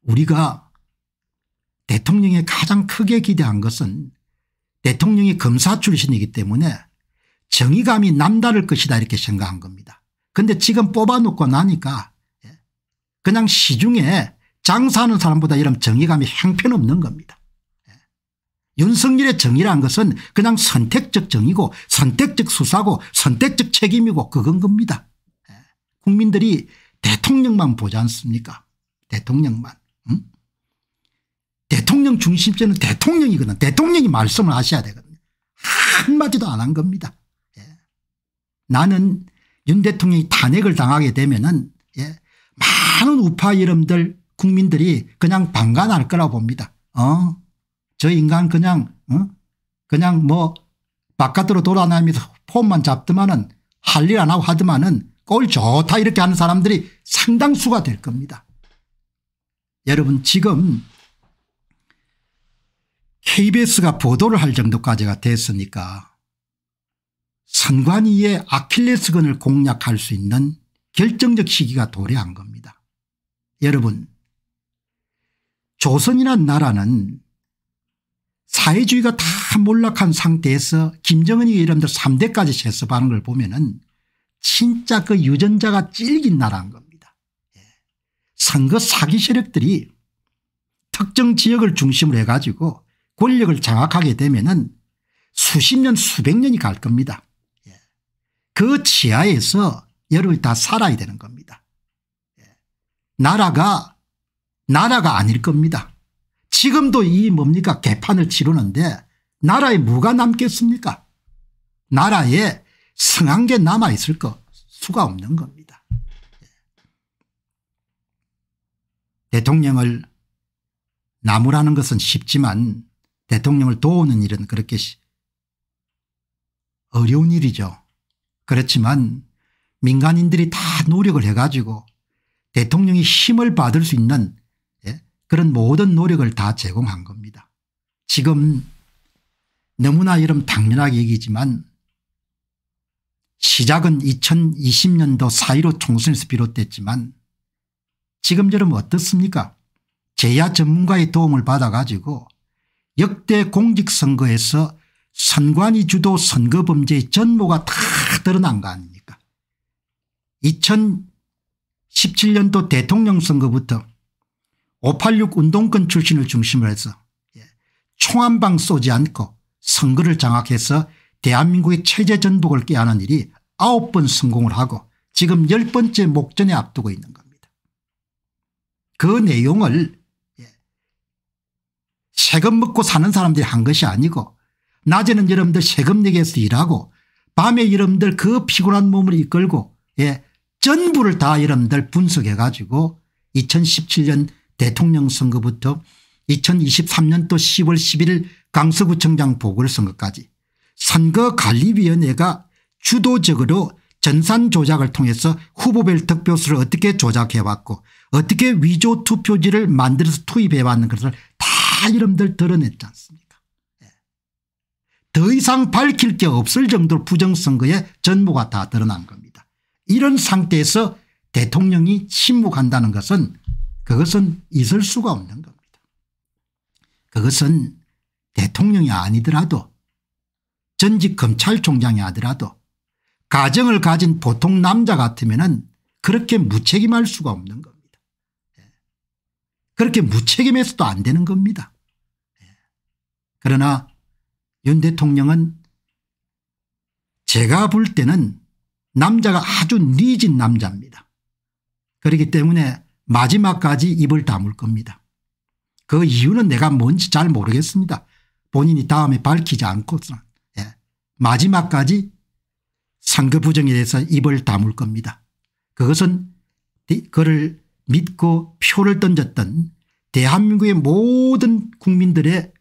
우리가 대통령에 가장 크게 기대한 것은 대통령이 검사 출신이기 때문에 정의감이 남다를 것이다 이렇게 생각한 겁니다. 그런데 지금 뽑아놓고 나니까 예, 그냥 시중에 장사하는 사람보다 이런 정의감이 형편없는 겁니다. 윤석열의 정의란 것은 그냥 선택적 정의고 선택적 수사고 선택적 책임이고 그건 겁니다. 예. 국민들이 대통령만 보지 않습니까 대통령만. 응? 대통령 중심제는 대통령이거든 대통령이 말씀을 하셔야 되거든요. 한마디도 안 한 겁니다. 예. 나는 윤 대통령이 탄핵을 당하게 되면 은 예. 많은 우파 이름들 국민들이 그냥 방관할 거라고 봅니다. 어? 저 인간 그냥 어? 그냥 뭐 바깥으로 돌아다니면서 폼만 잡더만은 할 일 안 하고 하더만은 꼴 좋다 이렇게 하는 사람들이 상당수가 될 겁니다. 여러분 지금 KBS가 보도를 할 정도까지가 됐으니까 선관위의 아킬레스건을 공략할 수 있는 결정적 시기가 도래한 겁니다. 여러분 조선이란 나라는 사회주의가 다 몰락한 상태에서 김정은이 이름들 3대까지 제습하는걸 보면은 진짜 그 유전자가 찔긴 나라인 겁니다. 예. 선거 사기 세력들이 특정 지역을 중심으로 해가지고 권력을 장악하게 되면은 수십 년 수백 년이 갈 겁니다. 예. 그 지하에서 여러분이 다 살아야 되는 겁니다. 예. 나라가 나라가 아닐 겁니다. 지금도 이 뭡니까 개판을 치르는데 나라에 뭐가 남겠습니까 나라에 성한 게 남아있을 거 수가 없는 겁니다. 예. 대통령을 나무라는 것은 쉽지만 대통령을 도우는 일은 그렇게 어려운 일이죠. 그렇지만 민간인들이 다 노력을 해가지고 대통령이 힘을 받을 수 있는 그런 모든 노력을 다 제공한 겁니다. 지금 너무나 이름 당연하게 얘기지만 시작은 2020년도 4.15 총선에서 비롯됐지만 지금 여러분 어떻습니까 제야 전문가의 도움을 받아 가지고 역대 공직선거에서 선관위 주도 선거범죄의 전모가 다 드러난 거 아닙니까 2017년도 대통령 선거부터 586 운동권 출신을 중심으로 해서 예, 총한 방 쏘지 않고 선거를 장악해서 대한민국의 체제 전복을 깨하는 일이 9번 성공을 하고 지금 10번째 목전에 앞두고 있는 겁니다. 그 내용을 예, 세금 먹고 사는 사람들이 한 것이 아니고 낮에는 여러분들 세금 내기에서 일하고 밤에 여러분들 그 피곤한 몸을 이끌고 예, 전부를 다 여러분들 분석해 가지고 2017년 대통령 선거부터 2023년도 10월 11일 강서구청장 보궐선거까지 선거관리위원회가 주도적으로 전산 조작을 통해서 후보별 득표수를 어떻게 조작해왔고 어떻게 위조 투표지를 만들어서 투입해왔는 것을 다여러분들 드러냈지 않습니까 네. 더 이상 밝힐 게 없을 정도로 부정선거에 전모가 다 드러난 겁니다. 이런 상태에서 대통령이 침묵한다는 것은 그것은 있을 수가 없는 겁니다. 그것은 대통령이 아니더라도 전직 검찰총장이 하더라도 가정을 가진 보통 남자 같으면 그렇게 무책임할 수가 없는 겁니다. 예. 그렇게 무책임해서도 안 되는 겁니다. 예. 그러나 윤 대통령은 제가 볼 때는 남자가 아주 니진 남자입니다. 그렇기 때문에 마지막까지 입을 다물 겁니다. 그 이유는 내가 뭔지 잘 모르겠습니다. 본인이 다음에 밝히지 않고서 예. 마지막까지 선거 부정에 대해서 입을 다물 겁니다. 그것은 그를 믿고 표를 던졌던 대한민국의 모든 국민들의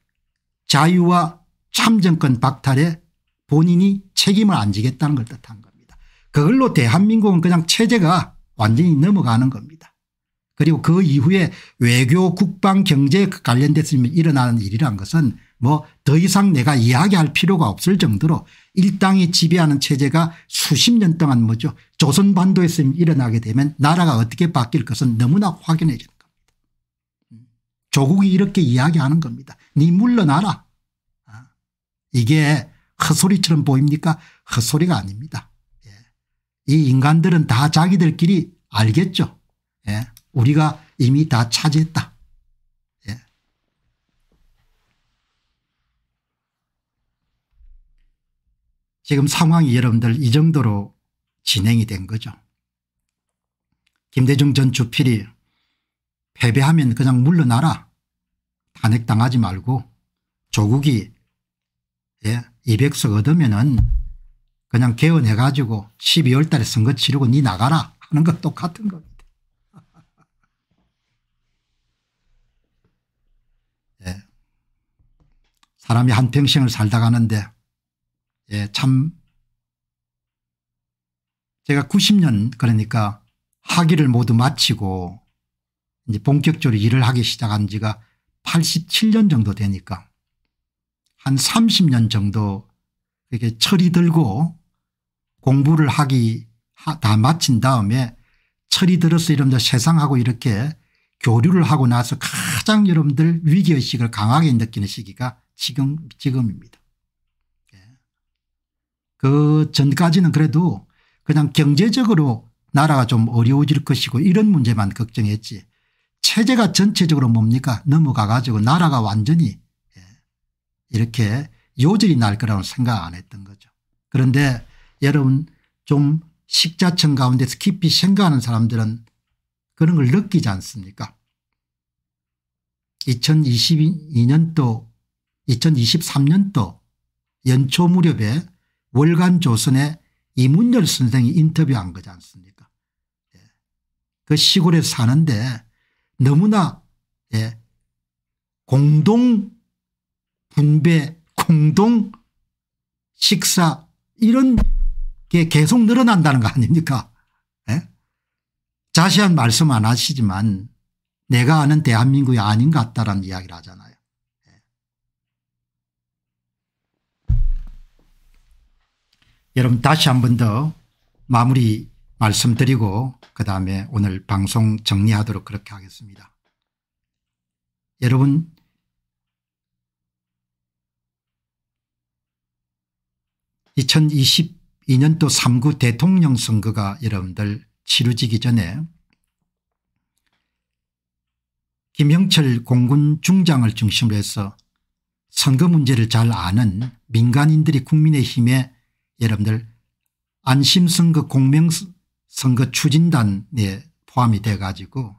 자유와 참정권 박탈에 본인이 책임을 안 지겠다는 걸 뜻한 겁니다. 그걸로 대한민국은 그냥 체제가 완전히 넘어가는 겁니다. 그리고 그 이후에 외교 국방 경제에 관련됐으면 일어나는 일이란 것은 뭐 더 이상 내가 이야기할 필요가 없을 정도로 일당이 지배하는 체제가 수십 년 동안 뭐죠 조선 반도에서 일어나게 되면 나라가 어떻게 바뀔 것은 너무나 확연해지는 겁니다. 음. 조국이 이렇게 이야기하는 겁니다. 니 물러나라. 아, 이게 헛소리처럼 보입니까 헛소리가 아닙니다. 예. 이 인간들은 다 자기들끼리 알겠죠. 예. 우리가 이미 다 차지했다. 예. 지금 상황이 여러분들 이 정도로 진행이 된 거죠. 김대중 전 주필이 패배하면 그냥 물러나라. 탄핵당하지 말고 조국이 예, 200석 얻으면은 그냥 개헌해 가지고 12월 달에 선거 치르고 니 나가라 하는 것 똑같은 겁니다. 사람이 한평생을 살다 가는데 예, 참 제가 90년 그러니까 학위를 모두 마치고 이제 본격적으로 일을 하기 시작한 지가 87년 정도 되니까 한 30년 정도 이렇게 철이 들고 공부를 하기 다 마친 다음에 철이 들어서 여러분들 세상하고 이렇게 교류를 하고 나서 가장 여러분들 위기의식을 강하게 느끼는 시기가 지금, 지금입니다. 예. 그 전까지는 그래도 그냥 경제적으로 나라가 좀 어려워질 것이고 이런 문제만 걱정했지 체제가 전체적으로 뭡니까 넘어가 가지고 나라가 완전히 예. 이렇게 요절이 날 거라고 생각 안 했던 거죠. 그런데 여러분 좀 식자층 가운데서 깊이 생각하는 사람들은 그런 걸 느끼지 않습니까 2022년도 2023년도 연초 무렵에 월간 조선의 이문열 선생이 인터뷰한 거지 않습니까 예. 그 시골에 사는데 너무나 예. 공동 분배 공동 식사 이런 게 계속 늘어난다는 거 아닙니까 예? 자세한 말씀 안 하시지만 내가 아는 대한민국이 아닌 것 같다라는 이야기를 하잖아요. 여러분 다시 한 번 더 마무리 말씀드리고 그다음에 오늘 방송 정리하도록 그렇게 하겠습니다. 여러분 이천이십 년도 3구 대통령 선거가 여러분들 치루지기 전에 김영철 공군 중장을 중심으로 해서 선거 문제를 잘 아는 민간인들이 국민의힘에 여러분들 안심선거 공명선거 추진단에 포함이 돼 가지고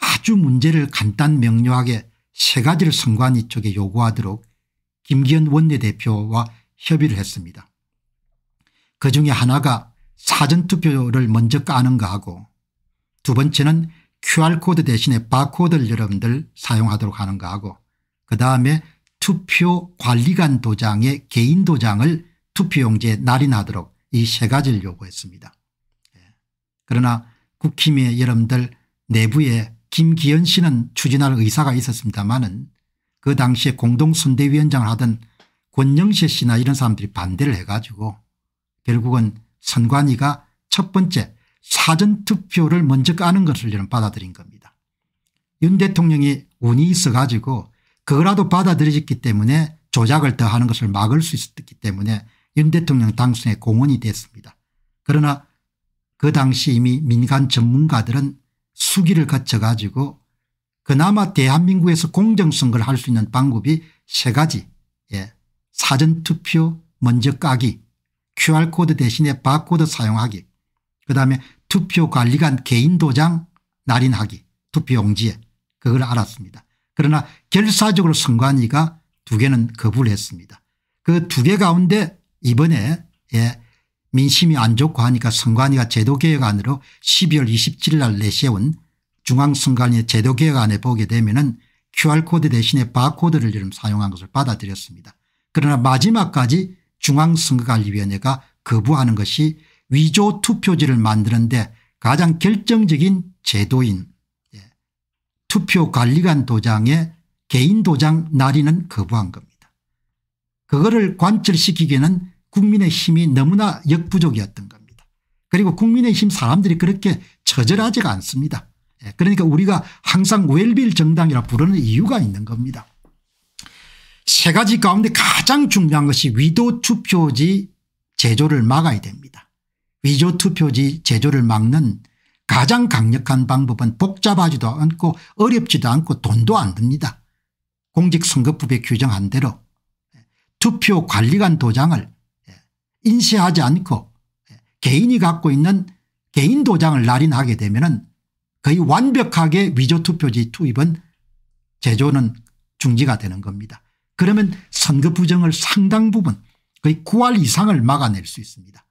아주 문제를 간단 명료하게 세 가지를 선관위 쪽에 요구하도록 김기현 원내대표와 협의를 했습니다. 그중에 하나가 사전투표를 먼저 까는 거하고 두 번째는 QR코드 대신에 바코드를 여러분들 사용하도록 하는 거하고 그 다음에 투표 관리관 도장에 개인 도장을 투표용지에 날이 나도록 이 세 가지를 요구했습니다. 예. 그러나 국힘의 여러분들 내부에 김기현 씨는 추진할 의사가 있었습니다마그 당시에 공동선대위원장을 하던 권영세 씨나 이런 사람들이 반대를 해가지고 결국은 선관위가 첫 번째 사전투표를 먼저 까는 것을 저는 받아들인 겁니다. 윤 대통령이 운이 있어가지고 그거라도 받아들여졌기 때문에 조작을 더하는 것을 막을 수 있었기 때문에 윤 대통령 당선에 공헌이 됐습니다. 그러나 그 당시 이미 민간 전문가들은 수기를 거쳐 가지고 그나마 대한민국에서 공정선거를 할 수 있는 방법이 세 가지 예. 사전투표 먼저 까기 QR코드 대신에 바코드 사용하기 그다음에 투표관리관 개인도장 날인하기 투표용지에 그걸 알았습니다. 그러나 결사적으로 선관위가 두 개는 거부를 했습니다. 그 두 개 가운데 이번에 예, 민심이 안 좋고 하니까 선관위가 제도개혁안으로 12월 27일 날 내세운 중앙선관위 의 제도개혁안에 보게 되면 은 QR코드 대신에 바코드를 좀 사용한 것을 받아들였습니다. 그러나 마지막까지 중앙선거관리위원회가 거부하는 것이 위조 투표지를 만드는데 가장 결정적인 제도인 예, 투표관리관 도장에 개인 도장 날인은 거부한 겁니다. 그거를 관철시키기에는 국민의힘이 너무나 역부족이었던 겁니다. 그리고 국민의힘 사람들이 그렇게 처절하지가 않습니다. 예, 그러니까 우리가 항상 웰빌 정당이라 부르는 이유가 있는 겁니다. 세 가지 가운데 가장 중요한 것이 위도 투표지 제조를 막아야 됩니다. 위조 투표지 제조를 막는 가장 강력한 방법은 복잡하지도 않고 어렵지도 않고 돈도 안 듭니다. 공직선거법에 규정한 대로 투표 관리관 도장을 예, 인쇄하지 않고 예, 개인이 갖고 있는 개인 도장을 날인하게 되면 거의 완벽하게 위조투표지 투입은 제조는 중지가 되는 겁니다. 그러면 선거 부정을 상당 부분 거의 9할 이상을 막아낼 수 있습니다.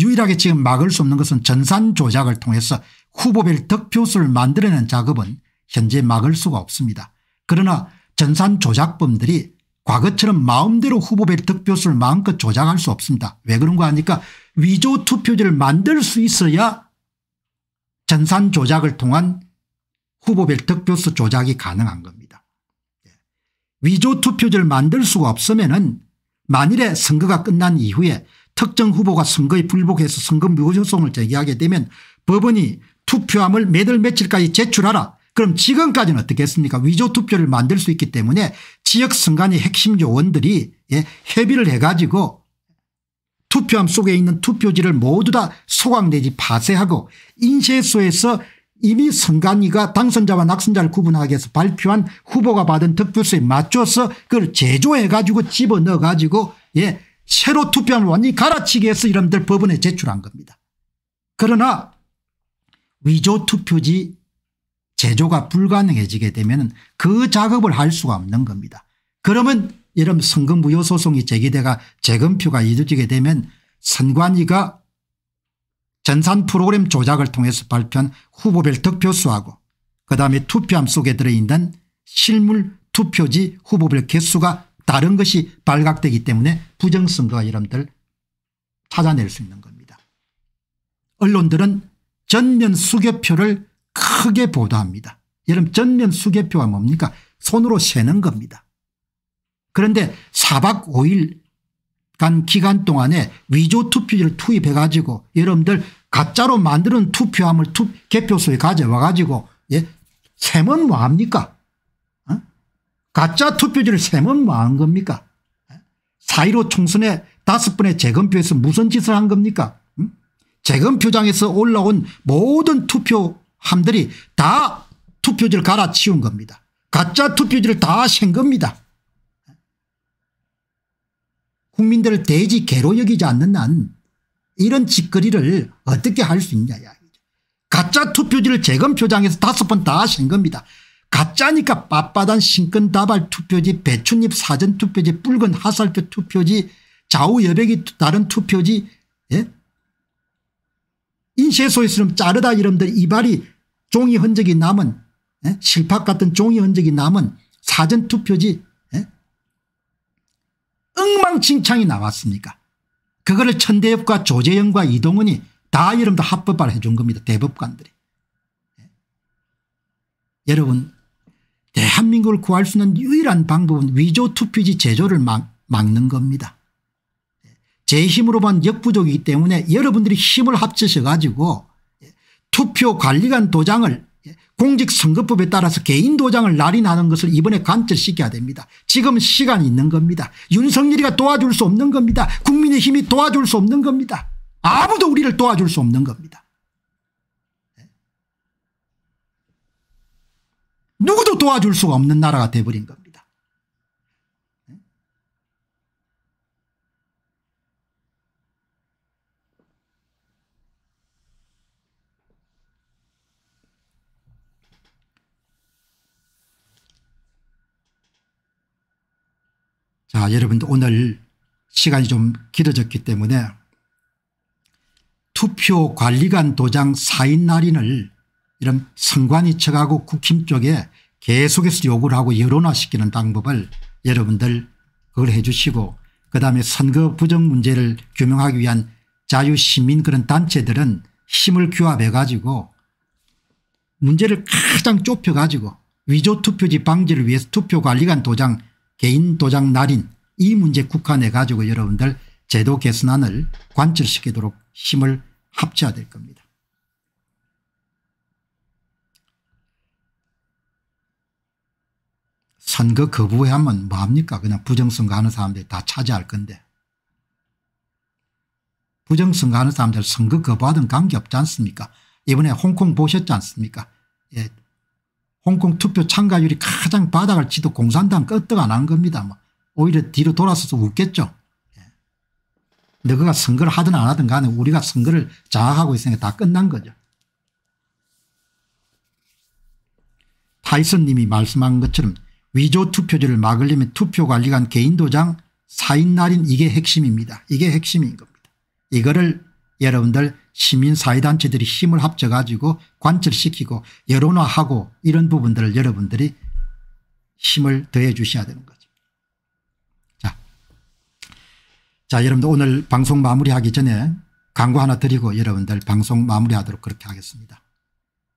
유일하게 지금 막을 수 없는 것은 전산 조작을 통해서 후보별 득표수를 만들어낸 작업은 현재 막을 수가 없습니다. 그러나 전산 조작범들이 과거처럼 마음대로 후보별 득표수를 마음껏 조작할 수 없습니다. 왜 그런가 하니까 위조 투표지를 만들 수 있어야 전산 조작을 통한 후보별 득표수 조작이 가능한 겁니다. 예. 위조 투표지를 만들 수가 없으면 은 만일에 선거가 끝난 이후에 특정 후보가 선거에 불복해서 선거 무효성을 제기하게 되면 법원이 투표함을 매달 며칠까지 제출하라 그럼 지금까지는 어떻게했습니까 위조투표를 만들 수 있기 때문에 지역선관위 핵심 요원들이 예, 협의를 해가지고 투표함 속에 있는 투표지를 모두 다 소각 내지 파쇄하고 인쇄소에서 이미 선관위가 당선자와 낙선자를 구분하기 위해서 발표한 후보가 받은 득표수에 맞춰서 그걸 제조해 가지고 집어넣어 가지고 예 새로 투표함을 완전히 갈아치기 해서 이런들 법원에 제출한 겁니다. 그러나 위조 투표지 제조가 불가능해지게 되면 그 작업을 할 수가 없는 겁니다. 그러면 이런 선거무효 소송이 제기되가 재검표가 이루어지게 되면 선관위가 전산 프로그램 조작을 통해서 발표한 후보별 득표수하고 그다음에 투표함 속에 들어있는 실물 투표지 후보별 개수가 다른 것이 발각되기 때문에 부정선거가 여러분들 찾아낼 수 있는 겁니다. 언론들은 전면 수개표를 크게 보도합니다. 여러분 전면 수개표가 뭡니까 손으로 세는 겁니다. 그런데 4박 5일간 기간 동안에 위조 투표지를 투입해 가지고 여러분들 가짜로 만드는 투표함을 투, 개표소에 가져와 가지고 예? 세면 뭐합니까 어? 가짜 투표지를 세면 뭐한 겁니까 4.15 어? 총선에 다섯 번의 재검표에서 무슨 짓을 한 겁니까 음? 재검표장에서 올라온 모든 투표 함들이 다 투표지를 갈아치운 겁니다. 가짜 투표지를 다센 겁니다. 국민들을 돼지 개로 여기지 않는 한 이런 짓거리를 어떻게 할 수 있냐 가짜 투표지를 재검표장에서 다섯 번다센 겁니다. 가짜니까 빳빳한 신권다발 투표지 배춧잎 사전 투표지 붉은 하살표 투표지 좌우여백이 다른 투표지 예? 인쇄소에 있으면 자르다 이름들 이발이 종이 흔적이 남은 에? 예? 실밥 같은 종이 흔적이 남은 사전투표지 예? 엉망진창이 나왔습니까 그거를 천대엽과 조재영과 이동훈이 다 이름도 합법화를 해준 겁니다. 대법관들이. 예? 여러분 대한민국을 구할 수 있는 유일한 방법은 위조투표지 제조를 막, 막는 겁니다. 제 힘으로만 역부족이기 때문에 여러분들이 힘을 합치셔 가지고 투표관리관 도장을 공직선거법에 따라서 개인 도장을 날인하는 것을 이번에 관철시켜야 됩니다. 지금 시간이 있는 겁니다. 윤석열이가 도와줄 수 없는 겁니다. 국민의힘이 도와줄 수 없는 겁니다. 아무도 우리를 도와줄 수 없는 겁니다. 누구도 도와줄 수가 없는 나라가 돼버린 겁니다. 자, 여러분들 오늘 시간이 좀 길어졌기 때문에 투표 관리관 도장 사인 날인을 이런 선관위 측하고 국힘 쪽에 계속해서 요구를 하고 여론화시키는 방법을 여러분들 그걸 해 주시고 그다음에 선거 부정 문제를 규명하기 위한 자유시민 그런 단체들은 힘을 규합해 가지고 문제를 가장 좁혀 가지고 위조투표지 방지를 위해서 투표관리관 도장 개인 도장 날인 이 문제 국한해 가지고 여러분들 제도 개선안을 관철시키도록 힘을 합쳐야 될 겁니다. 선거 거부하면 뭐합니까 그냥 부정선거 하는 사람들이 다 차지할 건데 부정선거 하는 사람들 선거 거부하든 관계없지 않습니까 이번에 홍콩 보셨지 않습니까 예, 홍콩 투표 참가율이 가장 바닥을 치도 공산당 끄떡 안 한 겁니다. 뭐. 오히려 뒤로 돌아서서 웃겠죠. 예. 너가 선거를 하든 안 하든 간에 우리가 선거를 장악하고 있으니까 다 끝난 거죠. 타이슨 님이 말씀한 것처럼 위조 투표지를 막으려면 투표관리관 개인도장 사인 날인 이게 핵심입니다. 이게 핵심인 겁니다. 이거를 여러분들 시민사회단체들이 힘을 합쳐가지고 관철시키고 여론화하고 이런 부분들을 여러분들이 힘을 더해 주셔야 되는 거죠. 자, 자 여러분들 오늘 방송 마무리하기 전에 광고 하나 드리고 여러분들 방송 마무리하도록 그렇게 하겠습니다.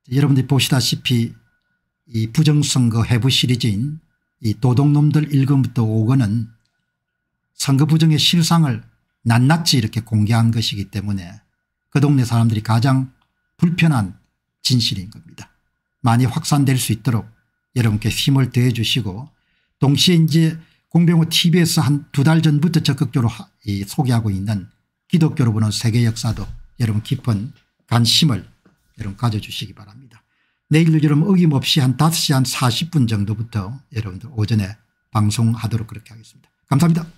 여러분들이 보시다시피 이 부정선거 해부 시리즈인 이 도둑놈들 1권부터 5권은 선거 부정의 실상을 낱낱이 이렇게 공개한 것이기 때문에 그 동네 사람들이 가장 불편한 진실인 겁니다. 많이 확산될 수 있도록 여러분께 힘을 더해 주시고 동시에 이제 공병호 tv에서 한 두 달 전부터 적극적으로 소개하고 있는 기독교로 보는 세계 역사도 여러분 깊은 관심을 여러분 가져주시기 바랍니다. 내일도 여러분 어김없이 한 5시 한 40분 정도부터 여러분들 오전에 방송하도록 그렇게 하겠습니다. 감사합니다.